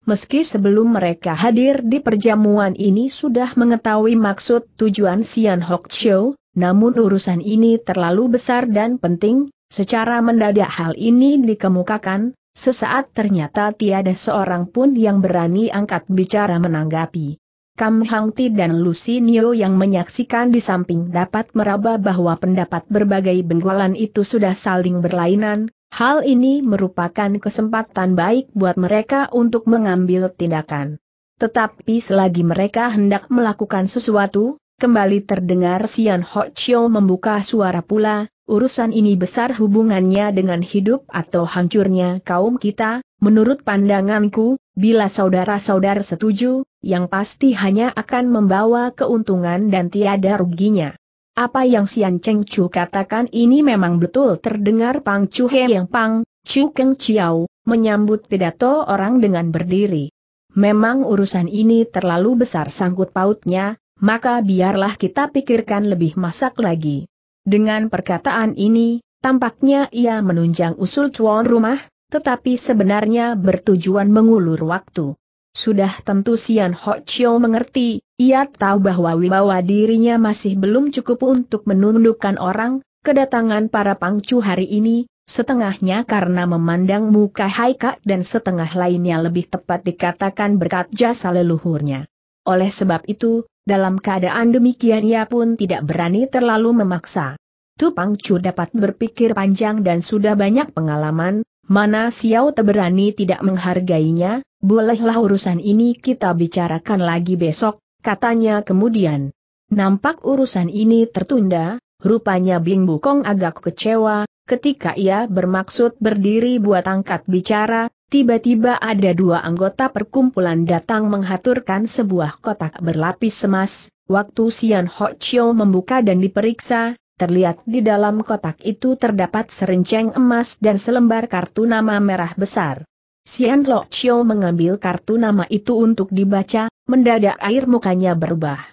meski sebelum mereka hadir di perjamuan ini sudah mengetahui maksud tujuan Sian Hok Chiu, namun urusan ini terlalu besar dan penting, secara mendadak hal ini dikemukakan, sesaat ternyata tiada seorang pun yang berani angkat bicara menanggapi. Kam Hang Ti dan Lucy Neo yang menyaksikan di samping dapat meraba bahwa pendapat berbagai benggolan itu sudah saling berlainan, Hal ini merupakan kesempatan baik buat mereka untuk mengambil tindakan. Tetapi selagi mereka hendak melakukan sesuatu, kembali terdengar Sian Ho Chiu membuka suara pula, urusan ini besar hubungannya dengan hidup atau hancurnya kaum kita, menurut pandanganku, bila saudara-saudara setuju, yang pasti hanya akan membawa keuntungan dan tiada ruginya. Apa yang Sian Cheng Chu katakan ini memang betul terdengar Pang Chu He yang Pang, Chu Keng Chiao, menyambut pidato orang dengan berdiri. Memang urusan ini terlalu besar sangkut pautnya, maka biarlah kita pikirkan lebih masak lagi. Dengan perkataan ini, tampaknya ia menunjang usul cuan rumah, tetapi sebenarnya bertujuan mengulur waktu. Sudah tentu Sian Ho Chiao mengerti, ia tahu bahwa wibawa dirinya masih belum cukup untuk menundukkan orang, kedatangan para pangcu hari ini, setengahnya karena memandang muka Haika dan setengah lainnya lebih tepat dikatakan berkat jasa leluhurnya. Oleh sebab itu, dalam keadaan demikian ia pun tidak berani terlalu memaksa. Tu Pangcu dapat berpikir panjang dan sudah banyak pengalaman, mana Xiao teberani tidak menghargainya, bolehlah urusan ini kita bicarakan lagi besok, katanya kemudian. Nampak urusan ini tertunda, rupanya Bing Bukong agak kecewa, ketika ia bermaksud berdiri buat angkat bicara, tiba-tiba ada dua anggota perkumpulan datang menghaturkan sebuah kotak berlapis emas, waktu Sian Ho Chio membuka dan diperiksa, terlihat di dalam kotak itu terdapat serenceng emas dan selembar kartu nama merah besar. Sian Lo Chiu mengambil kartu nama itu untuk dibaca, Mendadak air mukanya berubah.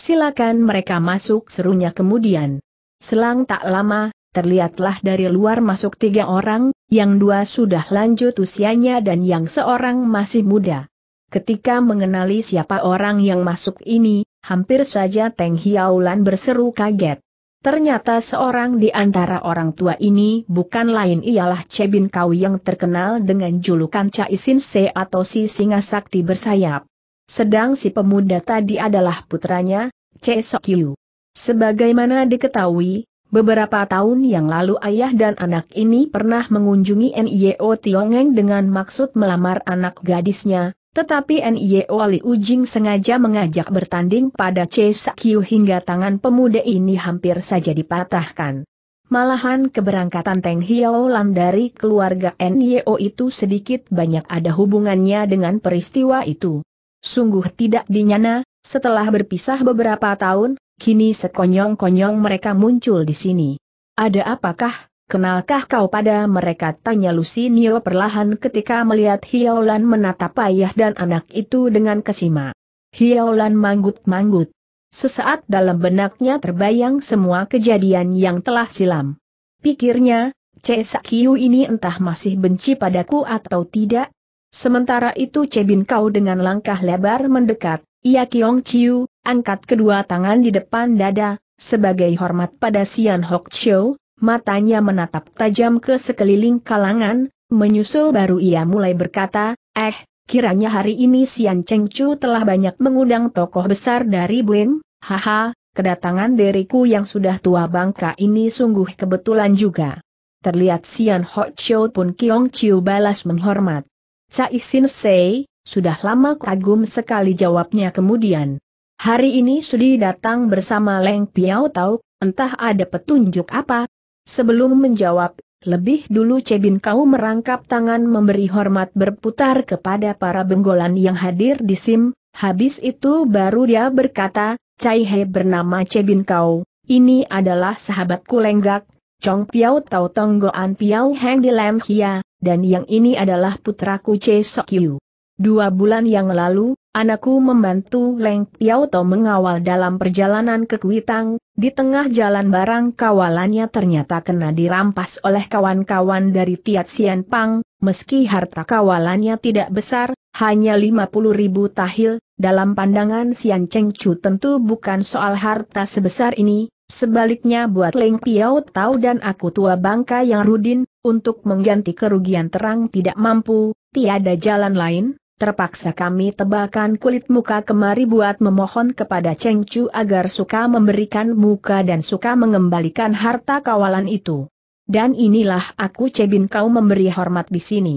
Silakan mereka masuk serunya kemudian. Selang tak lama, terlihatlah dari luar masuk tiga orang, yang dua sudah lanjut usianya dan yang seorang masih muda. Ketika mengenali siapa orang yang masuk ini, hampir saja Teng Hiaulan berseru kaget. Ternyata seorang di antara orang tua ini bukan lain ialah Cebin Kau yang terkenal dengan julukan Caisin Se atau si singa sakti bersayap. Sedang si pemuda tadi adalah putranya, Chesokyu. Sebagaimana diketahui, beberapa tahun yang lalu ayah dan anak ini pernah mengunjungi NIO Tiongeng dengan maksud melamar anak gadisnya, tetapi NIO Li Ujing sengaja mengajak bertanding pada Chesokyu hingga tangan pemuda ini hampir saja dipatahkan. Malahan keberangkatan Teng Hiolan dari keluarga NIO itu sedikit banyak ada hubungannya dengan peristiwa itu. Sungguh tidak dinyana, setelah berpisah beberapa tahun, kini sekonyong-konyong mereka muncul di sini. Ada apakah, kenalkah kau pada mereka? Tanya Lucy Nio perlahan ketika melihat Hiaolan menatap ayah dan anak itu dengan kesima. Hiaolan manggut-manggut. Sesaat dalam benaknya terbayang semua kejadian yang telah silam. Pikirnya, Cesakiu ini entah masih benci padaku atau tidak, Sementara itu Cebin Kau dengan langkah lebar mendekat, ia Kiong Chiu, angkat kedua tangan di depan dada, sebagai hormat pada Sian Hok Chiu, matanya menatap tajam ke sekeliling kalangan, menyusul baru ia mulai berkata, eh, kiranya hari ini Sian Cheng Chiu telah banyak mengundang tokoh besar dari Blin, haha, kedatangan diriku yang sudah tua bangka ini sungguh kebetulan juga. Terlihat Sian Hok Chiu pun Kiong Chiu balas menghormat. Cai Sin Sei, sudah lama kagum sekali jawabnya kemudian. Hari ini Sudi datang bersama Leng Piao Tau, entah ada petunjuk apa. Sebelum menjawab, lebih dulu Cebin Kau merangkap tangan memberi hormat berputar kepada para benggolan yang hadir di Sim, habis itu baru dia berkata, Cai He bernama Cebin Kau, ini adalah sahabatku lenggak, Chong Piao Tau Tonggoan Piao Heng di Lam Hia, dan yang ini adalah putraku Che Sok Yu. Dua bulan yang lalu, anakku membantu Leng Piauto mengawal dalam perjalanan ke Kuitang, di tengah jalan barang kawalannya ternyata kena dirampas oleh kawan-kawan dari Tiat Sian Pang, meski harta kawalannya tidak besar, hanya 50 ribu tahil, dalam pandangan Sian Cheng Chu tentu bukan soal harta sebesar ini, Sebaliknya buat Leng Piao tahu dan aku tua bangka yang rudin, untuk mengganti kerugian terang tidak mampu, tiada jalan lain, terpaksa kami tebakan kulit muka kemari buat memohon kepada Cheng Chu agar suka memberikan muka dan suka mengembalikan harta kawalan itu. Dan inilah aku Cebin kau memberi hormat di sini.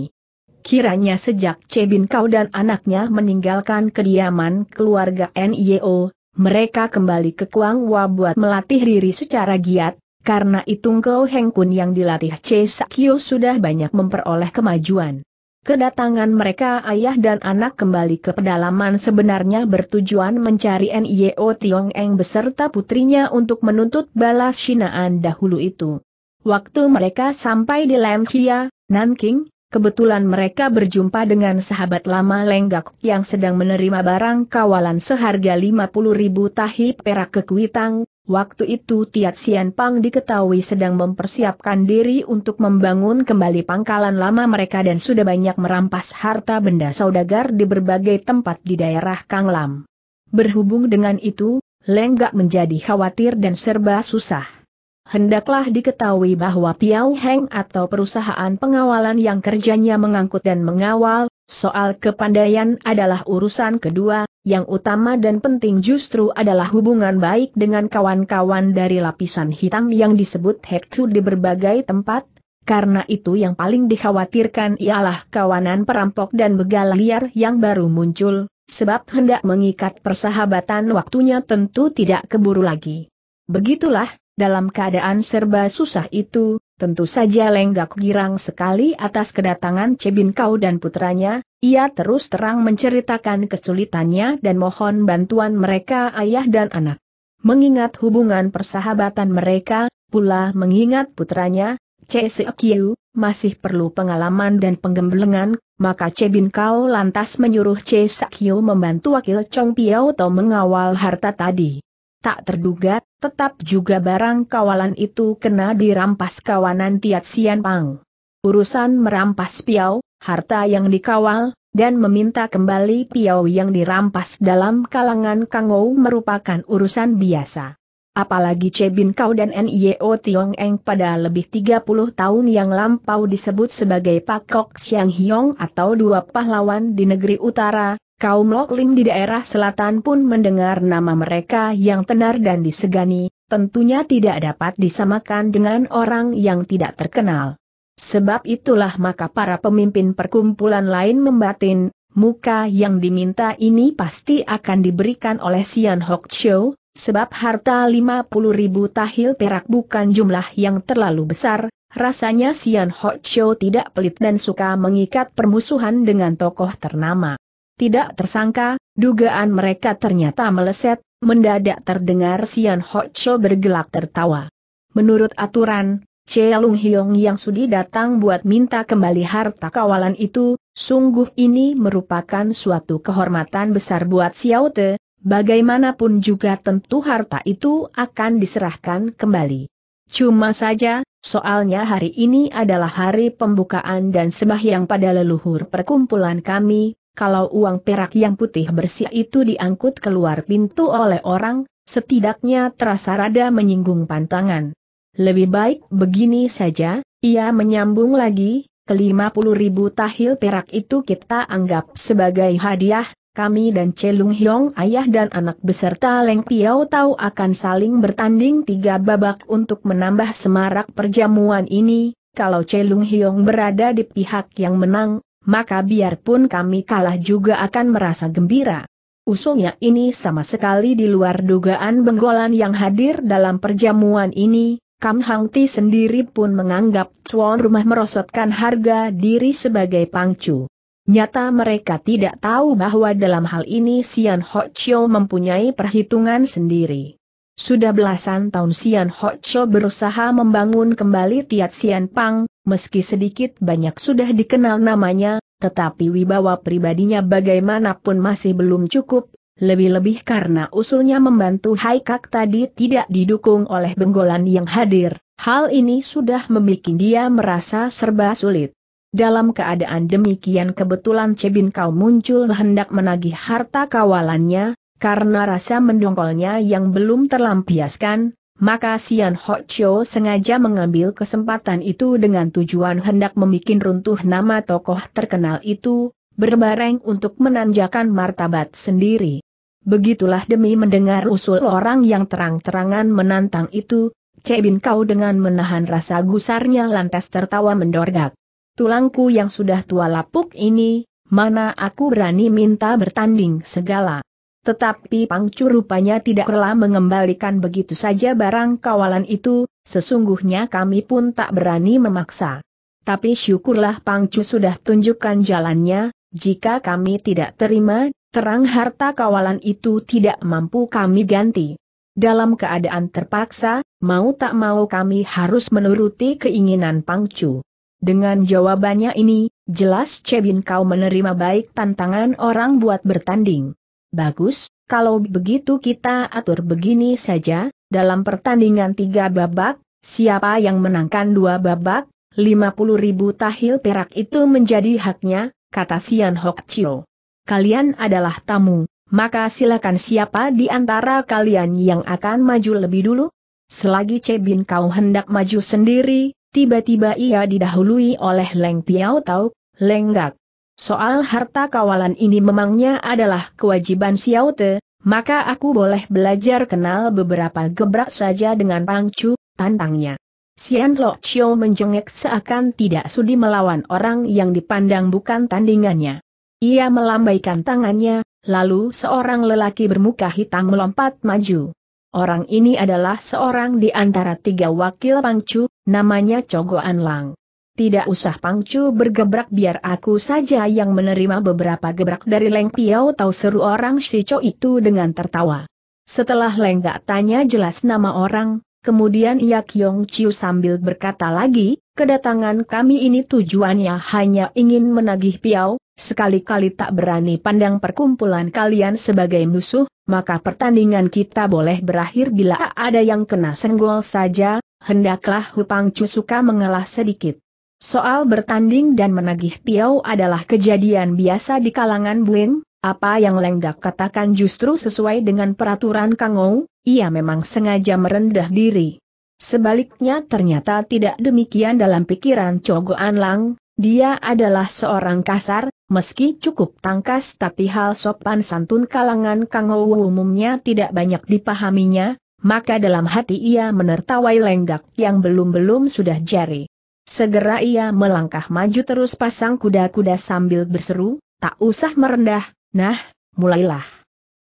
Kiranya sejak Cebin kau dan anaknya meninggalkan kediaman keluarga NIO, e mereka kembali ke Kuang Wa buat melatih diri secara giat, karena itu Ngkau Heng Kun yang dilatih Che Sakyo sudah banyak memperoleh kemajuan. Kedatangan mereka ayah dan anak kembali ke pedalaman sebenarnya bertujuan mencari Nio Tiong Eng beserta putrinya untuk menuntut balas shinaan dahulu itu. Waktu mereka sampai di Lam Kia, Nanking, Kebetulan mereka berjumpa dengan sahabat lama Lenggak yang sedang menerima barang kawalan seharga 50 ribu tahi perak ke Kuitang. Waktu itu Tiat Sian Pang diketahui sedang mempersiapkan diri untuk membangun kembali pangkalan lama mereka dan sudah banyak merampas harta benda saudagar di berbagai tempat di daerah Kanglam. Berhubung dengan itu, Lenggak menjadi khawatir dan serba susah. Hendaklah diketahui bahwa Piau Heng atau perusahaan pengawalan yang kerjanya mengangkut dan mengawal, soal kepandaian adalah urusan kedua, yang utama dan penting justru adalah hubungan baik dengan kawan-kawan dari lapisan hitam yang disebut Hektu di berbagai tempat, karena itu yang paling dikhawatirkan ialah kawanan perampok dan begal liar yang baru muncul, sebab hendak mengikat persahabatan waktunya tentu tidak keburu lagi. Begitulah, dalam keadaan serba susah itu, tentu saja lenggak girang sekali atas kedatangan Cebin Kau dan putranya, ia terus terang menceritakan kesulitannya dan mohon bantuan mereka ayah dan anak. Mengingat hubungan persahabatan mereka, pula mengingat putranya, CSQ, masih perlu pengalaman dan penggembelengan, maka Cebin Kau lantas menyuruh CSQ membantu wakil Chong Piao atau mengawal harta tadi tak terduga, tetap juga barang kawalan itu kena dirampas kawanan Tiat Sian Pang. Urusan merampas piau, harta yang dikawal, dan meminta kembali piau yang dirampas dalam kalangan Kangou merupakan urusan biasa. Apalagi Cebin Kau dan NIO Tiong Eng pada lebih 30 tahun yang lampau disebut sebagai Pakok Siang Hiong atau dua pahlawan di negeri utara, Kaum Loklim di daerah selatan pun mendengar nama mereka yang tenar dan disegani, tentunya tidak dapat disamakan dengan orang yang tidak terkenal. Sebab itulah maka para pemimpin perkumpulan lain membatin, muka yang diminta ini pasti akan diberikan oleh Sian Hok Chou, sebab harta 50 ribu tahil perak bukan jumlah yang terlalu besar, rasanya Sian Hok Chou tidak pelit dan suka mengikat permusuhan dengan tokoh ternama tidak tersangka, dugaan mereka ternyata meleset, mendadak terdengar Sian Ho Cho bergelak tertawa. Menurut aturan, Che Lung Hiong yang sudi datang buat minta kembali harta kawalan itu, sungguh ini merupakan suatu kehormatan besar buat Xiao Te, bagaimanapun juga tentu harta itu akan diserahkan kembali. Cuma saja, soalnya hari ini adalah hari pembukaan dan sembahyang pada leluhur perkumpulan kami, kalau uang perak yang putih bersih itu diangkut keluar pintu oleh orang, setidaknya terasa rada menyinggung pantangan. Lebih baik begini saja, ia menyambung lagi, kelima puluh ribu tahil perak itu kita anggap sebagai hadiah, kami dan Celung Hyong ayah dan anak beserta Leng Piao tahu akan saling bertanding tiga babak untuk menambah semarak perjamuan ini, kalau Celung Hyong berada di pihak yang menang, maka biarpun kami kalah juga akan merasa gembira. Usulnya ini sama sekali di luar dugaan benggolan yang hadir dalam perjamuan ini, Kam Hang Ti sendiri pun menganggap tuan rumah merosotkan harga diri sebagai pangcu. Nyata mereka tidak tahu bahwa dalam hal ini Sian Ho Chio mempunyai perhitungan sendiri. Sudah belasan tahun Sian Ho Chiu berusaha membangun kembali Tiat Sian Pang, meski sedikit banyak sudah dikenal namanya, tetapi wibawa pribadinya bagaimanapun masih belum cukup, lebih-lebih karena usulnya membantu Haikak tadi tidak didukung oleh benggolan yang hadir, hal ini sudah membuat dia merasa serba sulit. Dalam keadaan demikian kebetulan Cebin Kau muncul hendak menagih harta kawalannya, karena rasa mendongkolnya yang belum terlampiaskan, maka Sian Ho Chio sengaja mengambil kesempatan itu dengan tujuan hendak membuat runtuh nama tokoh terkenal itu, berbareng untuk menanjakan martabat sendiri. Begitulah demi mendengar usul orang yang terang-terangan menantang itu, Cebin kau dengan menahan rasa gusarnya lantas tertawa mendorgak. Tulangku yang sudah tua lapuk ini, mana aku berani minta bertanding segala. Tetapi Pangcu rupanya tidak rela mengembalikan begitu saja barang kawalan itu, sesungguhnya kami pun tak berani memaksa. Tapi syukurlah Pangcu sudah tunjukkan jalannya, jika kami tidak terima, terang harta kawalan itu tidak mampu kami ganti. Dalam keadaan terpaksa, mau tak mau kami harus menuruti keinginan Pangcu. Dengan jawabannya ini, jelas Cebin kau menerima baik tantangan orang buat bertanding. Bagus, kalau begitu kita atur begini saja, dalam pertandingan tiga babak, siapa yang menangkan dua babak, 50 ribu tahil perak itu menjadi haknya, kata Sian Hok Chio. Kalian adalah tamu, maka silakan siapa di antara kalian yang akan maju lebih dulu? Selagi Cebin kau hendak maju sendiri, tiba-tiba ia didahului oleh Leng Piao Tau, Leng Gak. Soal harta kawalan ini memangnya adalah kewajiban Xiao Te, maka aku boleh belajar kenal beberapa gebrak saja dengan Pangcu, tantangnya. Xian Lo Chiu menjengek seakan tidak sudi melawan orang yang dipandang bukan tandingannya. Ia melambaikan tangannya, lalu seorang lelaki bermuka hitam melompat maju. Orang ini adalah seorang di antara tiga wakil Pangcu, namanya Cogoan Anlang. Tidak usah pangcu bergebrak biar aku saja yang menerima beberapa gebrak dari Leng Piao tahu seru orang Sico itu dengan tertawa. Setelah Leng gak tanya jelas nama orang, kemudian ia Kiong Chiu sambil berkata lagi, kedatangan kami ini tujuannya hanya ingin menagih Piao, sekali-kali tak berani pandang perkumpulan kalian sebagai musuh, maka pertandingan kita boleh berakhir bila ada yang kena senggol saja, hendaklah Hu Pangcu suka mengalah sedikit. Soal bertanding dan menagih piau adalah kejadian biasa di kalangan Bueng, apa yang Lenggak katakan justru sesuai dengan peraturan Kangou, ia memang sengaja merendah diri. Sebaliknya ternyata tidak demikian dalam pikiran Cogoan Lang, dia adalah seorang kasar, meski cukup tangkas tapi hal sopan santun kalangan Kangou umumnya tidak banyak dipahaminya, maka dalam hati ia menertawai Lenggak yang belum-belum sudah jari. Segera ia melangkah maju terus pasang kuda-kuda sambil berseru, tak usah merendah, nah, mulailah.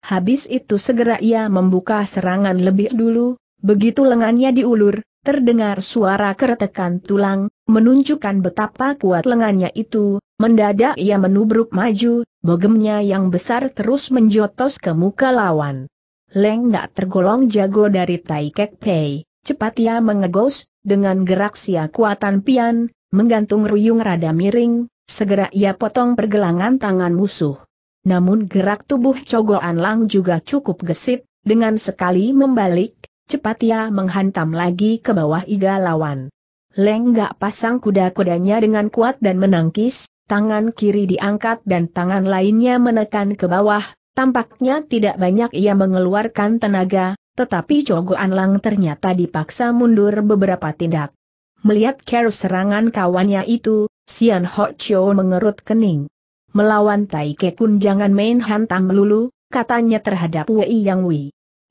Habis itu segera ia membuka serangan lebih dulu, begitu lengannya diulur, terdengar suara keretekan tulang, menunjukkan betapa kuat lengannya itu, mendadak ia menubruk maju, bogemnya yang besar terus menjotos ke muka lawan. Leng tak tergolong jago dari Tai Kek Pei. Cepat ia mengegos, dengan gerak sia kuatan pian, menggantung ruyung rada miring, segera ia potong pergelangan tangan musuh. Namun gerak tubuh Cogoan Lang juga cukup gesit, dengan sekali membalik, cepat ia menghantam lagi ke bawah iga lawan. Leng gak pasang kuda-kudanya dengan kuat dan menangkis, tangan kiri diangkat dan tangan lainnya menekan ke bawah, tampaknya tidak banyak ia mengeluarkan tenaga, tetapi Chogo Anlang ternyata dipaksa mundur beberapa tindak. Melihat care serangan kawannya itu, Sian Ho Chio mengerut kening. Melawan Tai Kekun jangan main hantam melulu, katanya terhadap Wei Yang Wei.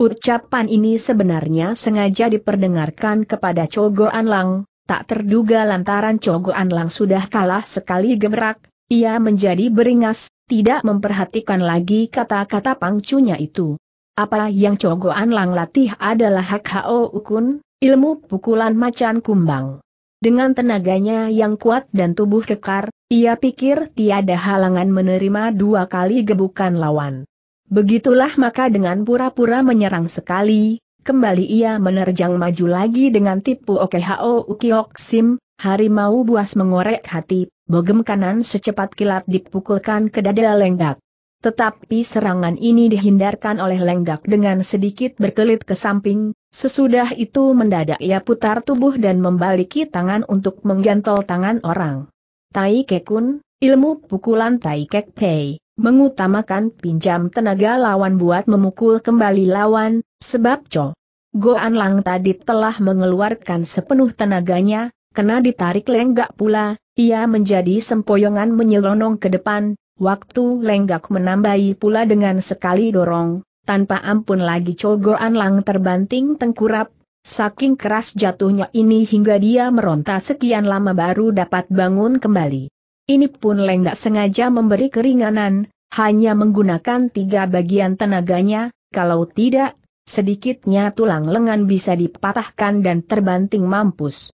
Ucapan ini sebenarnya sengaja diperdengarkan kepada Chogo Anlang, tak terduga lantaran Chogo Anlang sudah kalah sekali gemerak, ia menjadi beringas, tidak memperhatikan lagi kata-kata pangcunya itu. Apa yang Cogoan Lang latih adalah hak Hao Ukun, ilmu pukulan macan kumbang. Dengan tenaganya yang kuat dan tubuh kekar, ia pikir tiada halangan menerima dua kali gebukan lawan. Begitulah maka dengan pura-pura menyerang sekali, kembali ia menerjang maju lagi dengan tipu oke hao Ukiok Sim, harimau buas mengorek hati, bogem kanan secepat kilat dipukulkan ke dada lenggak. Tetapi serangan ini dihindarkan oleh lenggak dengan sedikit berkelit ke samping, sesudah itu mendadak ia putar tubuh dan membaliki tangan untuk menggantol tangan orang. Tai Kekun, ilmu pukulan Tai Kek Pei, mengutamakan pinjam tenaga lawan buat memukul kembali lawan, sebab Cho Goan Lang tadi telah mengeluarkan sepenuh tenaganya, kena ditarik lenggak pula, ia menjadi sempoyongan menyelonong ke depan, Waktu lenggak menambahi pula dengan sekali dorong, tanpa ampun lagi Chogo Anlang terbanting tengkurap, saking keras jatuhnya ini hingga dia meronta sekian lama baru dapat bangun kembali. Ini pun lenggak sengaja memberi keringanan, hanya menggunakan tiga bagian tenaganya, kalau tidak, sedikitnya tulang lengan bisa dipatahkan dan terbanting mampus.